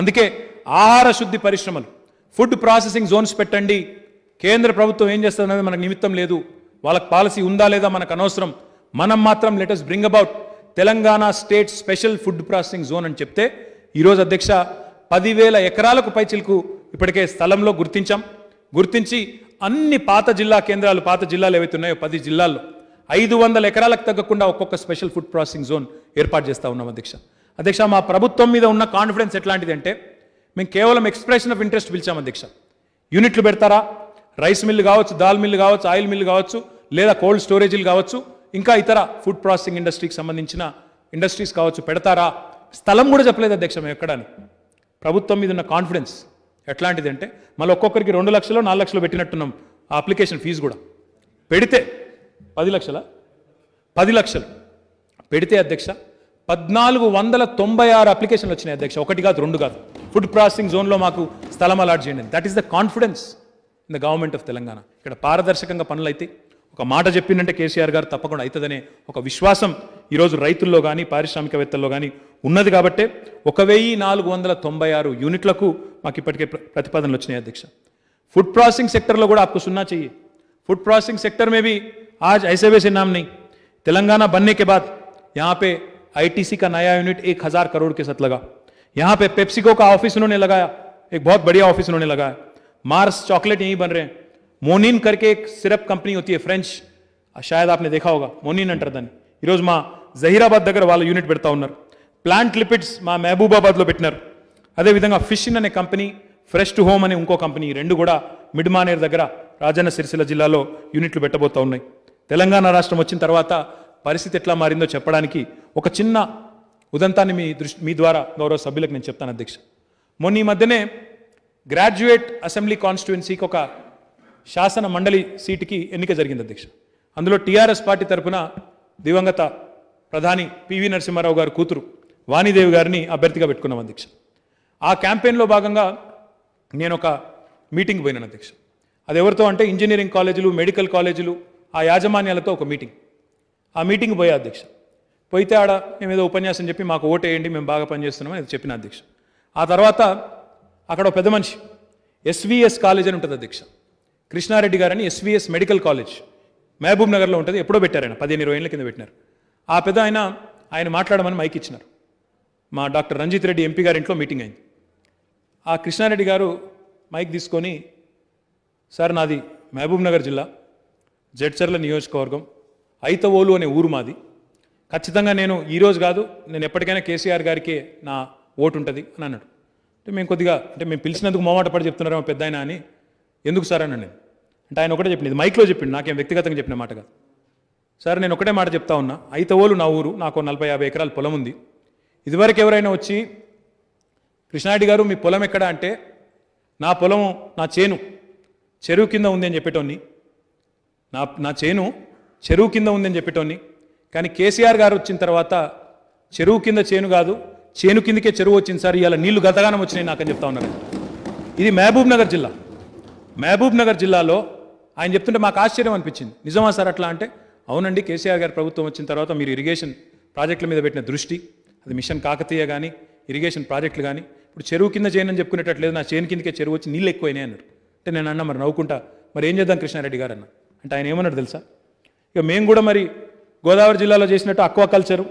అందుకే ఆహార శుద్ధి పరిశ్రమలు ఫుడ్ ప్రాసెసింగ్ జోన్స్ పెట్టండి కేంద్ర ప్రభుత్వం ఏం చేస్తుందనేది మనకు నిమిత్తం లేదు వాళ్ళకి పాలసీ ఉందా లేదా మనకు అనవసరం మనం మాత్రం let's bring about Telangana state special food processing zone అని చెప్తే ఈరోజు అధ్యక్ష పదివేల ఎకరాలకు పైచిలకు ఇప్పటికే స్థలంలో గుర్తించాం గుర్తించి అన్ని పాత జిల్లా కేంద్రాలు పాత జిల్లాలు ఏవైతే ఉన్నాయో పది జిల్లాల్లో ఐదు వందల ఎకరాలకు తగ్గకుండా ఒక్కొక్క స్పెషల్ ఫుడ్ ప్రాసెసింగ్ జోన్ ఏర్పాటు చేస్తూ ఉన్నాం అధ్యక్ష అధ్యక్ష మా ప్రభుత్వం మీద ఉన్న కాన్ఫిడెన్స్ ఎట్లాంటిది అంటే మేము కేవలం ఎక్స్ప్రెషన్ ఆఫ్ ఇంట్రెస్ట్ పిలిచాం అధ్యక్ష యూనిట్లు పెడతారా రైస్ మిల్లు కావచ్చు దాల్ మిల్లు కావచ్చు ఆయిల్ మిల్లు కావచ్చు లేదా కోల్డ్ స్టోరేజీలు కావచ్చు ఇంకా ఇతర ఫుడ్ ప్రాసెసింగ్ ఇండస్ట్రీకి సంబంధించిన ఇండస్ట్రీస్ కావచ్చు పెడతారా స్థలం కూడా చెప్పలేదు అధ్యక్ష మేము ఎక్కడని ప్రభుత్వం మీద ఉన్న కాన్ఫిడెన్స్ ఎట్లాంటిది అంటే మళ్ళీ ఒక్కొక్కరికి రెండు లక్షలు నాలుగు లక్షలు పెట్టినట్టున్నాం ఆ అప్లికేషన్ ఫీజు కూడా పెడితే పది లక్షల పది లక్షలు పెడితే అధ్యక్ష పద్నాలుగు వందల తొంభై ఆరు అప్లికేషన్లు వచ్చినాయి అధ్యక్ష ఒకటి కాదు రెండు కాదు ఫుడ్ ప్రాసెసింగ్ జోన్లో మాకు స్థలం అలాట్ చేయండి that is the confidence in the government of Telangana ఇక్కడ పారదర్శకంగా పనులు అయితే ఒక మాట చెప్పిందంటే కేసీఆర్ గారు తప్పకుండా అవుతుందనే ఒక విశ్వాసం ఈరోజు రైతుల్లో కానీ పారిశ్రామికవేత్తల్లో కానీ ఉన్నది కాబట్టే ఒక వెయ్యి నాలుగు వందల తొంభై ఆరు యూనిట్లకు మాకు ఇప్పటికే ప్రతిపాదనలు వచ్చినాయి అధ్యక్ష ఫుడ్ ప్రాసెసింగ్ సెక్టర్లో కూడా ఆకు సున్నా చెయ్యి ఫుడ్ ప్రాసెసింగ్ సెక్టర్ में ఆజ్ आज ऐसे वैसे नाम नहीं तेलंगाना बनने ఐటీసీ కా నయా యూనిట్ ఏక్ హజార్ కరోడ్ यूनिट एक हजार करोड़ के साथ लगा यहाँ पे पेप्सिको का ऑफिस उन्होंने लगाया मार्स चॉकलेट यहीं बन रहे हैं మోనిన్ करके एक సిరప్ కంపెనీ होती है ఫ్రెంచ్ షాయద్ आपने देखा होगा మోనిన్ అంటారు దాన్ని ఈరోజు మా జహీరాబాద్ దగ్గర వాళ్ళ యూనిట్ పెడతా ఉన్నారు ప్లాంట్ లిపిడ్స్ మా మహబూబాబాద్లో పెట్టినారు విధంగా ఫిషిన్ అనే కంపెనీ ఫ్రెష్ టు హోమ్ అనే ఇంకో కంపెనీ రెండు కూడా మిడ్ మానేర్ దగ్గర రాజన్న సిరిసిల్ల జిల్లాలో యూనిట్లు పెట్టబోతా ఉన్నాయి తెలంగాణ రాష్ట్రం వచ్చిన తర్వాత పరిస్థితి ఎట్లా మారిందో చెప్పడానికి ఒక చిన్న ఉదంతాన్ని మీ దృష్టి మీ ద్వారా గౌరవ సభ్యులకు నేను చెప్తాను అధ్యక్ష మొన్న ఈ మధ్యనే గ్రాడ్యుయేట్ అసెంబ్లీ కాన్స్టిట్యున్సీకి ఒక శాసన మండలి సీటుకి ఎన్నిక జరిగింది అధ్యక్ష అందులో టీఆర్ఎస్ పార్టీ తరఫున దివంగత ప్రధాని పివి నరసింహారావు గారు కూతురు వాణిదేవి గారిని అభ్యర్థిగా పెట్టుకున్నాం అధ్యక్ష ఆ క్యాంపెయిన్లో భాగంగా నేను ఒక మీటింగ్ పోయినాను అధ్యక్ష అది ఎవరితో అంటే ఇంజనీరింగ్ కాలేజీలు మెడికల్ కాలేజీలు ఆ యాజమాన్యాలతో ఒక మీటింగ్ ఆ మీటింగ్ పోయా అధ్యక్ష పోయితే ఆడ మేము ఏదో ఉపన్యాసం చెప్పి మాకు ఓటేయండి మేము బాగా పనిచేస్తున్నామని చెప్పిన అధ్యక్ష ఆ తర్వాత అక్కడ పెద్ద మనిషి ఎస్వీఎస్ కాలేజ్ అని ఉంటుంది అధ్యక్ష కృష్ణారెడ్డి గారని ఎస్వీఎస్ మెడికల్ కాలేజ్ మహబూబ్ నగర్లో ఉంటుంది ఎప్పుడో పెట్టారు ఆయన పదిహేను ఇరవై ఏళ్ళ కింద పెట్టినారు ఆ పెద్ద ఆయన ఆయన మాట్లాడమని మైక్ ఇచ్చినారు మా డాక్టర్ రంజిత్ రెడ్డి ఎంపీ గారి ఇంట్లో మీటింగ్ అయింది ఆ కృష్ణారెడ్డి గారు మైక్ తీసుకొని సార్ నాది మహబూబ్ నగర్ జిల్లా జడ్చర్ల నియోజకవర్గం ఐతవోలు అనే ఊరు మాది ఖచ్చితంగా నేను ఈరోజు కాదు నేను ఎప్పటికైనా కేసీఆర్ గారికి నా ఓటు ఉంటుంది అని అన్నాడు అంటే మేము కొద్దిగా అంటే మేము పిలిచినందుకు మొమాట పడి చెప్తున్నారేమో పెద్ద ఆయన అని ఎందుకు సార్ అని నేను అంటే ఆయన ఒకటే చెప్పింది మైక్లో చెప్పింది నాకేం వ్యక్తిగతంగా చెప్పిన మాటగా సార్ నేను ఒకటే మాట చెప్తా ఉన్నా ఓలు నా ఊరు నాకు నలభై యాభై ఎకరాల పొలం ఉంది ఇదివరకు ఎవరైనా వచ్చి కృష్ణారెడ్డి గారు మీ పొలం ఎక్కడ అంటే నా పొలం నా చేను చెరువు కింద ఉంది అని చెప్పేటోని నా నా చేను చెరువు కింద ఉంది అని చెప్పేటోని కానీ కేసీఆర్ గారు వచ్చిన తర్వాత చెరువు కింద చేను కాదు చేను కిందకే చెరువు వచ్చింది సార్ ఇవాళ నీళ్లు గతగానం వచ్చినాయి నాకని చెప్తా ఉన్నాను ఇది మహబూబ్ నగర్ జిల్లా మహబూబ్ నగర్ జిల్లాలో ఆయన చెప్తుంటే మాకు ఆశ్చర్యం అనిపించింది నిజమా సార్ అట్లా అంటే అవునండి కేసీఆర్ గారి ప్రభుత్వం వచ్చిన తర్వాత మీరు ఇరిగేషన్ ప్రాజెక్టుల మీద పెట్టిన దృష్టి అది మిషన్ కాకతీయ కానీ ఇరిగేషన్ ప్రాజెక్టులు కానీ ఇప్పుడు చెరువు కింద చేయనని చెప్పుకునేటట్లేదు నా చేను కిందకే చెరువు వచ్చి నీళ్ళు ఎక్కువైనాయి అన్నారు అంటే నేను అన్న మరి నవ్వుకుంటా మరి ఏం చేద్దాం కృష్ణారెడ్డి గారు అన్న అంటే ఆయన ఏమన్నాడు తెలుసా ఇక మేము కూడా మరి గోదావరి జిల్లాలో చేసినట్టు అక్వా కల్చరు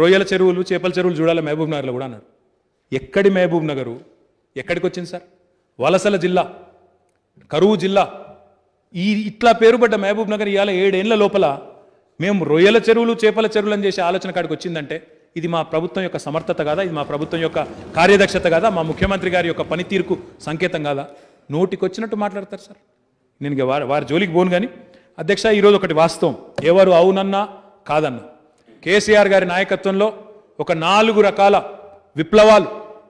రొయ్యల చెరువులు చేపల చెరువులు చూడాలి మహబూబ్ నగర్లో కూడా అన్నాడు ఎక్కడి మహబూబ్ నగరు ఎక్కడికి వచ్చింది సార్ వలసల జిల్లా కరువు జిల్లా ఈ ఇట్లా పేరుపడ్డ మహబూబ్ నగర్ ఇవాళ ఏడేళ్ల లోపల మేము రొయ్యల చెరువులు చేపల చెరువులు అని చేసే ఆలోచన కాడికి వచ్చిందంటే ఇది మా ప్రభుత్వం యొక్క సమర్థత కాదా ఇది మా ప్రభుత్వం యొక్క కార్యదక్షత కాదా మా ముఖ్యమంత్రి గారి యొక్క పనితీరుకు సంకేతం కాదా నోటికొచ్చినట్టు మాట్లాడతారు సార్ నేను వారి వారి జోలికి పోను కానీ అధ్యక్ష ఈరోజు ఒకటి వాస్తవం ఎవరు అవునన్నా కాదన్నా కేసీఆర్ గారి నాయకత్వంలో ఒక నాలుగు రకాల విప్లవాలు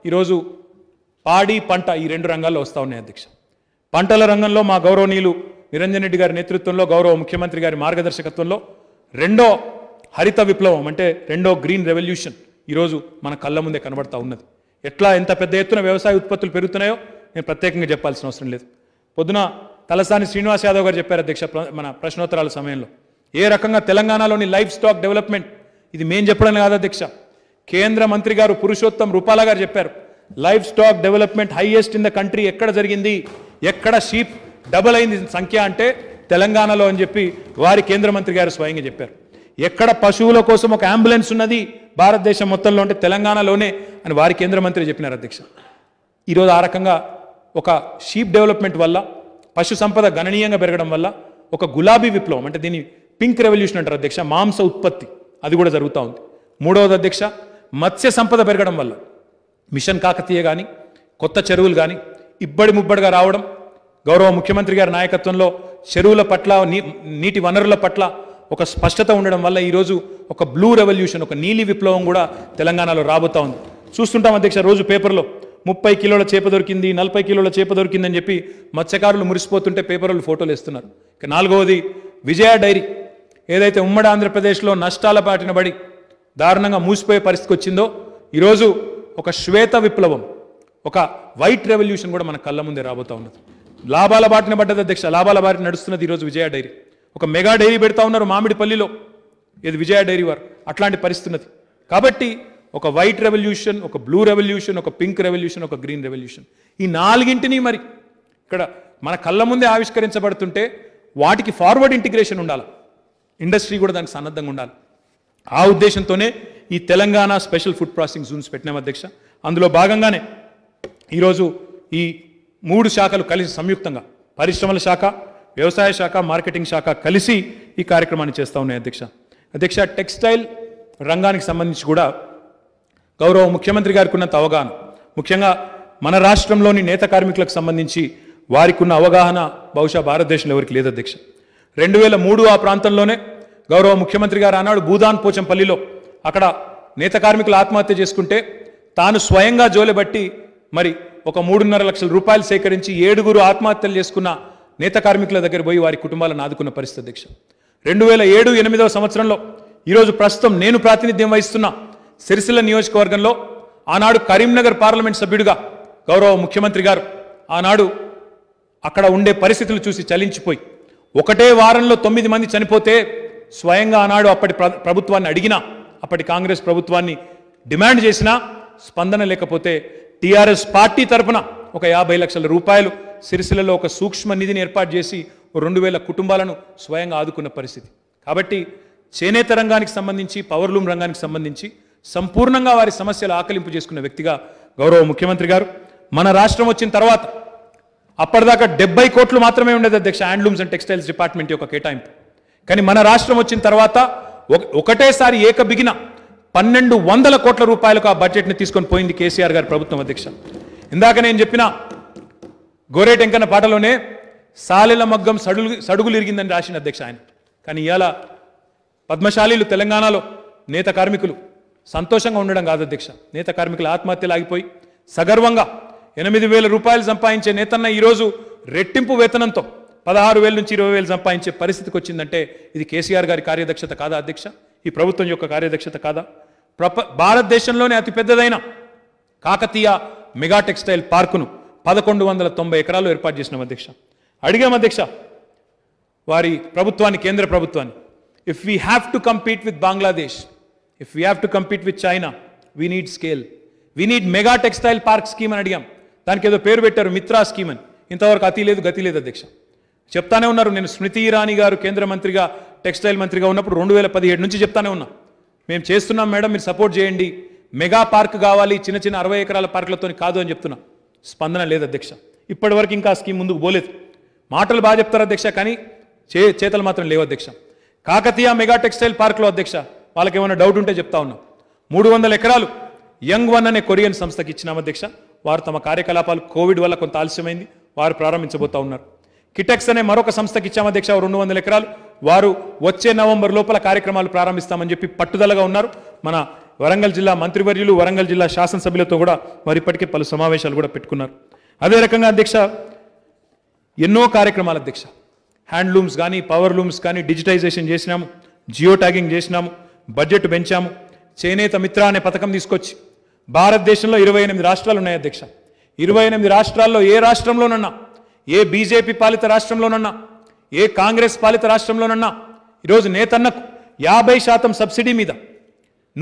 ఈరోజు పాడి పంట ఈ రెండు రంగాల్లో వస్తూ ఉన్నాయి అధ్యక్ష పంటల రంగంలో మా గౌరవనీయులు నిరంజన్ రెడ్డి గారి నేతృత్వంలో గౌరవ ముఖ్యమంత్రి గారి మార్గదర్శకత్వంలో రెండో హరిత విప్లవం అంటే రెండో గ్రీన్ రెవల్యూషన్ ఈరోజు మన కళ్ళ ముందే కనబడతా ఉన్నది ఎట్లా ఎంత పెద్ద ఎత్తున వ్యవసాయ ఉత్పత్తులు పెరుగుతున్నాయో నేను ప్రత్యేకంగా చెప్పాల్సిన అవసరం లేదు పొద్దున తలసాని శ్రీనివాస్ యాదవ్ గారు చెప్పారు అధ్యక్ష మన ప్రశ్నోత్తరాల సమయంలో ఏ రకంగా తెలంగాణలోని లైఫ్ స్టాక్ డెవలప్మెంట్ ఇది మేం చెప్పడం కాదు అధ్యక్ష కేంద్ర మంత్రి గారు పురుషోత్తం రూపాల గారు చెప్పారు livestock development highest in the country ఎక్కడ జరిగింది ఎక్కడ షీప్ డబుల్ అయింది సంఖ్య అంటే తెలంగాణలో అని చెప్పి వారి కేంద్ర మంత్రి గారు స్వయంగా చెప్పారు ఎక్కడ పశువుల కోసం ఒక అంబులెన్స్ ఉన్నది భారతదేశం మొత్తంలో అంటే తెలంగాణలోనే అని వారి కేంద్ర మంత్రి చెప్పినారు అధ్యక్ష ఈరోజు ఆ రకంగా ఒక షీప్ డెవలప్మెంట్ వల్ల పశు సంపద గణనీయంగా పెరగడం వల్ల ఒక గులాబీ విప్లవం అంటే దీన్ని పింక్ రెవల్యూషన్ అంటారు అధ్యక్ష మాంస ఉత్పత్తి అది కూడా జరుగుతూ ఉంది మూడవది అధ్యక్ష మత్స్య సంపద పెరగడం వల్ల మిషన్ కాకతీయ కానీ కొత్త చెరువులు కానీ ఇబ్బడి ముబ్బడిగా రావడం గౌరవ ముఖ్యమంత్రి గారి నాయకత్వంలో చెరువుల పట్ల నీటి వనరుల పట్ల ఒక స్పష్టత ఉండడం వల్ల ఈరోజు ఒక బ్లూ రెవల్యూషన్ ఒక నీలి విప్లవం కూడా తెలంగాణలో రాబోతా ఉంది చూస్తుంటాం అధ్యక్ష రోజు పేపర్లో ముప్పై కిలోల చేప దొరికింది నలభై కిలోల చేప దొరికిందని చెప్పి మత్స్యకారులు మురిసిపోతుంటే పేపర్లు ఫోటోలు ఇస్తున్నారు ఇక నాలుగవది విజయ డైరీ ఏదైతే ఉమ్మడి ఆంధ్రప్రదేశ్లో నష్టాల బాటిన పడి దారుణంగా మూసిపోయే పరిస్థితి వచ్చిందో ఈరోజు ఒక శ్వేత విప్లవం ఒక వైట్ రెవల్యూషన్ కూడా మన కళ్ళ ముందే రాబోతా ఉన్నది లాభాల బాటిన పడ్డది అధ్యక్ష లాభాల బాటి నడుస్తున్నది ఈరోజు విజయ డైరీ ఒక మెగా డైరీ పెడతా ఉన్నారు మామిడిపల్లిలో ఇది విజయ డైరీ వారు అట్లాంటి పరిస్థితున్నది కాబట్టి ఒక వైట్ రెవల్యూషన్ ఒక బ్లూ రెవల్యూషన్ ఒక పింక్ రెవల్యూషన్ ఒక గ్రీన్ రెవల్యూషన్ ఈ నాలుగింటిని మరి ఇక్కడ మన కళ్ళ ముందే ఆవిష్కరించబడుతుంటే వాటికి ఫార్వర్డ్ ఇంటిగ్రేషన్ ఉండాలి ఇండస్ట్రీ కూడా దానికి సన్నద్ధంగా ఉండాలి ఆ ఉద్దేశంతోనే ఈ Telangana special food processing zones పెట్టినాం అధ్యక్ష అందులో భాగంగానే ఈరోజు ఈ మూడు శాఖలు కలిసి సంయుక్తంగా పరిశ్రమల శాఖ వ్యవసాయ శాఖ మార్కెటింగ్ శాఖ కలిసి ఈ కార్యక్రమాన్ని చేస్తూ ఉన్నాయి అధ్యక్ష అధ్యక్ష టెక్స్టైల్ రంగానికి సంబంధించి కూడా గౌరవ ముఖ్యమంత్రి గారికి ఉన్నంత అవగాహన ముఖ్యంగా మన రాష్ట్రంలోని నేత కార్మికులకు సంబంధించి వారికి ఉన్న అవగాహన బహుశా భారతదేశంలో ఎవరికి లేదు అధ్యక్ష రెండు వేల మూడు ఆ ప్రాంతంలోనే గౌరవ ముఖ్యమంత్రి గారు ఆనాడు భూదాన్ పోచంపల్లిలో అక్కడ నేత కార్మికులు ఆత్మహత్య చేసుకుంటే తాను స్వయంగా జోలెబట్టి మరి ఒక మూడున్నర లక్షల రూపాయలు సేకరించి ఏడుగురు ఆత్మహత్యలు చేసుకున్న నేత కార్మికుల దగ్గర పోయి వారి కుటుంబాలను ఆదుకున్న పరిస్థితి అధ్యక్ష రెండు వేల ఏడు ఎనిమిదవ సంవత్సరంలో ఈరోజు ప్రస్తుతం నేను ప్రాతినిధ్యం వహిస్తున్న సిరిసిల్ల నియోజకవర్గంలో ఆనాడు కరీంనగర్ పార్లమెంట్ సభ్యుడిగా గౌరవ ముఖ్యమంత్రి గారు ఆనాడు అక్కడ ఉండే పరిస్థితులు చూసి చలించిపోయి ఒకటే వారంలో తొమ్మిది మంది చనిపోతే స్వయంగా ఆనాడు అప్పటి ప్రభుత్వాన్ని అడిగినా అప్పటి కాంగ్రెస్ ప్రభుత్వాన్ని డిమాండ్ చేసినా స్పందన లేకపోతే టీఆర్ఎస్ పార్టీ తరఫున ఒక యాభై లక్షల రూపాయలు సిరిసిల్లలో ఒక సూక్ష్మ నిధిని ఏర్పాటు చేసి రెండు వేల కుటుంబాలను స్వయంగా ఆదుకున్న పరిస్థితి కాబట్టి చేనేత రంగానికి సంబంధించి పవర్లూమ్ రంగానికి సంబంధించి సంపూర్ణంగా వారి సమస్యలు ఆకలింపు చేసుకున్న వ్యక్తిగా గౌరవ ముఖ్యమంత్రి గారు మన రాష్ట్రం వచ్చిన తర్వాత అప్పటిదాకా డెబ్బై కోట్లు మాత్రమే ఉండేది అధ్యక్ష హ్యాండ్లూమ్స్ అండ్ టెక్స్టైల్స్ డిపార్ట్మెంట్ యొక్క కేటాయింపు కానీ మన రాష్ట్రం వచ్చిన తర్వాత ఒకటేసారి ఏకబిగిన పన్నెండు వందల కోట్ల రూపాయలకు ఆ బడ్జెట్ని తీసుకొని పోయింది కేసీఆర్ గారి ప్రభుత్వం అధ్యక్ష ఇందాక నేను చెప్పిన గోరేటెంకన్న పాటలోనే సాలెల మగ్గం సడుగు ఇరిగిందని రాసిన అధ్యక్ష ఆయన కానీ ఇవాళ పద్మశాలీలు తెలంగాణలో నేత కార్మికులు సంతోషంగా ఉండడం కాదు అధ్యక్ష నేత కార్మికులు ఆత్మహత్యలు ఆగిపోయి సగర్వంగా ఎనిమిది వేల రూపాయలు సంపాదించే నేతన్న ఈరోజు రెట్టింపు వేతనంతో పదహారు వేల నుంచి ఇరవై వేలు సంపాదించే పరిస్థితికి వచ్చిందంటే ఇది కేసీఆర్ గారి కార్యదక్షత కాదా అధ్యక్ష ఈ ప్రభుత్వం యొక్క కార్యదక్షత కాదా ప్రప భారతదేశంలోనే అతిపెద్దదైన కాకతీయ మెగా టెక్స్టైల్ పార్కును పదకొండు వందల తొంభై ఎకరాలు ఏర్పాటు చేసిన అధ్యక్ష అడిగాం అధ్యక్ష వారి ప్రభుత్వాన్ని కేంద్ర ప్రభుత్వాన్ని if we have to compete with Bangladesh if we have to compete with China we need scale we need mega textile park scheme అని అడిగాం దానికి ఏదో పేరు పెట్టారు మిత్రా స్కీమ్ అని ఇంతవరకు అతి లేదు గతి లేదు అధ్యక్ష చెప్తానే ఉన్నారు నేను స్మృతి ఇరానీ గారు కేంద్ర మంత్రిగా టెక్స్టైల్ మంత్రిగా ఉన్నప్పుడు రెండు వేల పదిహేడు నుంచి చెప్తానే ఉన్నా మేము చేస్తున్నాం మేడం మీరు సపోర్ట్ చేయండి మెగా పార్క్ కావాలి చిన్న చిన్న అరవై ఎకరాల పార్కులతో కాదు అని చెప్తున్నా స్పందన లేదు అధ్యక్ష ఇప్పటివరకు ఇంకా స్కీమ్ ముందుకు పోలేదు మాటలు బాగా చెప్తారు అధ్యక్ష కానీ చే చేతలు మాత్రం లేవు అధ్యక్ష కాకతీయ మెగా టెక్స్టైల్ పార్క్లో అధ్యక్ష వాళ్ళకి ఏమైనా డౌట్ ఉంటే చెప్తా ఉన్నాం మూడు వందల ఎకరాలు యంగ్ వన్ అనే కొరియన్ సంస్థకి ఇచ్చినాం అధ్యక్ష వారు తమ కార్యకలాపాలు కోవిడ్ వల్ల కొంత ఆలస్యమైంది వారు ప్రారంభించబోతా ఉన్నారు కిటెక్స్ అనే మరొక సంస్థకి దీక్ష రెండు వందల ఎకరాలు వారు వచ్చే నవంబర్ లోపల కార్యక్రమాలు ప్రారంభిస్తామని చెప్పి పట్టుదలగా ఉన్నారు మన వరంగల్ జిల్లా మంత్రివర్యులు వరంగల్ జిల్లా శాసనసభ్యులతో కూడా వారు ఇప్పటికే పలు సమావేశాలు కూడా పెట్టుకున్నారు అదే రకంగా అధ్యక్ష ఎన్నో కార్యక్రమాలు అధ్యక్ష హ్యాండ్లూమ్స్ కానీ పవర్ లూమ్స్ కానీ డిజిటైజేషన్ చేసినాము జియో ట్యాగింగ్ చేసినాము బడ్జెట్ పెంచాము చేనేత మిత్ర అనే పథకం తీసుకొచ్చి భారతదేశంలో ఇరవై ఎనిమిది రాష్ట్రాలు ఉన్నాయి అధ్యక్ష ఇరవై ఎనిమిది రాష్ట్రాల్లో ఏ రాష్ట్రంలోనన్నా ఏ బీజేపీ పాలిత రాష్ట్రంలోనన్నా ఏ కాంగ్రెస్ పాలిత రాష్ట్రంలోనన్నా ఈరోజు నేతన్నకు యాభై శాతం సబ్సిడీ మీద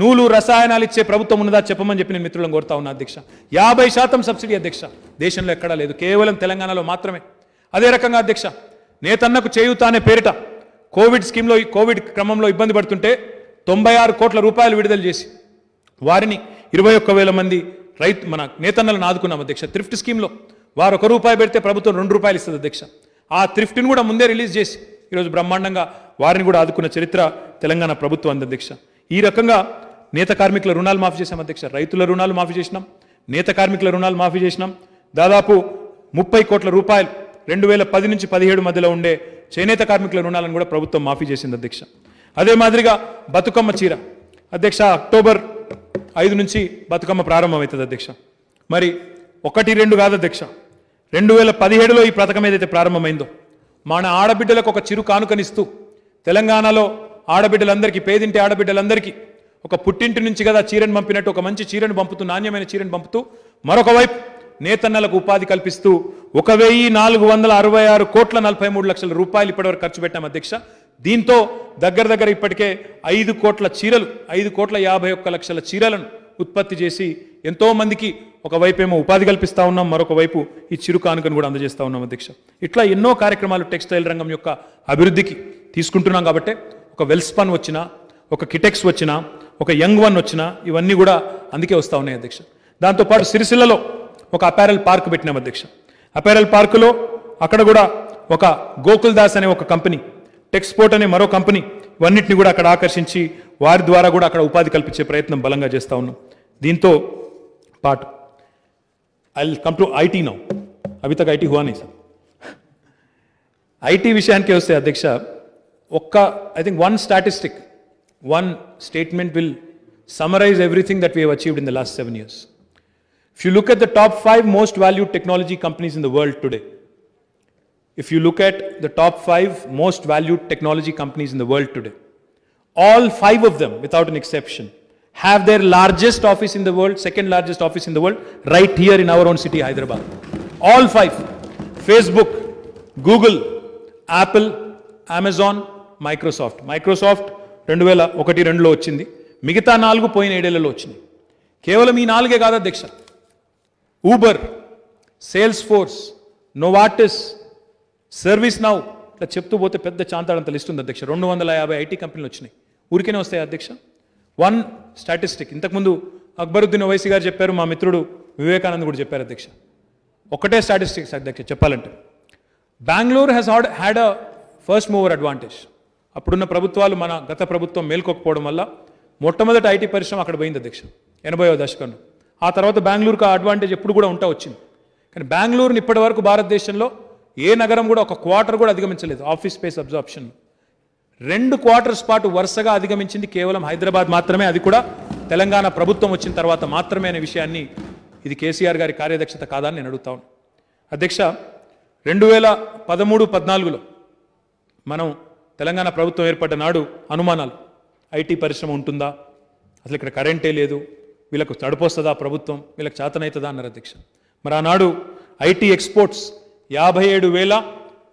నూలు రసాయనాలు ఇచ్చే ప్రభుత్వం ఉన్నదా చెప్పమని చెప్పి నేను మిత్రులను కోరుతా ఉన్నా అధ్యక్ష యాభై శాతం సబ్సిడీ అధ్యక్ష దేశంలో ఎక్కడా లేదు కేవలం తెలంగాణలో మాత్రమే అదే రకంగా అధ్యక్ష నేతన్నకు చేయూత అనే పేరిట కోవిడ్ స్కీమ్లో కోవిడ్ క్రమంలో ఇబ్బంది పడుతుంటే తొంభై ఆరు కోట్ల రూపాయలు విడుదల చేసి వారిని ఇరవై ఒక్క వేల మంది రైతు మన నేతన్నలను ఆదుకున్నాం అధ్యక్ష థ్రిఫ్ట్ స్కీమ్లో వారు ఒక రూపాయి పెడితే ప్రభుత్వం రెండు రూపాయలు ఇస్తుంది అధ్యక్ష ఆ థ్రిఫ్ట్ని కూడా ముందే రిలీజ్ చేసి ఈరోజు బ్రహ్మాండంగా వారిని కూడా ఆదుకున్న చరిత్ర తెలంగాణ ప్రభుత్వం అధ్యక్ష ఈ రకంగా నేత కార్మికుల రుణాలు మాఫీ చేసాం అధ్యక్ష రైతుల రుణాలు మాఫీ చేసినాం నేత కార్మికుల రుణాలు మాఫీ చేసినాం దాదాపు ముప్పై కోట్ల రూపాయలు రెండు వేల పది నుంచి పదిహేడు మధ్యలో ఉండే చేనేత కార్మికుల రుణాలను కూడా ప్రభుత్వం మాఫీ చేసింది అధ్యక్ష అదే మాదిరిగా బతుకమ్మ చీర అధ్యక్ష అక్టోబర్ ఐదు నుంచి బతుకమ్మ ప్రారంభమవుతుంది అధ్యక్ష మరి ఒకటి రెండు కాదు అధ్యక్ష రెండు వేల పదిహేడులో ఈ పథకం ఏదైతే ప్రారంభమైందో మన ఆడబిడ్డలకు ఒక చిరు కానుకనిస్తూ తెలంగాణలో ఆడబిడ్డలందరికీ పేదింటి ఆడబిడ్డలందరికీ ఒక పుట్టింటి నుంచి కదా చీరను పంపినట్టు ఒక మంచి చీరను పంపుతూ నాణ్యమైన చీరను పంపుతూ మరొక వైపు నేతన్నలకు ఉపాధి కల్పిస్తూ ఒక వెయ్యి నాలుగు వందల అరవై ఆరు కోట్ల నలభై మూడు లక్షల రూపాయలు ఇప్పటివరకు ఖర్చు పెట్టాం అధ్యక్ష దీంతో దగ్గర దగ్గర ఇప్పటికే ఐదు కోట్ల చీరలు ఐదు కోట్ల యాభై ఒక్క లక్షల చీరలను ఉత్పత్తి చేసి ఎంతోమందికి ఒకవైపేమో ఉపాధి కల్పిస్తూ ఉన్నాం మరొక వైపు ఈ చిరు కానుకను కూడా అందజేస్తూ ఉన్నాం అధ్యక్ష ఇట్లా ఎన్నో కార్యక్రమాలు టెక్స్టైల్ రంగం యొక్క అభివృద్ధికి తీసుకుంటున్నాం కాబట్టి ఒక వెల్స్పన్ వచ్చినా ఒక కిటెక్స్ వచ్చినా ఒక యంగ్ వన్ వచ్చినా ఇవన్నీ కూడా అందుకే వస్తూ ఉన్నాయి అధ్యక్ష దాంతోపాటు సిరిసిల్లలో ఒక అపారల్ పార్క్ పెట్టినాం అధ్యక్ష అపారల్ పార్కులో అక్కడ కూడా ఒక గోకుల్ దాస్ అనే ఒక కంపెనీ టెక్స్పోర్ట్ అనే మరో కంపెనీ ఇవన్నింటిని కూడా అక్కడ ఆకర్షించి వారి ద్వారా కూడా అక్కడ ఉపాధి కల్పించే ప్రయత్నం బలంగా చేస్తూ ఉన్నాం దీంతో పాటు I come to IT now అవి తగ్గ ఐటీ హువానీ సార్ ఐటీ విషయానికి వస్తే అధ్యక్ష ఒక్క I think one statistic one statement will summarize everything that we achieved in the last seven years if you look at the top five most valued technology companies in the world today If you look at the top five most valued technology companies in the world today, all five of them, without an exception, have their largest office in the world, second largest office in the world, right here in our own city, Hyderabad. All five Facebook, Google, Apple, Amazon, Microsoft. Microsoft, రెండు వేల ఒకటి రెండులో వచ్చింది మిగతా నాలుగు పోయిన ఏడేళ్లలో వచ్చింది కేవలం ఈ నాలుగే కాదు అధ్యక్ష ఊబర్ సర్వీస్ నౌ ఇట్లా చెప్తూ పోతే పెద్ద చాంతాడంత లిస్ట్ ఉంది అధ్యక్ష రెండు వందల యాభై ఐటీ కంపెనీలు వచ్చినాయి ఊరికేనే వస్తాయి అధ్యక్ష వన్ స్టాటిస్టిక్ ఇంతకుముందు అక్బరుద్దీన్ ఓవైసీ గారు చెప్పారు మా మిత్రుడు వివేకానంద్ కూడా చెప్పారు అధ్యక్ష ఒకటే స్టాటిస్టిక్స్ అధ్యక్ష చెప్పాలంటే Bengaluru has had had a first mover advantage అప్పుడున్న ప్రభుత్వాలు మన గత ప్రభుత్వం మేల్కొకపోవడం వల్ల మొట్టమొదటి ఐటీ పరిశ్రమ అక్కడ పోయింది అధ్యక్ష ఎనభైవ దశకంలో ఆ తర్వాత బెంగళూరుకు ఆ అడ్వాంటేజ్ ఎప్పుడు కూడా ఉంటా వచ్చింది కానీ బెంగళూరుని ఇప్పటి వరకు భారతదేశంలో ఏ నగరం కూడా ఒక క్వార్టర్ కూడా అధిగమించలేదు ఆఫీస్ స్పేస్ అబ్జార్ప్షన్ రెండు క్వార్టర్స్ పాటు వరుసగా అధిగమించింది కేవలం హైదరాబాద్ మాత్రమే అది కూడా తెలంగాణ ప్రభుత్వం వచ్చిన తర్వాత మాత్రమే అనే విషయాన్ని ఇది కేసీఆర్ గారి కార్యదక్షత కాదని నేను అడుగుతాను అధ్యక్ష రెండు వేల పదమూడు పద్నాలుగులో మనం తెలంగాణ ప్రభుత్వం ఏర్పడ్డ నాడు అనుమానాలు ఐటీ పరిశ్రమ ఉంటుందా అసలు ఇక్కడ కరెంటే లేదు వీళ్ళకు తడిపోస్తుందా ప్రభుత్వం వీళ్ళకి చేతనవుతుందా అన్నారు అధ్యక్ష మరి ఆనాడు ఐటీ ఎక్స్పోర్ట్స్ యాభై ఏడు వేల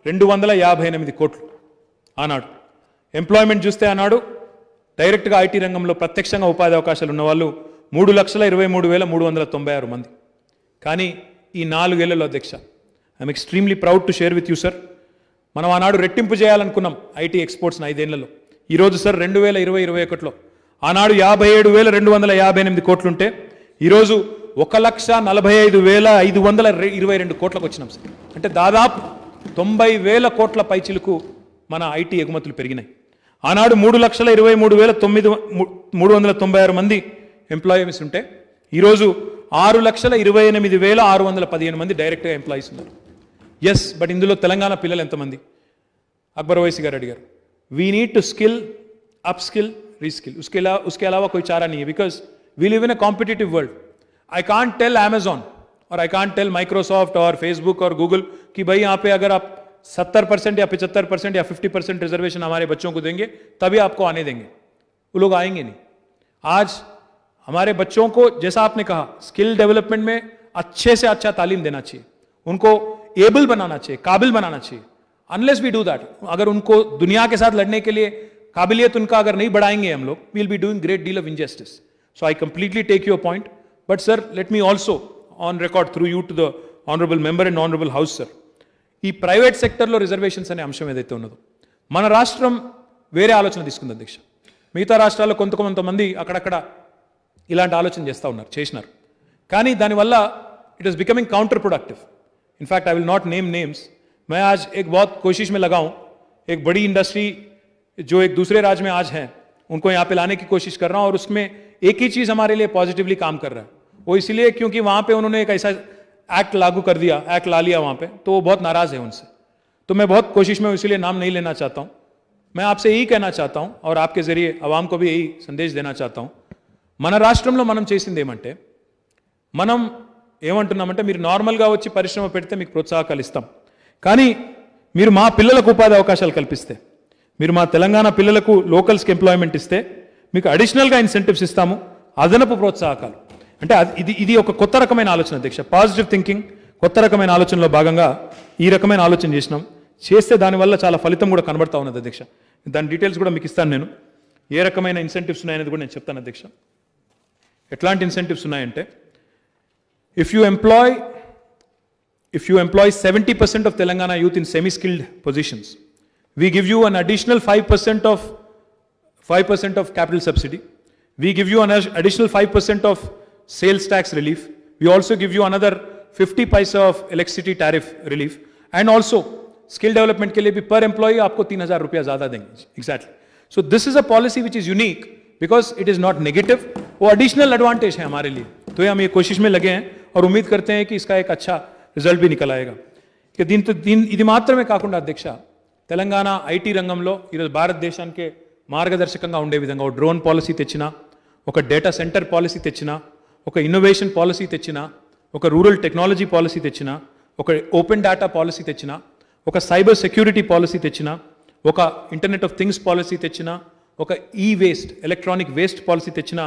రెండు వందల యాభై ఎనిమిది కోట్లు ఆనాడు ఎంప్లాయ్మెంట్ చూస్తే ఆనాడు డైరెక్ట్గా ఐటీ రంగంలో ప్రత్యక్షంగా ఉపాధి అవకాశాలు ఉన్నవాళ్ళు మూడు లక్షల ఇరవై మూడు వేల మూడు వందల తొంభై ఆరు మంది కానీ ఈ నాలుగేళ్లలో అధ్యక్ష I'm extremely proud to share with you sir మనం ఆనాడు రెట్టింపు చేయాలనుకున్నాం ఐటీ ఎక్స్పోర్ట్స్ని ఐదేళ్లలో ఈరోజు సార్ రెండు వేల ఇరవై ఇరవై ఒకటిలో ఆనాడు యాభై ఏడు వేల రెండు వందల యాభై ఎనిమిది కోట్లుంటే ఈరోజు ఒక లక్ష నలభై ఐదు వేల ఐదు వందల ఇరవై రెండు కోట్లకు వచ్చినాం సార్ అంటే దాదాపు తొంభై వేల కోట్ల పైచిలకు మన ఐటీ ఎగుమతులు పెరిగినాయి ఆనాడు మూడు లక్షల ఇరవై మూడు వేల తొమ్మిది మూడు వందల తొంభై ఆరు మంది ఎంప్లాయీస్ ఉంటే ఈరోజు ఆరు లక్షల ఇరవై ఎనిమిది వేల ఆరు వందల పదిహేను మంది డైరెక్ట్గా ఎంప్లాయీస్ ఉన్నారు ఎస్ బట్ ఇందులో తెలంగాణ పిల్లలు ఎంతమంది అక్బర్ వయసు గారు అడిగారు we need to skill up skill reskill ఉస్కే అలా ఉస్కే చారా నీ because we live in a competitive world I can't tell Amazon और आई कांट टेल माइक्रोसॉफ्ट और फेसबुक और गूगल कि भाई यहां पे अगर आप 70 परसेंट या 75 परसेंट या 50 परसेंट रिजर्वेशन हमारे बच्चों को देंगे तभी आपको आने देंगे वो लोग आएंगे नहीं आज हमारे बच्चों को जैसा आपने कहा स्किल डेवलपमेंट में अच्छे से अच्छा तालीम देना चाहिए उनको एबल बनाना चाहिए काबिल बनाना चाहिए अनलेस वी डू दैट अगर उनको दुनिया के साथ लड़ने के लिए काबिलियत उनका अगर नहीं बढ़ाएंगे हम लोग will be doing great deal of injustice so I completely take your point But sir, let me also on record through you to the honorable member and honorable house sir, ఈ ప్రైవేట్ సెక్టర్లో reservations అనే అంశం ఏదైతే ఉన్నదో మన రాష్ట్రం వేరే ఆలోచన తీసుకుంది అధ్యక్ష మిగతా రాష్ట్రాల్లో కొంత కొంతమంది అక్కడక్కడ ఇలాంటి ఆలోచన చేస్తూ ఉన్నారు చేసినారు కానీ దానివల్ల it is becoming counterproductive in fact I will not name names मैं आज एक बहुत कोशिश में लगा हूं एक बड़ी इंडस्ट्री जो एक दूसरे राज्य में आज हैं उनको यहाँ पे लाने की कोशिश कर रहा हूं और उसमें एक ही चीज़ हमारे लिए पॉजिटिवली काम कर रहा है वो इसलिए क्योंकि वहां पे उन्होंने एक ऐसा एक्ट लागू कर दिया एक्ट ला लिया वहां पे तो वो बहुत नाराज है उनसे तो मैं बहुत कोशिश में इसलिए नाम नहीं लेना चाहता हूं मैं आपसे यही कहना चाहता हूं और आपके जरिए आवाम को भी यही संदेश देना चाहता हूं मन राष्ट्र में मन चेमंटे एमंटे नार्मल का वी परश्रम पड़ते प्रोत्साहका का पिल को उपाधि अवकाश कल पिल को लोकल्स की इस्ते अडिशनल इनसेटिव इस्ा अदनप प्रोत्साहका అంటే ఇది ఇది ఒక కొత్త రకమైన ఆలోచన అధ్యక్ష పాజిటివ్ థింకింగ్ కొత్త రకమైన ఆలోచనలో భాగంగా ఈ రకమైన ఆలోచన చేసినాం చేస్తే దానివల్ల చాలా ఫలితం కూడా కనబడతా ఉన్నది అధ్యక్ష దాని డీటెయిల్స్ కూడా మీకు ఇస్తాను నేను ఏ రకమైన ఇన్సెంటివ్స్ ఉన్నాయనేది కూడా నేను చెప్తాను అధ్యక్ష ఎట్లాంటి ఇన్సెంటివ్స్ ఉన్నాయంటే if you employ if you employ seventy percent of Telangana youth in semi skilled positions we give you an additional five percent of five percent of capital subsidy we give you an additional five percent of sales tax relief. We also give you another 50 paisa of electricity tariff relief. And also, skill development के लिए भी पर employ आपको तीन हजार रुपया ज्यादा देंगे exactly so this is a policy which is unique because it is not negative वो एडिशनल एडवांटेज है हमारे लिए तो हम ये कोशिश में लगे हैं और उम्मीद करते हैं कि इसका एक अच्छा రిజల్ట్ भी నికల్ ఆయగా ఇక దీంతో దీని ఇది మాత్రమే కాకుండా అధ్యక్ష తెలంగాణ ఐటీ రంగంలో ఈరోజు భారతదేశానికే మార్గదర్శకంగా ఉండే విధంగా ఒక డ్రోన్ పాలసీ తెచ్చినా ఒక డేటా సెంటర్ పాలసీ తెచ్చినా ఒక ఇన్నోవేషన్ పాలసీ తెచ్చినా ఒక రూరల్ టెక్నాలజీ పాలసీ తెచ్చినా ఒక ఓపెన్ డేటా పాలసీ తెచ్చినా ఒక సైబర్ సెక్యూరిటీ పాలసీ తెచ్చినా ఒక ఇంటర్నెట్ ఆఫ్ థింగ్స్ పాలసీ తెచ్చినా ఒక ఈ వేస్ట్ ఎలక్ట్రానిక్ వేస్ట్ పాలసీ తెచ్చిన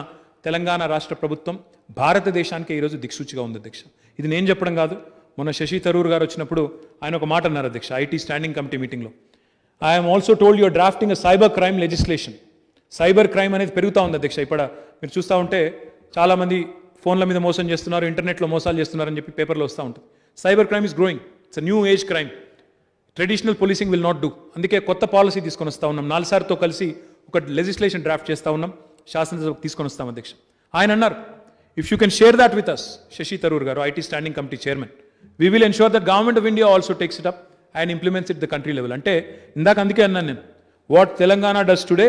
తెలంగాణ రాష్ట్ర ప్రభుత్వం భారతదేశానికి ఈరోజు దిక్సూచిగా ఉంది అధ్యక్ష ఇది నేను చెప్పడం కాదు మొన్న శశి తరూర్ గారు వచ్చినప్పుడు ఆయన ఒక మాట అన్నారు అధ్యక్ష ఐటీ స్టాండింగ్ కమిటీ మీటింగ్లో I'm also told your drafting cyber crime legislation cyber crime అనేది పెరుగుతూ ఉంది అధ్యక్ష ఇప్పుడు మీరు చూస్తూ ఉంటే చాలామంది ఫోన్ల మీద మోసం చేస్తున్నారు ఇంటర్నెట్లో మోసాలు చేస్తున్నారని చెప్పి పేపర్లో వస్తూ ఉంటుంది cyber crime is growing it's new age crime traditional policing will not do అందుకే కొత్త పాలసీ తీసుకొని వస్తూ ఉన్నాం నాలుసార్తో కలిసి ఒక లెజిస్లేషన్ డ్రాఫ్ట్ చేస్తూ ఉన్నాం శాసనసభకు తీసుకొని వస్తాం అధ్యక్ష ఆయన అన్నారు if you can share that with us Shashi Tharoor గారు IT standing committee chairman we will ensure that government of India also takes it up and implements it the country level అంటే ఇందాక అందుకే అన్నాను నేను what Telangana does today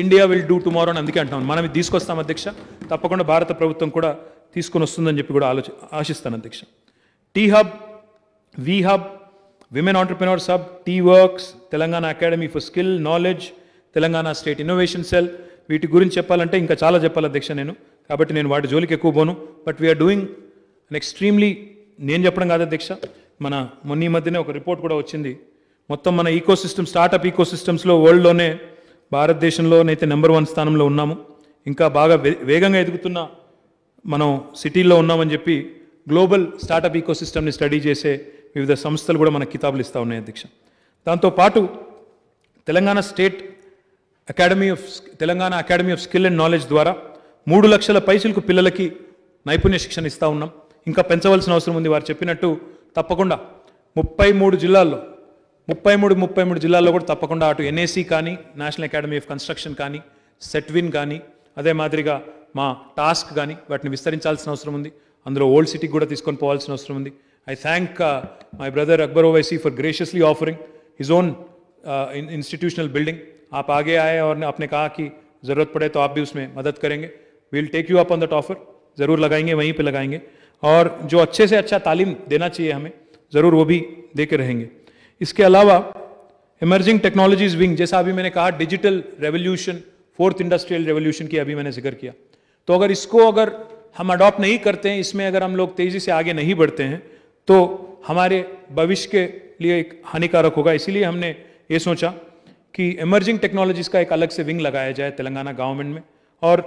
India will do tomorrow అని అందుకే అంటున్నాను మనం తీసుకొస్తాం అధ్యక్ష తప్పకుండా భారత ప్రభుత్వం కూడా తీసుకొని వస్తుందని చెప్పి కూడా ఆలోచి ఆశిస్తాను అధ్యక్ష T hub we hub women entrepreneurs hub T works Telangana academy for skill knowledge Telangana state innovation cell వీటి గురించి చెప్పాలంటే ఇంకా చాలా చెప్పాలి అధ్యక్ష నేను కాబట్టి నేను వాటి జోలికి ఎక్కువ పోను but we are doing an extremely నేను చెప్పడం కాదు అధ్యక్ష మన మొన్న ఈ మధ్యనే ఒక రిపోర్ట్ కూడా వచ్చింది మొత్తం మన ఈకో స్టార్ట్అప్ స్టార్టప్ సిస్టమ్స్లో వరల్డ్లోనే భారతదేశంలోనైతే నెంబర్ వన్ స్థానంలో ఉన్నాము ఇంకా బాగా వేగంగా ఎదుగుతున్న మనం సిటీల్లో ఉన్నామని చెప్పి గ్లోబల్ స్టార్టప్ సిస్టమ్ని స్టడీ చేసే వివిధ సంస్థలు కూడా మనకు కితాబులు ఇస్తూ ఉన్నాయి అధ్యక్ష దాంతోపాటు Telangana state academy of Telangana academy of skill and knowledge ద్వారా మూడు లక్షల పైసలకు పిల్లలకి నైపుణ్య శిక్షణ ఇస్తూ ఉన్నాం ఇంకా పెంచవలసిన అవసరం ఉంది వారు చెప్పినట్టు తప్పకుండా ముప్పై మూడు జిల్లాల్లో 73 33 జిల్లాలో కూడా తప్పకుండా అటు NAC కాని నేషనల్ అకాడమీ ఆఫ్ కన్‌స్ట్రక్షన్ కాని సెట్విన్ కాని అదే మాదిరిగా మా టాస్క్ కాని వాట్ని విస్తరించాల్సిన అవసరం ఉంది అందులో ఓల్డ్ సిటీ కూడా తీసుకొని పోవాల్సిన అవసరం ఉంది I thank my brother Akbar Owaisi for graciously offering his own in institutional building आप आ गए आए और आपने कहा कि जरूरत पड़े तो आप भी उसमें मदद करेंगे we will take you up on that offer जरूर लगाएंगे वहीं पे लगाएंगे और जो अच्छे से अच्छा तालीम देना चाहिए हमें जरूर वो भी देखते रहेंगे इसके अलावा इमर्जिंग टेक्नोलॉजीज विंग जैसा अभी मैंने कहा digital revolution fourth industrial revolution की अभी मैंने जिक्र किया तो अगर इसको अगर हम अडॉप्ट नहीं करते हैं इसमें अगर हम लोग तेजी से आगे नहीं बढ़ते हैं तो हमारे भविष्य के लिए एक हानिकारक होगा इसीलिए हमने ये सोचा कि इमर्जिंग टेक्नोलॉजीज का एक अलग से विंग लगाया जाए तेलंगाना गवर्नमेंट में और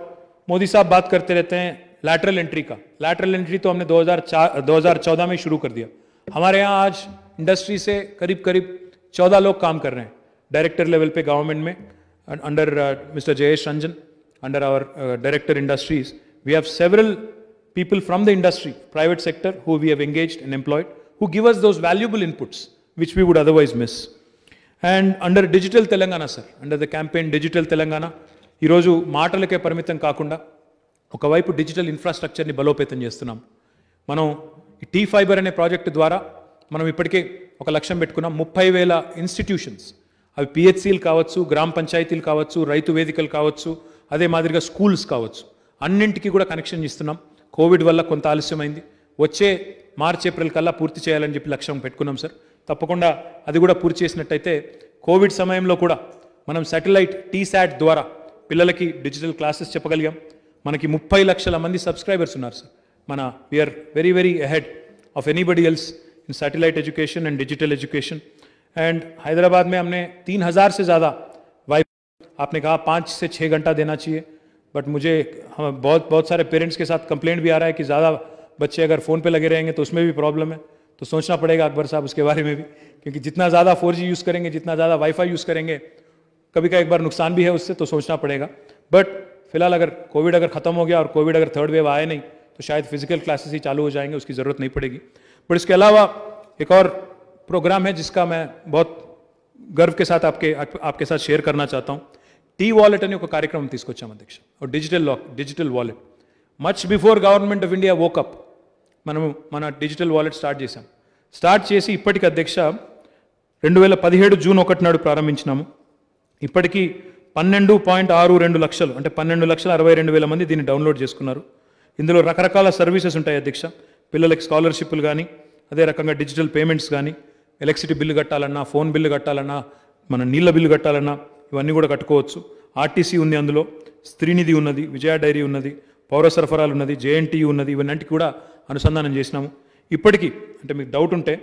मोदी साहब बात करते रहते हैं लैटरल एंट्री का लैटरल एंट्री तो हमने 2004 2014 में शुरू कर दिया हमारे यहाँ आज इंडस्ट्री से करीब करीब चौदह लोग काम कर रहे हैं डायरेक्टर लेवल पे गवर्नमेंट में under mister Jayesh Ranjan under our director industries we have several people from the industry private sector who we have engage and employed who give us those valuable inputs which we would otherwise miss And under Digital Telangana, sir, under the campaign Digital Telangana, ఈరోజు మాటలకే పరిమితం కాకుండా ఒకవైపు digital ఇన్ఫ్రాస్ట్రక్చర్ని బలోపేతం చేస్తున్నాం మనం tea fibre అనే project ద్వారా మనం ఇప్పటికే ఒక లక్ష్యం పెట్టుకున్నాం ముప్పై వేల ఇన్స్టిట్యూషన్స్ అవి పిహెచ్సిలు కావచ్చు గ్రామ పంచాయతీలు కావచ్చు రైతు వేదికలు కావచ్చు అదే మాదిరిగా స్కూల్స్ కావచ్చు అన్నింటికీ కూడా కనెక్షన్ ఇస్తున్నాం కోవిడ్ వల్ల కొంత ఆలస్యమైంది వచ్చే మార్చ్ ఏప్రిల్ కల్లా పూర్తి చేయాలని చెప్పి లక్ష్యం పెట్టుకున్నాం సార్ తప్పకుండా అది కూడా పూర్తి చేసినట్టయితే కోవిడ్ సమయంలో కూడా మనం శాటిలైట్ టీశాట్ ద్వారా పిల్లలకి డిజిటల్ క్లాసెస్ చెప్పగలిగాం మనకి ముప్పై లక్షల మంది సబ్స్క్రైబర్స్ ఉన్నారు సార్ మన we are very very ahead of anybody else in satellite education and digital education and Hyderabad में हमने तीन हज़ार से ज़्यादा वाई आपने कहा पाँच से छः घंटा देना चाहिए बट मुझे हम बहुत बहुत सारे पेरेंट्स के साथ कंप्लेंट भी आ रहा है कि ज़्यादा बच्चे अगर फ़ोन पे लगे रहेंगे तो उसमें भी प्रॉब्लम है तो सोचना पड़ेगा अकबर साहब उसके बारे में भी क्योंकि जितना ज़्यादा फोर यूज़ करेंगे जितना ज़्यादा वाईफाई यूज़ करेंगे कभी का एक बार नुकसान भी है उससे तो सोचना पड़ेगा बट फिलहाल अगर कोविड अगर ख़त्म हो गया और कोविड अगर थर्ड वेव आए नहीं तो शायद फिजिकल क्लासेस ही चालू हो जाएंगे उसकी ज़रूरत नहीं पड़ेगी बट इसके अलावा एक और प्रोग्राम है जिसका मैं बहुत गर्व के साथ आपके आ, आपके साथ शेयर करना चाहता हूँ टी वॉलेट अने ఒక కార్యక్రమం తీసుకొచ్చాం అధ్యక్ష और digital lock digital wallet much before government of India woke up మనం మన డిజిటల్ వాలెట్ స్టార్ట్ చేసాం స్టార్ట్ చేసి ఇప్పటికీ అధ్యక్ష రెండు వేల పదిహేడు జూన్ ఒకటి నాడు ప్రారంభించినాము ఇప్పటికీ పన్నెండు పాయింట్ ఆరు రెండు లక్షలు అంటే పన్నెండు లక్షల అరవై రెండు వేల మంది దీన్ని డౌన్లోడ్ చేసుకున్నారు ఇందులో రకరకాల సర్వీసెస్ ఉంటాయి అధ్యక్ష పిల్లలకు స్కాలర్షిప్లు కానీ అదే రకంగా డిజిటల్ పేమెంట్స్ కానీ ఎలక్ట్రిసిటీ బిల్లు కట్టాలన్నా ఫోన్ బిల్లు కట్టాలన్నా మన నీళ్ళ బిల్లు కట్టాలన్నా ఇవన్నీ కూడా కట్టుకోవచ్చు ఆర్టీసీ ఉంది అందులో స్త్రీనిధి ఉన్నది విజయ డైరీ ఉన్నది పౌర సరఫరాలు ఉన్నది జేఎన్టీ ఉన్నది ఇవన్నీ కూడా అనుసంధానం చేసినాము ఇప్పటికీ అంటే మీకు డౌట్ ఉంటే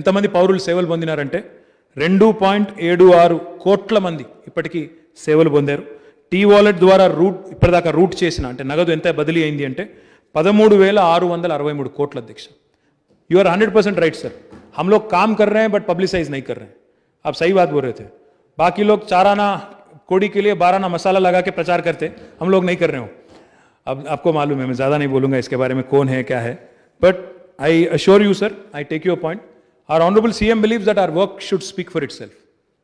ఎంతమంది పౌరులు సేవలు పొందినారంటే రెండు పాయింట్ ఏడు ఆరు కోట్ల మంది ఇప్పటికీ సేవలు పొందారు టీ వాలెట్ ద్వారా రూట్ ఇప్పటిదాకా రూట్ చేసిన అంటే నగదు ఎంత బదిలీ అయింది అంటే पदमूड़ वेल आर अरवे मूड को अध्यक्ष you are hundred percent right sir हम लोग काम कर रहे हैं बट पब्लिसाइज नहीं कर रहे हैं आप सही बात बोल रहे थे बाकी लोग चार आना कोड़ी के लिए बारह आना मसाला लगा के प्रचार करते हम लोग नहीं कर रहे हो अब आपको मालूम है मैं ज़्यादा नहीं बोलूंगा इसके बारे में कौन है क्या है but I assure you sir I take your point our honourable C M believe that our work should speak for itself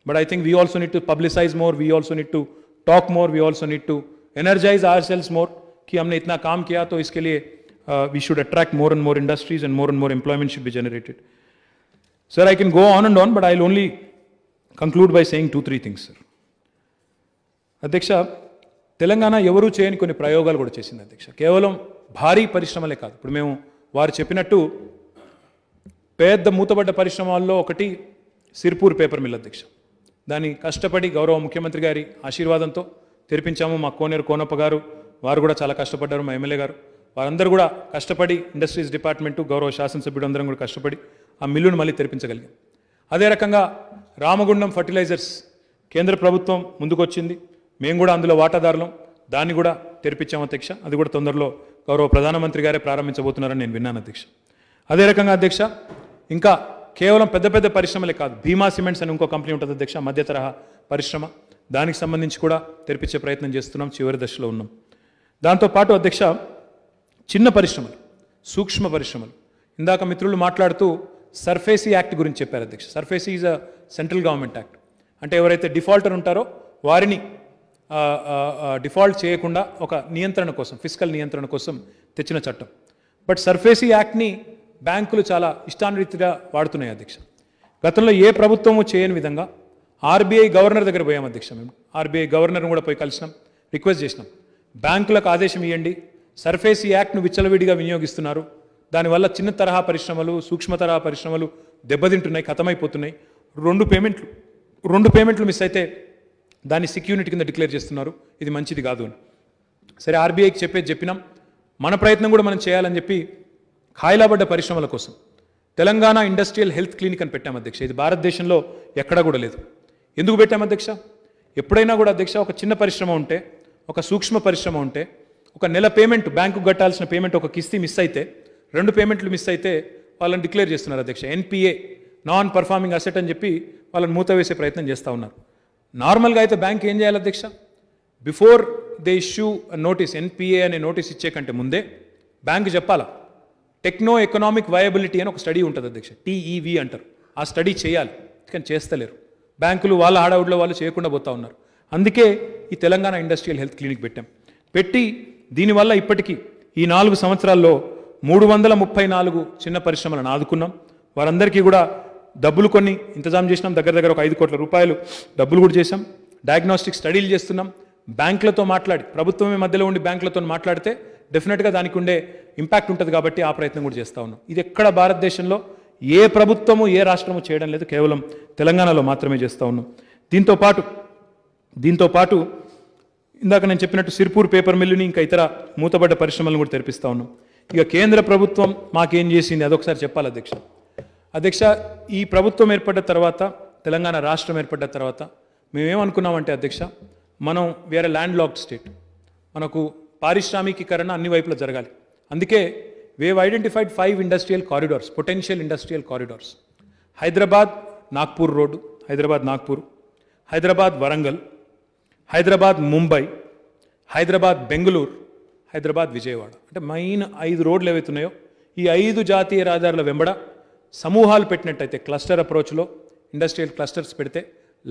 but I think we also need to publicise more we also need to talk more we also need to energise ourselves more कि हमने इतना काम किया तो इसके लिए we should attract more and more industries and more and more employment should be generated sir I can go on and on but I only conclude by saying two three things sir అధ్యక్ష తెలంగాణ ఎవరూ చేయని కొన్ని ప్రయోగాలు కూడా చేసింది అధ్యక్ష కేవలం భారీ పరిశ్రమలే కాదు ఇప్పుడు మేము వారు చెప్పినట్టు పెద్ద మూతబడ్డ పరిశ్రమల్లో ఒకటి సిర్పూర్ పేపర్ మిల్ అధ్యక్ష దాన్ని కష్టపడి గౌరవ ముఖ్యమంత్రి గారి ఆశీర్వాదంతో తెరిపించాము మా కోనేరు కోనప్ప గారు వారు కూడా చాలా కష్టపడ్డారు మా ఎమ్మెల్యే గారు వారందరూ కూడా కష్టపడి ఇండస్ట్రీస్ డిపార్ట్మెంటు గౌరవ శాసనసభ్యుడు అందరం కూడా కష్టపడి ఆ మిల్లును మళ్ళీ తెరిపించగలిగాం అదే రకంగా రామగుండం ఫర్టిలైజర్స్ కేంద్ర ప్రభుత్వం ముందుకొచ్చింది మేము కూడా అందులో వాటాదారులం దాన్ని కూడా తెరిపించాం అధ్యక్ష అది కూడా తొందరలో గౌరవ ప్రధానమంత్రి గారే ప్రారంభించబోతున్నారని నేను విన్నాను అధ్యక్ష అదే రకంగా అధ్యక్ష ఇంకా కేవలం పెద్ద పెద్ద పరిశ్రమలే కాదు భీమా సిమెంట్స్ అని ఇంకో కంపెనీ ఉంటుంది అధ్యక్ష మధ్య తరహా పరిశ్రమ దానికి సంబంధించి కూడా తెరిపించే ప్రయత్నం చేస్తున్నాం చివరి దశలో ఉన్నాం దాంతోపాటు అధ్యక్ష చిన్న పరిశ్రమలు సూక్ష్మ పరిశ్రమలు ఇందాక మిత్రులు మాట్లాడుతూ సర్ఫేసీ యాక్ట్ గురించి చెప్పారు అధ్యక్ష SARFAESI is a central government act అంటే ఎవరైతే డిఫాల్టర్ ఉంటారో వారిని డిఫాల్ట్ చేయకుండా ఒక నియంత్రణ కోసం ఫిజికల్ నియంత్రణ కోసం తెచ్చిన చట్టం బట్ సర్ఫేసీ యాక్ట్ని బ్యాంకులు చాలా ఇష్టానురీతిగా వాడుతున్నాయి అధ్యక్ష గతంలో ఏ ప్రభుత్వము చేయని విధంగా ఆర్బీఐ గవర్నర్ దగ్గర పోయాం అధ్యక్ష మేము ఆర్బీఐ గవర్నర్ను కూడా పోయి కలిసినాం రిక్వెస్ట్ చేసినాం బ్యాంకులకు ఆదేశం ఇవ్వండి సర్ఫేసీ యాక్ట్ను విచ్చలవిడిగా వినియోగిస్తున్నారు దానివల్ల చిన్న తరహా పరిశ్రమలు సూక్ష్మ తరహా పరిశ్రమలు దెబ్బతింటున్నాయి ఖతమైపోతున్నాయి రెండు పేమెంట్లు రెండు పేమెంట్లు మిస్ అయితే దాన్ని సెక్యూరిటీ కింద డిక్లేర్ చేస్తున్నారు ఇది మంచిది కాదు అని సరే ఆర్బీఐకి చెప్పేది చెప్పినాం మన ప్రయత్నం కూడా మనం చేయాలని చెప్పి ఖాయిలాబడ్డ పరిశ్రమల కోసం తెలంగాణ ఇండస్ట్రియల్ హెల్త్ క్లినిక్ అని పెట్టాం అధ్యక్ష ఇది భారతదేశంలో ఎక్కడా కూడా లేదు ఎందుకు పెట్టాం అధ్యక్ష ఎప్పుడైనా కూడా అధ్యక్ష ఒక చిన్న పరిశ్రమ ఉంటే ఒక సూక్ష్మ పరిశ్రమ ఉంటే ఒక నెల పేమెంట్ బ్యాంకు కట్టాల్సిన పేమెంట్ ఒక కిస్తీ మిస్ అయితే రెండు పేమెంట్లు మిస్ అయితే వాళ్ళని డిక్లేర్ చేస్తున్నారు అధ్యక్ష ఎన్పిఏ నాన్ పర్ఫార్మింగ్ అసెట్ అని చెప్పి వాళ్ళని మూత వేసే ప్రయత్నం చేస్తూ ఉన్నారు నార్మల్గా అయితే బ్యాంక్ ఏం చేయాలి అధ్యక్ష before they issue notice NPA అనే నోటీస్ ఇచ్చే కంటే ముందే బ్యాంక్ చెప్పాలా టెక్నో ఎకనామిక్ వయబిలిటీ అని ఒక స్టడీ ఉంటుంది అధ్యక్ష టీఈవి అంటారు ఆ స్టడీ చేయాలి కానీ చేస్తలేరు బ్యాంకులు వాళ్ళ హడావుడిలో వాళ్ళు చేయకుండా పోతా ఉన్నారు అందుకే ఈ తెలంగాణ ఇండస్ట్రియల్ హెల్త్ క్లినిక్ పెట్టాం పెట్టి దీనివల్ల ఇప్పటికీ ఈ నాలుగు సంవత్సరాల్లో మూడు వందల ముప్పై నాలుగు చిన్న పరిశ్రమలను ఆదుకున్నాం వారందరికీ కూడా డబ్బులు కొన్ని ఇంతజాం చేసినాం దగ్గర దగ్గర ఒక ఐదు కోట్ల రూపాయలు డబ్బులు కూడా చేశాం డయాగ్నోస్టిక్ స్టడీలు చేస్తున్నాం బ్యాంకులతో మాట్లాడి ప్రభుత్వమే మధ్యలో ఉండి బ్యాంకులతో మాట్లాడితే డెఫినెట్గా దానికి ఉండే ఇంపాక్ట్ ఉంటుంది కాబట్టి ఆ ప్రయత్నం కూడా చేస్తూ ఉన్నాం ఇది ఎక్కడ భారతదేశంలో ఏ ప్రభుత్వము ఏ రాష్ట్రము చేయడం లేదు కేవలం తెలంగాణలో మాత్రమే చేస్తూ ఉన్నాం దీంతోపాటు దీంతో పాటు ఇందాక నేను చెప్పినట్టు సిర్పూర్ పేపర్ మిల్లుని ఇంకా ఇతర మూతబడ్డ పరిశ్రమలను కూడా తెరిపిస్తా ఉన్నాం ఇక కేంద్ర ప్రభుత్వం మాకేం చేసింది అదొకసారి చెప్పాలి అధ్యక్ష అధ్యక్ష ఈ ప్రభుత్వం ఏర్పడ్డ తర్వాత తెలంగాణ రాష్ట్రం ఏర్పడ్డ తర్వాత మేమేమనుకున్నామంటే అధ్యక్ష మనం వేరే ల్యాండ్ లాక్డ్ స్టేట్ మనకు పారిశ్రామికీకరణ అన్ని వైపులా జరగాలి అందుకే we've identified five industrial corridors potential industrial corridors Hyderabad Nagpur road Hyderabad Nagpur Hyderabad Warangal Hyderabad Mumbai Hyderabad Bengaluru Hyderabad Vijayawada అంటే మెయిన్ ఐదు రోడ్లు ఏవైతున్నాయో ఈ ఐదు జాతీయ రహదారుల వెంబడ సమూహాలు పెట్టినట్టయితే క్లస్టర్ అప్రోచ్లో ఇండస్ట్రియల్ క్లస్టర్స్ పెడితే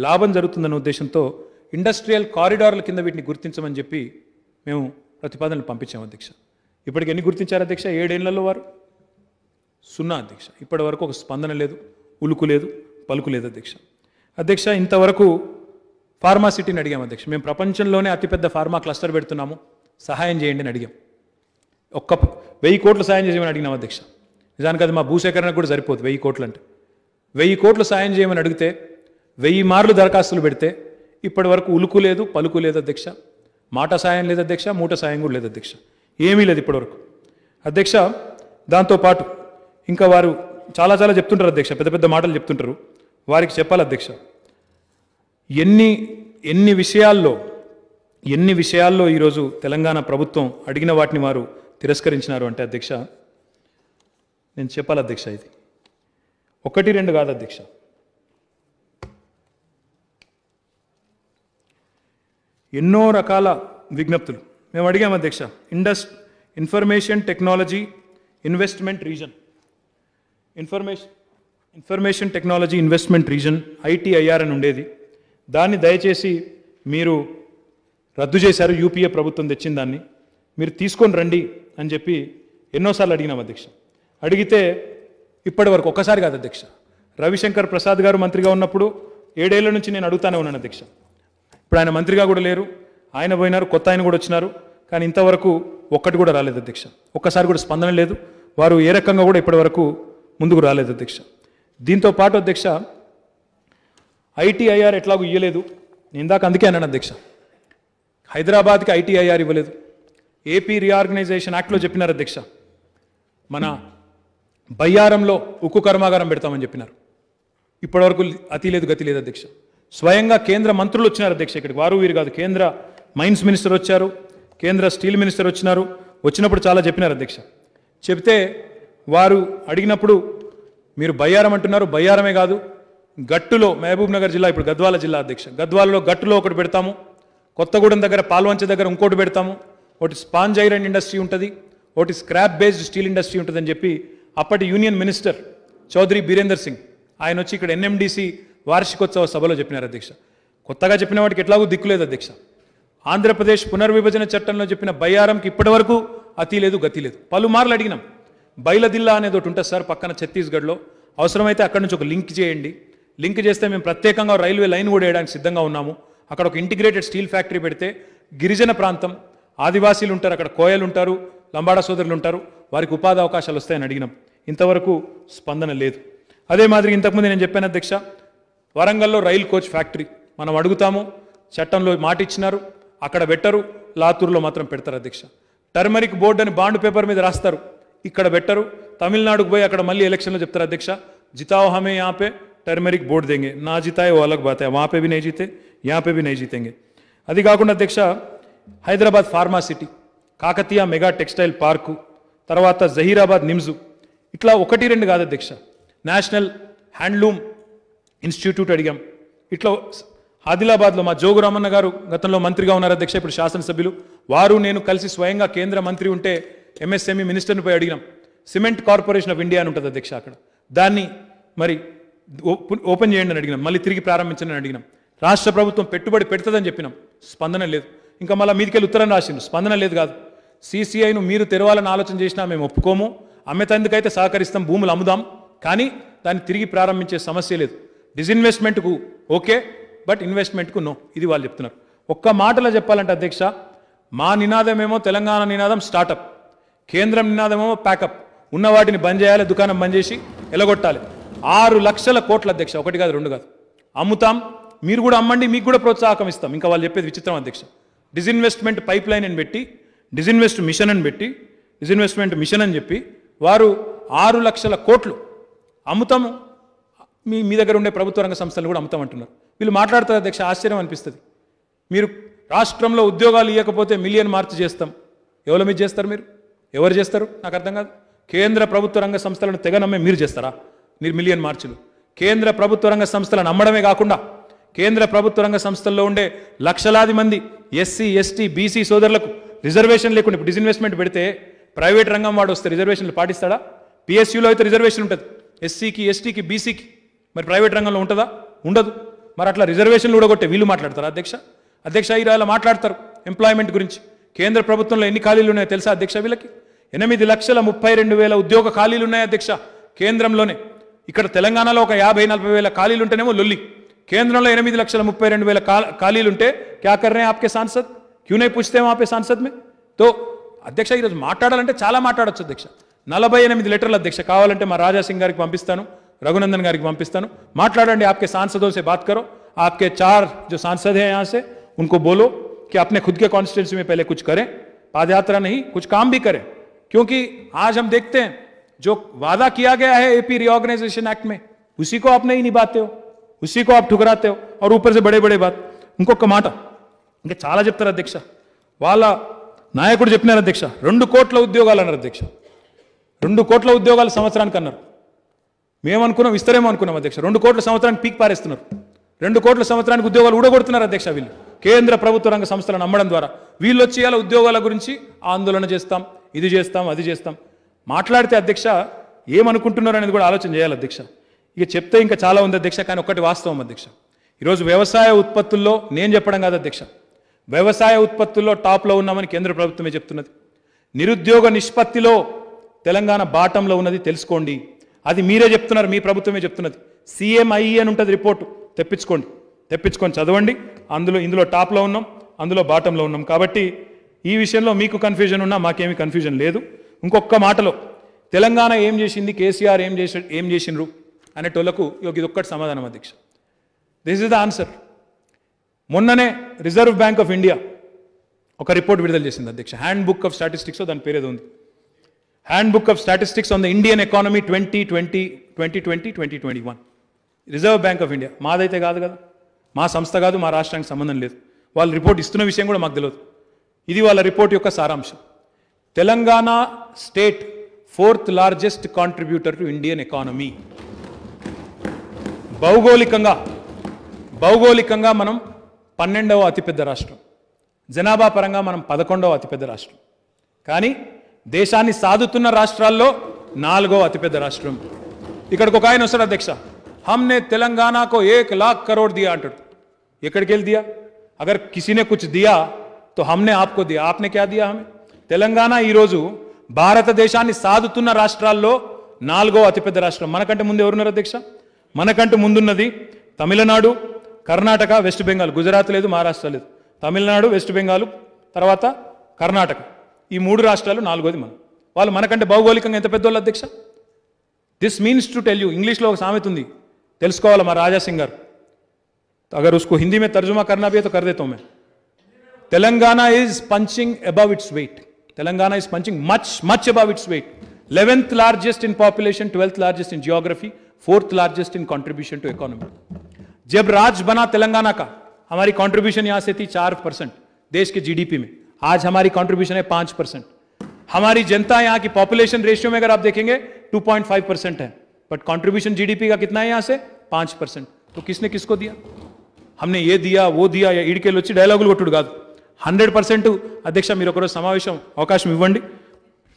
లాభం జరుగుతుందన్న ఉద్దేశంతో ఇండస్ట్రియల్ కారిడార్ల కింద వీటిని గుర్తించమని చెప్పి మేము ప్రతిపాదనలు పంపించాము అధ్యక్ష ఇప్పటికి ఎన్ని గుర్తించారు అధ్యక్ష ఏడేళ్లలో వారు సున్నా అధ్యక్ష ఇప్పటి వరకు ఒక స్పందన లేదు ఉలుకు లేదు పలుకు లేదు అధ్యక్ష అధ్యక్ష ఇంతవరకు ఫార్మా సిటీని అడిగాం అధ్యక్ష మేము ప్రపంచంలోనే అతిపెద్ద ఫార్మా క్లస్టర్ పెడుతున్నాము సహాయం చేయండి అని అడిగాం ఒక్క వెయ్యి కోట్లు సాయం చేయమని అడిగినాం అధ్యక్ష నిజానికి అది మా భూసేకరణకు కూడా సరిపోదు వెయ్యి కోట్లు అంటే వెయ్యి కోట్లు సాయం చేయమని అడిగితే వెయ్యి మార్లు దరఖాస్తులు పెడితే ఇప్పటి వరకు ఉలుకు లేదు పలుకు లేదు అధ్యక్ష మాట సాయం లేదు అధ్యక్ష మూట సాయం కూడా లేదు అధ్యక్ష ఏమీ లేదు ఇప్పటివరకు అధ్యక్ష దాంతోపాటు ఇంకా వారు చాలా చాలా చెప్తుంటారు అధ్యక్ష పెద్ద పెద్ద మాటలు చెప్తుంటారు వారికి చెప్పాలి అధ్యక్ష ఎన్ని ఎన్ని విషయాల్లో ఎన్ని విషయాల్లో ఈరోజు తెలంగాణ ప్రభుత్వం అడిగిన వాటిని వారు తిరస్కరించినారు అంటే అధ్యక్ష నేను చెప్పాలి అధ్యక్ష ఇది ఒకటి రెండు కాదు అధ్యక్ష ఎన్నో రకాల విజ్ఞప్తులు మేము అడిగాం అధ్యక్ష indus information technology investment region information information technology investment region ITIR అని ఉండేది దాన్ని దయచేసి మీరు రద్దు చేశారు యూపీఏ ప్రభుత్వం తెచ్చిన దాన్ని మీరు తీసుకొని రండి అని చెప్పి ఎన్నోసార్లు అడిగినాం అధ్యక్ష అడిగితే ఇప్పటి వరకు ఒక్కసారి కాదు అధ్యక్ష రవిశంకర్ ప్రసాద్ గారు మంత్రిగా ఉన్నప్పుడు ఏడేళ్ల నుంచి నేను అడుగుతానే ఉన్నాను అధ్యక్ష ఇప్పుడు ఆయన మంత్రిగా కూడా లేరు ఆయన పోయినారు కొత్త ఆయన కూడా వచ్చినారు కానీ ఇంతవరకు ఒక్కటి కూడా రాలేదు అధ్యక్ష ఒక్కసారి కూడా స్పందన లేదు వారు ఏ రకంగా కూడా ఇప్పటివరకు ముందుకు రాలేదు అధ్యక్ష దీంతో పాటు అధ్యక్ష ఐటీఐఆర్ ఎట్లాగో ఇవ్వలేదు ఇందాక అందుకే అన్నాను అధ్యక్ష హైదరాబాద్కి ఐటీఐఆర్ ఇవ్వలేదు ఏపీ రీఆర్గనైజేషన్ యాక్ట్లో చెప్పినారు అధ్యక్ష మన బయ్యారంలో ఉక్కు కర్మాగారం పెడతామని చెప్పినారు ఇప్పటివరకు అతి లేదు గతి లేదు అధ్యక్ష స్వయంగా కేంద్ర మంత్రులు వచ్చినారు అధ్యక్ష ఇక్కడికి వారు వీరు కాదు కేంద్ర మైన్స్ మినిస్టర్ వచ్చారు కేంద్ర స్టీల్ మినిస్టర్ వచ్చినారు వచ్చినప్పుడు చాలా చెప్పినారు అధ్యక్ష చెప్తే వారు అడిగినప్పుడు మీరు బయ్యారం అంటున్నారు బయ్యారమే కాదు గట్టులో మహబూబ్ నగర్ జిల్లా ఇప్పుడు గద్వాల జిల్లా అధ్యక్ష గద్వాలలో గట్టులో ఒకటి పెడతాము కొత్తగూడెం దగ్గర పాల్వంచ దగ్గర ఇంకోటి పెడతాము ఒకటి స్పాంజ్ ఐరన్ ఇండస్ట్రీ ఉంటుంది ఒకటి స్క్రాప్ బేస్డ్ స్టీల్ ఇండస్ట్రీ ఉంటుందని చెప్పి అప్పటి యూనియన్ మినిస్టర్ చౌదరి బీరేందర్ సింగ్ ఆయన వచ్చి ఇక్కడ ఎన్ఎండిసి వార్షికోత్సవ సభలో చెప్పినారు అధ్యక్ష కొత్తగా చెప్పిన వాటికి ఎట్లాగూ దిక్కులేదు అధ్యక్ష ఆంధ్రప్రదేశ్ పునర్విభజన చట్టంలో చెప్పిన బయ్యారంకి ఇప్పటివరకు అతి లేదు గతి లేదు పలుమార్లు అడిగినాం బైలదిల్లా అనేది ఒకటి ఉంటుంది సార్ పక్కన ఛత్తీస్గఢ్లో అవసరమైతే అక్కడి నుంచి ఒక లింక్ చేయండి లింక్ చేస్తే మేము ప్రత్యేకంగా రైల్వే లైన్ కూడా వేయడానికి సిద్ధంగా ఉన్నాము అక్కడ ఒక ఇంటిగ్రేటెడ్ స్టీల్ ఫ్యాక్టరీ పెడితే గిరిజన ప్రాంతం ఆదివాసీలు ఉంటారు అక్కడ కోయలు ఉంటారు లంబాడ సోదరులు ఉంటారు వారికి ఉపాధి అవకాశాలు వస్తాయని అడిగినాం ఇంతవరకు స్పందన లేదు అదే మాదిరి ఇంతకుముందు నేను చెప్పాను అధ్యక్ష వరంగల్లో రైల్ కోచ్ ఫ్యాక్టరీ మనం అడుగుతాము చట్టంలో మాట ఇచ్చినారు అక్కడ పెట్టరు లాతూరులో మాత్రం పెడతారు అధ్యక్ష టర్మరిక్ బోర్డు అని బాండ్ పేపర్ మీద రాస్తారు ఇక్కడ పెట్టరు తమిళనాడుకు పోయి అక్కడ మళ్ళీ ఎలక్షన్లో చెప్తారు అధ్యక్ష జితావహమే ఆపే యాపే టర్మరిక్ బోర్డ్ देंगे ना जिताए वो अलग बात है वहाँ पे भी नहीं जीते यहाँ पे भी नहीं जीतेंगे అది కాకుండా అధ్యక్ష Hyderabad pharma city Kakatiya mega textile park తర్వాత జహీరాబాద్ నిమ్జు ఇట్లా ఒకటి రెండు కాదు అధ్యక్ష నేషనల్ హ్యాండ్లూమ్ ఇన్స్టిట్యూట్ అడిగాం ఇట్లా ఆదిలాబాద్లో మా జోగురామన్న గారు గతంలో మంత్రిగా ఉన్నారు అధ్యక్ష ఇప్పుడు శాసనసభ్యులు వారు నేను కలిసి స్వయంగా కేంద్ర మంత్రి ఉంటే ఎంఎస్ఎంఈ మినిస్టర్ని పోయి అడిగినాం సిమెంట్ కార్పొరేషన్ ఆఫ్ ఇండియా అని ఉంటుంది అధ్యక్ష అక్కడ దాన్ని మరి ఓపెన్ చేయండి అని అడిగినాం మళ్ళీ తిరిగి ప్రారంభించండి అని అడిగినాం రాష్ట్ర ప్రభుత్వం పెట్టుబడి పెడుతుందని చెప్పినాం స్పందన లేదు ఇంకా మళ్ళీ మీదికెళ్ళి ఉత్తరం రాసిండు స్పందన లేదు కాదు సీసీఐను మీరు తెరవాలని ఆలోచన చేసినా మేము ఒప్పుకోము అమ్మేతందుకైతే సహకరిస్తాం భూములు అమ్ముదాం కానీ దాన్ని తిరిగి ప్రారంభించే సమస్య లేదు డిజిన్వెస్ట్మెంట్కు ఓకే బట్ ఇన్వెస్ట్మెంట్కు నో ఇది వాళ్ళు చెప్తున్నారు ఒక్క మాటలో చెప్పాలంటే అధ్యక్ష మా నినాదమేమో తెలంగాణ నినాదం స్టార్టప్ కేంద్రం నినాదమేమో ప్యాకప్ ఉన్న వాటిని బంద్ చేయాలి దుకాణం బంద్ చేసి ఎలగొట్టాలి ఆరు లక్షల కోట్ల అధ్యక్ష ఒకటి కాదు రెండు కాదు అమ్ముతాం మీరు కూడా అమ్మండి మీకు కూడా ప్రోత్సాహకం ఇస్తాం ఇంకా వాళ్ళు చెప్పేది విచిత్రం అధ్యక్ష డిజిన్వెస్ట్మెంట్ పైప్ లైన్ అని పెట్టి డిజిన్వెస్ట్ మిషన్ అని పెట్టి డిజిన్వెస్ట్మెంట్ మిషన్ అని చెప్పి వారు ఆరు లక్షల కోట్లు అమ్ముతాము మీ మీ దగ్గర ఉండే ప్రభుత్వ రంగ సంస్థలు కూడా అమ్ముతామంటున్నారు వీళ్ళు మాట్లాడతారు అధ్యక్ష ఆశ్చర్యం అనిపిస్తుంది మీరు రాష్ట్రంలో ఉద్యోగాలు ఇవ్వకపోతే మిలియన్ మార్చి చేస్తాం ఎవరు మీరు చేస్తారు మీరు ఎవరు చేస్తారు నాకు అర్థం కాదు కేంద్ర ప్రభుత్వ రంగ సంస్థలను తెగ నమ్మే మీరు చేస్తారా నిర్మిలియన్ మార్చులు కేంద్ర ప్రభుత్వ రంగ సంస్థలను నమ్మడమే కాకుండా కేంద్ర ప్రభుత్వ రంగ సంస్థల్లో ఉండే లక్షలాది మంది ఎస్సీ ఎస్టీ బీసీ సోదరులకు రిజర్వేషన్ లేకుండా ఇప్పుడు డిస్ఇన్వెస్ట్మెంట్ పెడితే ప్రైవేట్ రంగం వాడు వస్తే రిజర్వేషన్లు పాటిస్తాడా పిఎస్యూలో అయితే రిజర్వేషన్ ఉంటుంది ఎస్సీకి ఎస్టీకి బీసీకి మరి ప్రైవేట్ రంగంలో ఉంటుందా ఉండదు మరి అట్లా రిజర్వేషన్లు కూడగొట్టే వీళ్ళు మాట్లాడతారు అధ్యక్ష అధ్యక్ష రోజు మాట్లాడతారు ఎంప్లాయ్మెంట్ గురించి కేంద్ర ప్రభుత్వంలో ఎన్ని ఖాళీలు ఉన్నాయో తెలుసా అధ్యక్ష వీళ్ళకి ఎనిమిది లక్షల ముప్పై రెండు వేల ఉద్యోగ ఖాళీలు ఉన్నాయి అధ్యక్ష కేంద్రంలోనే इकड़ा याबाई नलब वेल खालीलो लोलि केन्द्र में एम लक्षल मुफ्ई रेल खालीलिए क्या कर रहे हैं आपके सांसद क्यों नहीं पूछते हैं आपके सांसद में तो अध्यक्ष माटाड़े चाला माटाड़ अध्यक्ष नलब एम लटर अध्यक्ष कावाले मैं राजा सिंह गारी पंस्ता रघुनंदन गार पंस्ता माटाड़ी आपके सांसदों से बात करो आपके चार जो सांसद हैं यहाँ से उनको बोलो कि अपने खुद के कॉन्स्टिट्यूंसी में पहले कुछ करें पादयात्रा नहीं कुछ काम भी करें क्योंकि आज हम देखते हैं जो वादा किया गया है एपी रिओर्गेनाइजेशन एक्ट में उसी को आप नहीं निभाते हो उसी को आप ठुकराते हो और ऊपर से बड़े बड़े बात ఇంకొక మాట ఇంకా చాలా చెప్తారు అధ్యక్ష వాళ్ళ నాయకుడు చెప్పినారు అధ్యక్ష రెండు కోట్ల ఉద్యోగాలు అన్నారు అధ్యక్ష రెండు కోట్ల ఉద్యోగాలు సంవత్సరానికి అన్నారు మేమనుకున్నాం ఇస్తారేమో అనుకున్నాం అధ్యక్ష రెండు కోట్ల సంవత్సరానికి పీక్ పారేస్తున్నారు రెండు కోట్ల సంవత్సరానికి ఉద్యోగాలు ఊడగొడుతున్నారు అధ్యక్ష వీళ్ళు కేంద్ర ప్రభుత్వ రంగ సంస్థలను అమ్మడం ద్వారా వీళ్ళు వచ్చి ఉద్యోగాల గురించి ఆందోళన చేస్తాం ఇది చేస్తాం అది చేస్తాం మాట్లాడితే అధ్యక్ష ఏమనుకుంటున్నారు అనేది కూడా ఆలోచన చేయాలి అధ్యక్ష ఇక చెప్తే ఇంకా చాలా ఉంది అధ్యక్ష కానీ ఒక్కటి వాస్తవం అధ్యక్ష ఈరోజు వ్యవసాయ ఉత్పత్తుల్లో నేను చెప్పడం కాదు అధ్యక్ష వ్యవసాయ ఉత్పత్తుల్లో టాప్లో ఉన్నామని కేంద్ర ప్రభుత్వమే చెప్తున్నది నిరుద్యోగ నిష్పత్తిలో తెలంగాణ బాటంలో ఉన్నది తెలుసుకోండి అది మీరే చెప్తున్నారు మీ ప్రభుత్వమే చెప్తున్నది సీఎంఐ అని ఉంటుంది రిపోర్టు తెప్పించుకోండి తెప్పించుకొని చదవండి అందులో ఇందులో టాప్లో ఉన్నాం అందులో బాటంలో ఉన్నాం కాబట్టి ఈ విషయంలో మీకు కన్ఫ్యూజన్ ఉన్నా మాకేమీ కన్ఫ్యూజన్ లేదు ఇంకొక మాటలో తెలంగాణ ఏం చేసింది కేసీఆర్ ఏం చేసి ఏం చేసిండ్రు అనేటోళ్లకు ఇది ఒక్కటి సమాధానం అధ్యక్ష దిస్ ఇస్ ద ఆన్సర్ మొన్ననే రిజర్వ్ బ్యాంక్ ఆఫ్ ఇండియా ఒక రిపోర్ట్ విడుదల చేసింది అధ్యక్ష హ్యాండ్ బుక్ ఆఫ్ స్టాటిస్టిక్స్ దాని పేరేదో ఉంది handbook of statistics on the Indian economy twenty twenty twenty twenty twenty twenty one Reserve Bank of India మాదైతే కాదు కదా మా సంస్థ కాదు మా రాష్ట్రానికి సంబంధం లేదు వాళ్ళు రిపోర్ట్ ఇస్తున్న విషయం కూడా మాకు తెలియదు ఇది వాళ్ళ రిపోర్ట్ యొక్క సారాంశం Telangana state fourth largest contributor to Indian economy భౌగోళికంగా భౌగోళికంగా మనం పన్నెండవ అతిపెద్ద రాష్ట్రం జనాభా పరంగా మనం పదకొండవ అతిపెద్ద రాష్ట్రం కానీ దేశాన్ని సాధుతున్న రాష్ట్రాల్లో నాలుగో అతిపెద్ద రాష్ట్రం ఇక్కడికి ఒక ఆయన వస్తాడు అధ్యక్ష హమ్నే తెలంగాణకు ఏక్ లాఖ్ కరోడ్ దియా అంటాడు ఎక్కడికి వెళ్ళి దియా అగర్ కిసినే కుచ్ దియా తో హమ్నే ఆప్కో దియా ఆప్నే క్యా దియా హమే తెలంగాణ ఈరోజు భారతదేశాన్ని సాధుతున్న రాష్ట్రాల్లో నాలుగో అతిపెద్ద రాష్ట్రం మనకంటే ముందు ఎవరున్నారు అధ్యక్ష మనకంటే ముందున్నది తమిళనాడు కర్ణాటక వెస్ట్ బెంగాల్ గుజరాత్ లేదు మహారాష్ట్ర లేదు తమిళనాడు వెస్ట్ బెంగాల్ తర్వాత కర్ణాటక ఈ మూడు రాష్ట్రాలు నాలుగోది మనం వాళ్ళు మనకంటే భౌగోళికంగా ఎంత పెద్దోళ్ళు అధ్యక్ష this means to tell you ఇంగ్లీష్లో ఒక సామెత ఉంది తెలుసుకోవాలి మా రాజాసింగ్ గారు అగర్ ఉస్కు హిందీ మే తర్జుమా కర్నా భీ మే Telangana is punching above its weight Telangana is punching much, much above its weight. 11th largest in population, 12th largest in geography, fourth largest in contribution to economy. जब राज बना तेलंगाना का हमारी कंट्रीब्यूशन यहां से थी चार परसेंट देश के जीडीपी में आज हमारी कंट्रीब्यूशन है पांच परसेंट हमारी जनता यहां की पॉपुलेशन रेशियो में अगर आप देखेंगे 2.5 परसेंट है बट कंट्रीब्यूशन जीडीपी का कितना है यहां से पांच परसेंट तो किसने किसको दिया हमने ये दिया वो दिया या ईड के लोची डायलॉग उठुड़गा दो హండ్రెడ్ పర్సెంట్ అధ్యక్ష మీరు ఒకరోజు సమావేశం అవకాశం ఇవ్వండి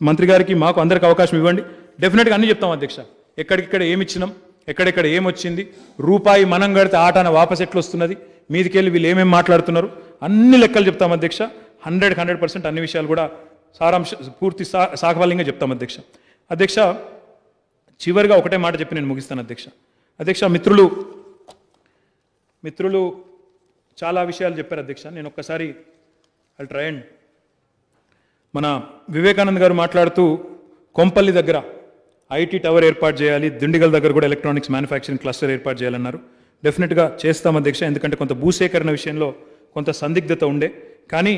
మంత్రి గారికి మాకు అందరికి అవకాశం ఇవ్వండి డెఫినెట్గా అన్నీ చెప్తాం అధ్యక్ష ఎక్కడికిక్కడ ఏమి ఇచ్చినాం ఎక్కడెక్కడ ఏమొచ్చింది రూపాయి మనం కడితే ఆటాన వాపస్ ఎట్లు వస్తున్నది మీదికెళ్ళి వీళ్ళు ఏమేమి మాట్లాడుతున్నారు అన్ని లెక్కలు చెప్తాం అధ్యక్ష హండ్రెడ్ హండ్రెడ్ పర్సెంట్ అన్ని విషయాలు కూడా సారాంశ పూర్తి సా సాకబలంగా చెప్తాం అధ్యక్ష అధ్యక్ష చివరిగా ఒకటే మాట చెప్పి నేను ముగిస్తాను అధ్యక్ష అధ్యక్ష మిత్రులు మిత్రులు చాలా విషయాలు చెప్పారు అధ్యక్ష నేను ఒక్కసారి ఐ ట్రై అండ్ మన వివేకానంద్ గారు మాట్లాడుతూ కొంపల్లి దగ్గర ఐటీ టవర్ ఏర్పాటు చేయాలి దిండిగల్ దగ్గర కూడా ఎలక్ట్రానిక్స్ మ్యానుఫ్యాక్చరింగ్ క్లస్టర్ ఏర్పాటు చేయాలన్నారు డెఫినెట్గా చేస్తాం అధ్యక్ష ఎందుకంటే కొంత భూసేకరణ విషయంలో కొంత సందిగ్ధత ఉండే కానీ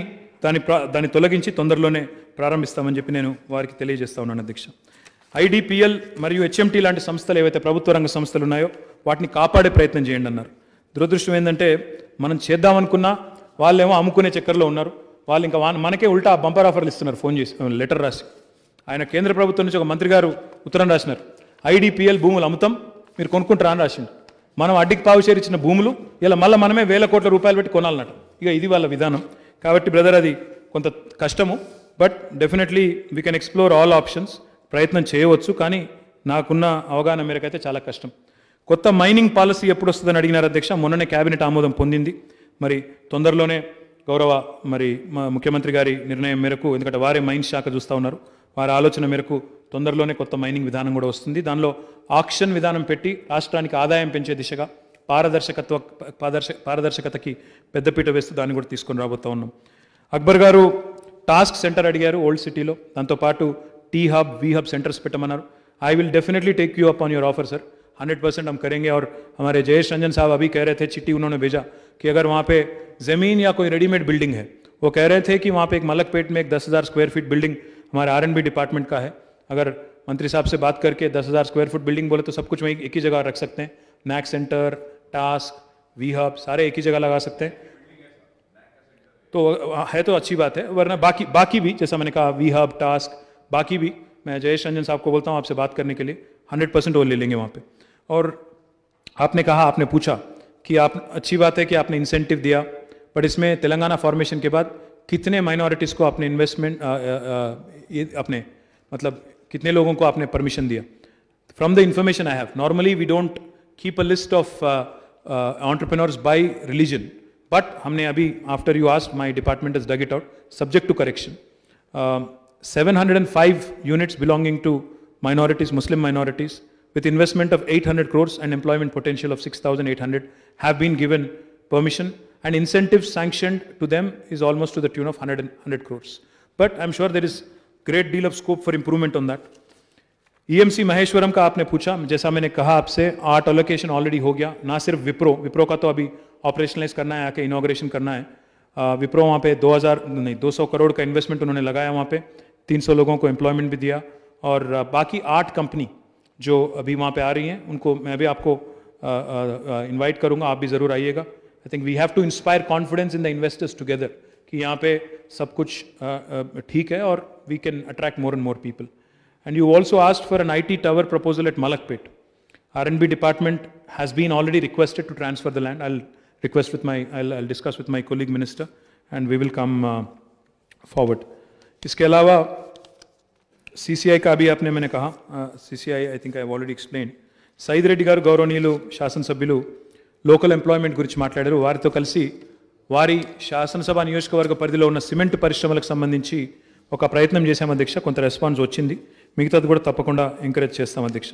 దాని దాన్ని తొలగించి తొందరలోనే ప్రారంభిస్తామని చెప్పి నేను వారికి తెలియజేస్తా ఉన్నాను అధ్యక్ష ఐడిపిఎల్ మరియు హెచ్ఎంటీ లాంటి సంస్థలు ఏవైతే ప్రభుత్వ రంగ సంస్థలు ఉన్నాయో వాటిని కాపాడే ప్రయత్నం చేయండి అన్నారు దురదృష్టం ఏంటంటే మనం చేద్దామనుకున్నా వాళ్ళేమో అమ్ముకునే చక్కెరలో ఉన్నారు వాళ్ళు ఇంకా మనకే ఉల్టా బంపర్ ఆఫర్లు ఇస్తున్నారు ఫోన్ చేసి లెటర్ రాసి ఆయన కేంద్ర ప్రభుత్వం నుంచి ఒక మంత్రి గారు ఉత్తరం రాసినారు ఐడిపిఎల్ భూములు అమ్ముతాం మీరు కొనుక్కుంటారా అని రాసిండు మనం అడ్డికి పావు చేరిచ్చిన భూములు ఇలా మళ్ళీ మనమే వేల కోట్ల రూపాయలు పెట్టి కొనాలన్నట్టు ఇక ఇది వాళ్ళ విధానం కాబట్టి బ్రదర్ అది కొంత కష్టము but definitely we can explore all options ప్రయత్నం చేయవచ్చు కానీ నాకున్న అవగాహన మేరకైతే చాలా కష్టం కొత్త మైనింగ్ పాలసీ ఎప్పుడు వస్తుందని అడిగినారు అధ్యక్ష మొన్ననే క్యాబినెట్ ఆమోదం పొందింది మరి తొందరలోనే గౌరవ మరి మా ముఖ్యమంత్రి గారి నిర్ణయం మేరకు ఎందుకంటే వారే మైన్ శాఖ చూస్తూ ఉన్నారు వారి ఆలోచన మేరకు తొందరలోనే కొత్త మైనింగ్ విధానం కూడా వస్తుంది దానిలో ఆక్షన్ విధానం పెట్టి రాష్ట్రానికి ఆదాయం పెంచే దిశగా పారదర్శకత్వ పారదర్శ పారదర్శకతకి పెద్దపీట వేస్తూ దాన్ని కూడా తీసుకొని రాబోతూ ఉన్నాం అక్బర్ గారు టాస్క్ సెంటర్ అడిగారు ఓల్డ్ సిటీలో దాంతోపాటు T hub we hub centres పెట్టమన్నారు I will definitely take you up on your offer sir hundred percent हम करेंगे और हमारे जयेश रंजन साहब अभी कह रहे थे चिट्ठी उन्होंने भेजा कि अगर वहाँ पे ज़मीन या कोई रेडीमेड बिल्डिंग है वो कह रहे थे कि वहाँ पे एक मलकपेट में एक दस हज़ार स्क्वायर फीट बिल्डिंग हमारे आर डिपार्टमेंट का है अगर मंत्री साहब से बात करके दस हज़ार स्क्वायर फुट बिल्डिंग बोले तो सब कुछ वहीं एक ही जगह रख सकते हैं NAC centre TASK we hub सारे एक ही जगह लगा सकते हैं तो है तो अच्छी बात है वरना बाकी बाकी भी जैसा मैंने कहा वी हब टास्क बाकी भी मैं जयेश रंजन साहब को बोलता हूँ आपसे बात करने के लिए हंड्रेड परसेंट वो ले लेंगे वहाँ पर और आपने कहा आपने पूछा कि आप अच्छी बात है कि आपने इंसेंटिव दिया बट इसमें तेलंगाना फॉर्मेशन के बाद कितने माइनॉरिटीज़ को आपने इन्वेस्टमेंट ये अपने मतलब कितने लोगों को आपने परमिशन दिया from the information I have normally we don't keep a list of entrepreneurs by religion but हमने अभी after you asked my department is dug it out subject to correction seven hundred and five units belonging to minorities Muslim minorities with investment of 800 crores and employment potential of 6,800 have been given permission and incentives sanctioned to them is almost to the tune of 100, 100 crores. But I'm sure there is great deal of scope for improvement on that. EMC Maheshwaram ka aapne pucha, jaisa maine kaha aapse, art allocation already ho गया na sirf Wipro Wipro ka to abhi operationalize karna hai, aake inauguration karna hai. आ, विप्रो वहाँ पे 2000 nahi, 200 crore ka investment unhone lagaya wahan pe, 300 लोगों को employment भी दिया और बाकी art company, जो अभी वहाँ पे आ रही हैं उनको मैं भी आपको इनवाइट करूँगा आप भी ज़रूर आइएगा I think we have to inspire confidence in the investors together कि यहाँ पे सब कुछ ठीक है और we can attract more and more people and you also asked for an I T tower proposal at Malakpet R and B department has been already requested to transfer the land I request with my I discuss discuss my my minister and we will come forward इसके अलावा CCI కాబీ అభి ఆప్నే కహా CCI CCI I think I already explain Syed Reddy గారు గౌరవనీయులు శాసనసభ్యులు local employment గురించి మాట్లాడారు వారితో కలిసి వారి శాసనసభ నియోజకవర్గ పరిధిలో ఉన్న సిమెంట్ పరిశ్రమలకు సంబంధించి ఒక ప్రయత్నం చేశాం అధ్యక్ష కొంత రెస్పాన్స్ వచ్చింది మిగతాది కూడా తప్పకుండా ఎంకరేజ్ చేస్తాం అధ్యక్ష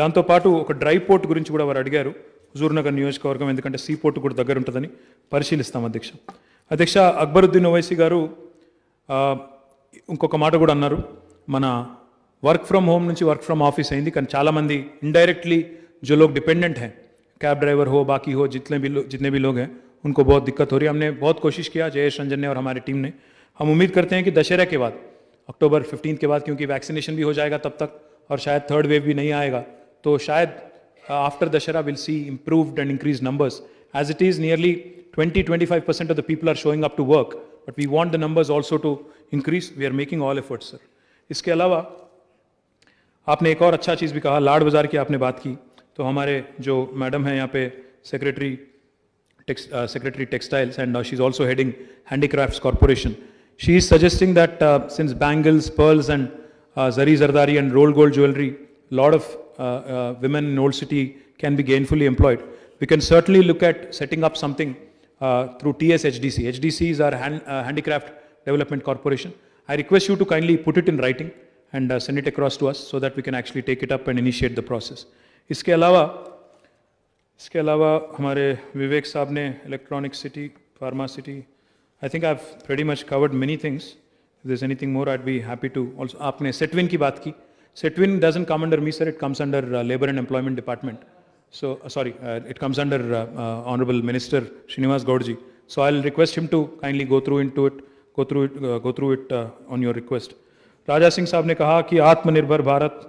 దాంతోపాటు ఒక డ్రై పోర్ట్ గురించి కూడా వారు అడిగారు హుజూర్నగర్ నియోజకవర్గం ఎందుకంటే సీ పోర్ట్ కూడా దగ్గర ఉంటుందని పరిశీలిస్తాం అధ్యక్ష అధ్యక్ష అక్బరుద్దీన్ ఓవైసీ గారు ఇంకొక మాట కూడా అన్నారు मन वर्क फ्रम होम नीचे वर्क फ्रम आफीस चाल కానీ చాలామంది जो लोग डिपेंडेंट हैं कैब ड्राइवर हो बाकी हो जितने भी लोग जितने भी लोग हैं उनको बहुत दिक्कत हो रही है हमने बहुत कोशिश किया जयेश रंजन ने और हमारी टीम ने हम उम्मीद करते हैं कि दशहरा के बाद अक्टूबर फिफ्टीन के बाद क्योंकि वैक्सीनेशन भी हो जाएगा तब तक और शायद थर्ड वेव भी नहीं आएगा तो शायद after uh, Dussehra will see improved and increase numbers as it is nearly twenty twenty five percent of the people are showing up to work but we want the numbers also to increase we are making all efforts sir इसके अलावा आपने एक और अच्छा चीज़ भी कहा लाड बाज़ार की आपने बात की तो हमारे जो मैडम हैं यहाँ पे secretary secretary textiles and she is also heading handicraft corporation she is suggesting that since bangles pearls and zari zardozi and roll gold jewellery lot of women in old city can be gainfully employed we can certainly look at setting up something through T S H D C H D C is our handicraft development corporation I request you to kindly put it in writing and uh, send it across to us so that we can actually take it up and initiate the process. इसके अलावा इसके अलावा हमारे विवेक साहब ने electronic city pharma city I think I very much covered many things there's anything more, I'd be happy to also. आपने सेटविन की बात की Setwin doesn't come under me sir it comes under labour and employment department so sorry it comes under honourable minister Srinivas Goud ji so I request him to kindly go through into it go through it go through it on your request Raja Singh साहब ने कहा कि आत्मनिर्भर भारत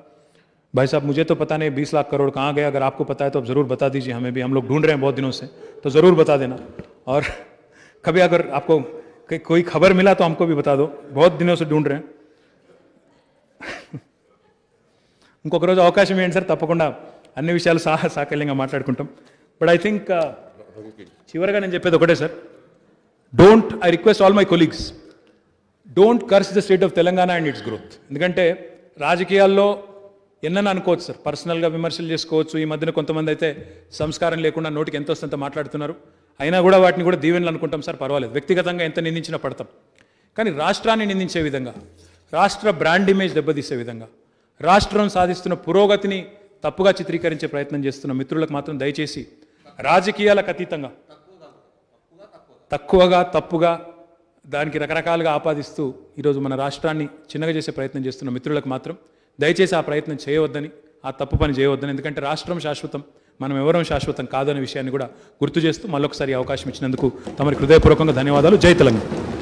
भाई साहब मुझे तो पता नहीं बीस लाख करोड़ कहाँ गए अगर आपको पता है तो आप ज़रूर बता दीजिए हमें भी हम लोग ढूंढ रहे हैं बहुत दिनों से तो ज़रूर बता देना और [LAUGHS] कभी अगर आपको कोई खबर मिला तो हमको भी बता दो बहुत दिनों से ढूंढ रहे हैं उनको [LAUGHS] రోజు अवकाश में सर తప్పకుండా अन्नी विषया సహా సాకల్యంగా మాట్లాడుకుంటాం బట్ ఐ థింక్ చివరిగా నేను don't I request all my colleagues don't curse the state of Telangana and its growth ఎందుకంటే రాజకీయాల్లో ఎన్నైనా అనుకోవచ్చు సార్ పర్సనల్గా విమర్శలు చేసుకోవచ్చు ఈ మధ్యన కొంతమంది అయితే సంస్కారం లేకుండా నోటికి ఎంత వస్తుంత మాట్లాడుతున్నారు అయినా కూడా వాటిని కూడా దీవెనలు అనుకుంటాం సార్ పర్వాలేదు వ్యక్తిగతంగా ఎంత నిందించినా పడతాం కానీ రాష్ట్రాన్ని నిందించే విధంగా రాష్ట్ర బ్రాండ్ ఇమేజ్ దెబ్బతీసే విధంగా రాష్ట్రం సాధిస్తున్న పురోగతిని తప్పుగా చిత్రీకరించే ప్రయత్నం చేస్తున్న మిత్రులకు మాత్రం దయచేసి రాజకీయాలకు అతీతంగా తక్కువగా తప్పుగా దానికి రకరకాలుగా ఆపాదిస్తూ ఈరోజు మన రాష్ట్రాన్ని చిన్నగా చేసే ప్రయత్నం చేస్తున్న మిత్రులకు మాత్రం దయచేసి ఆ ప్రయత్నం చేయవద్దని ఆ తప్పు పని చేయవద్దని ఎందుకంటే రాష్ట్రం శాశ్వతం మనం ఎవరం శాశ్వతం కాదనే విషయాన్ని కూడా గుర్తు చేస్తూ మళ్ళొకసారి అవకాశం ఇచ్చినందుకు తమరి హృదయపూర్వకంగా ధన్యవాదాలు జై తెలంగాణ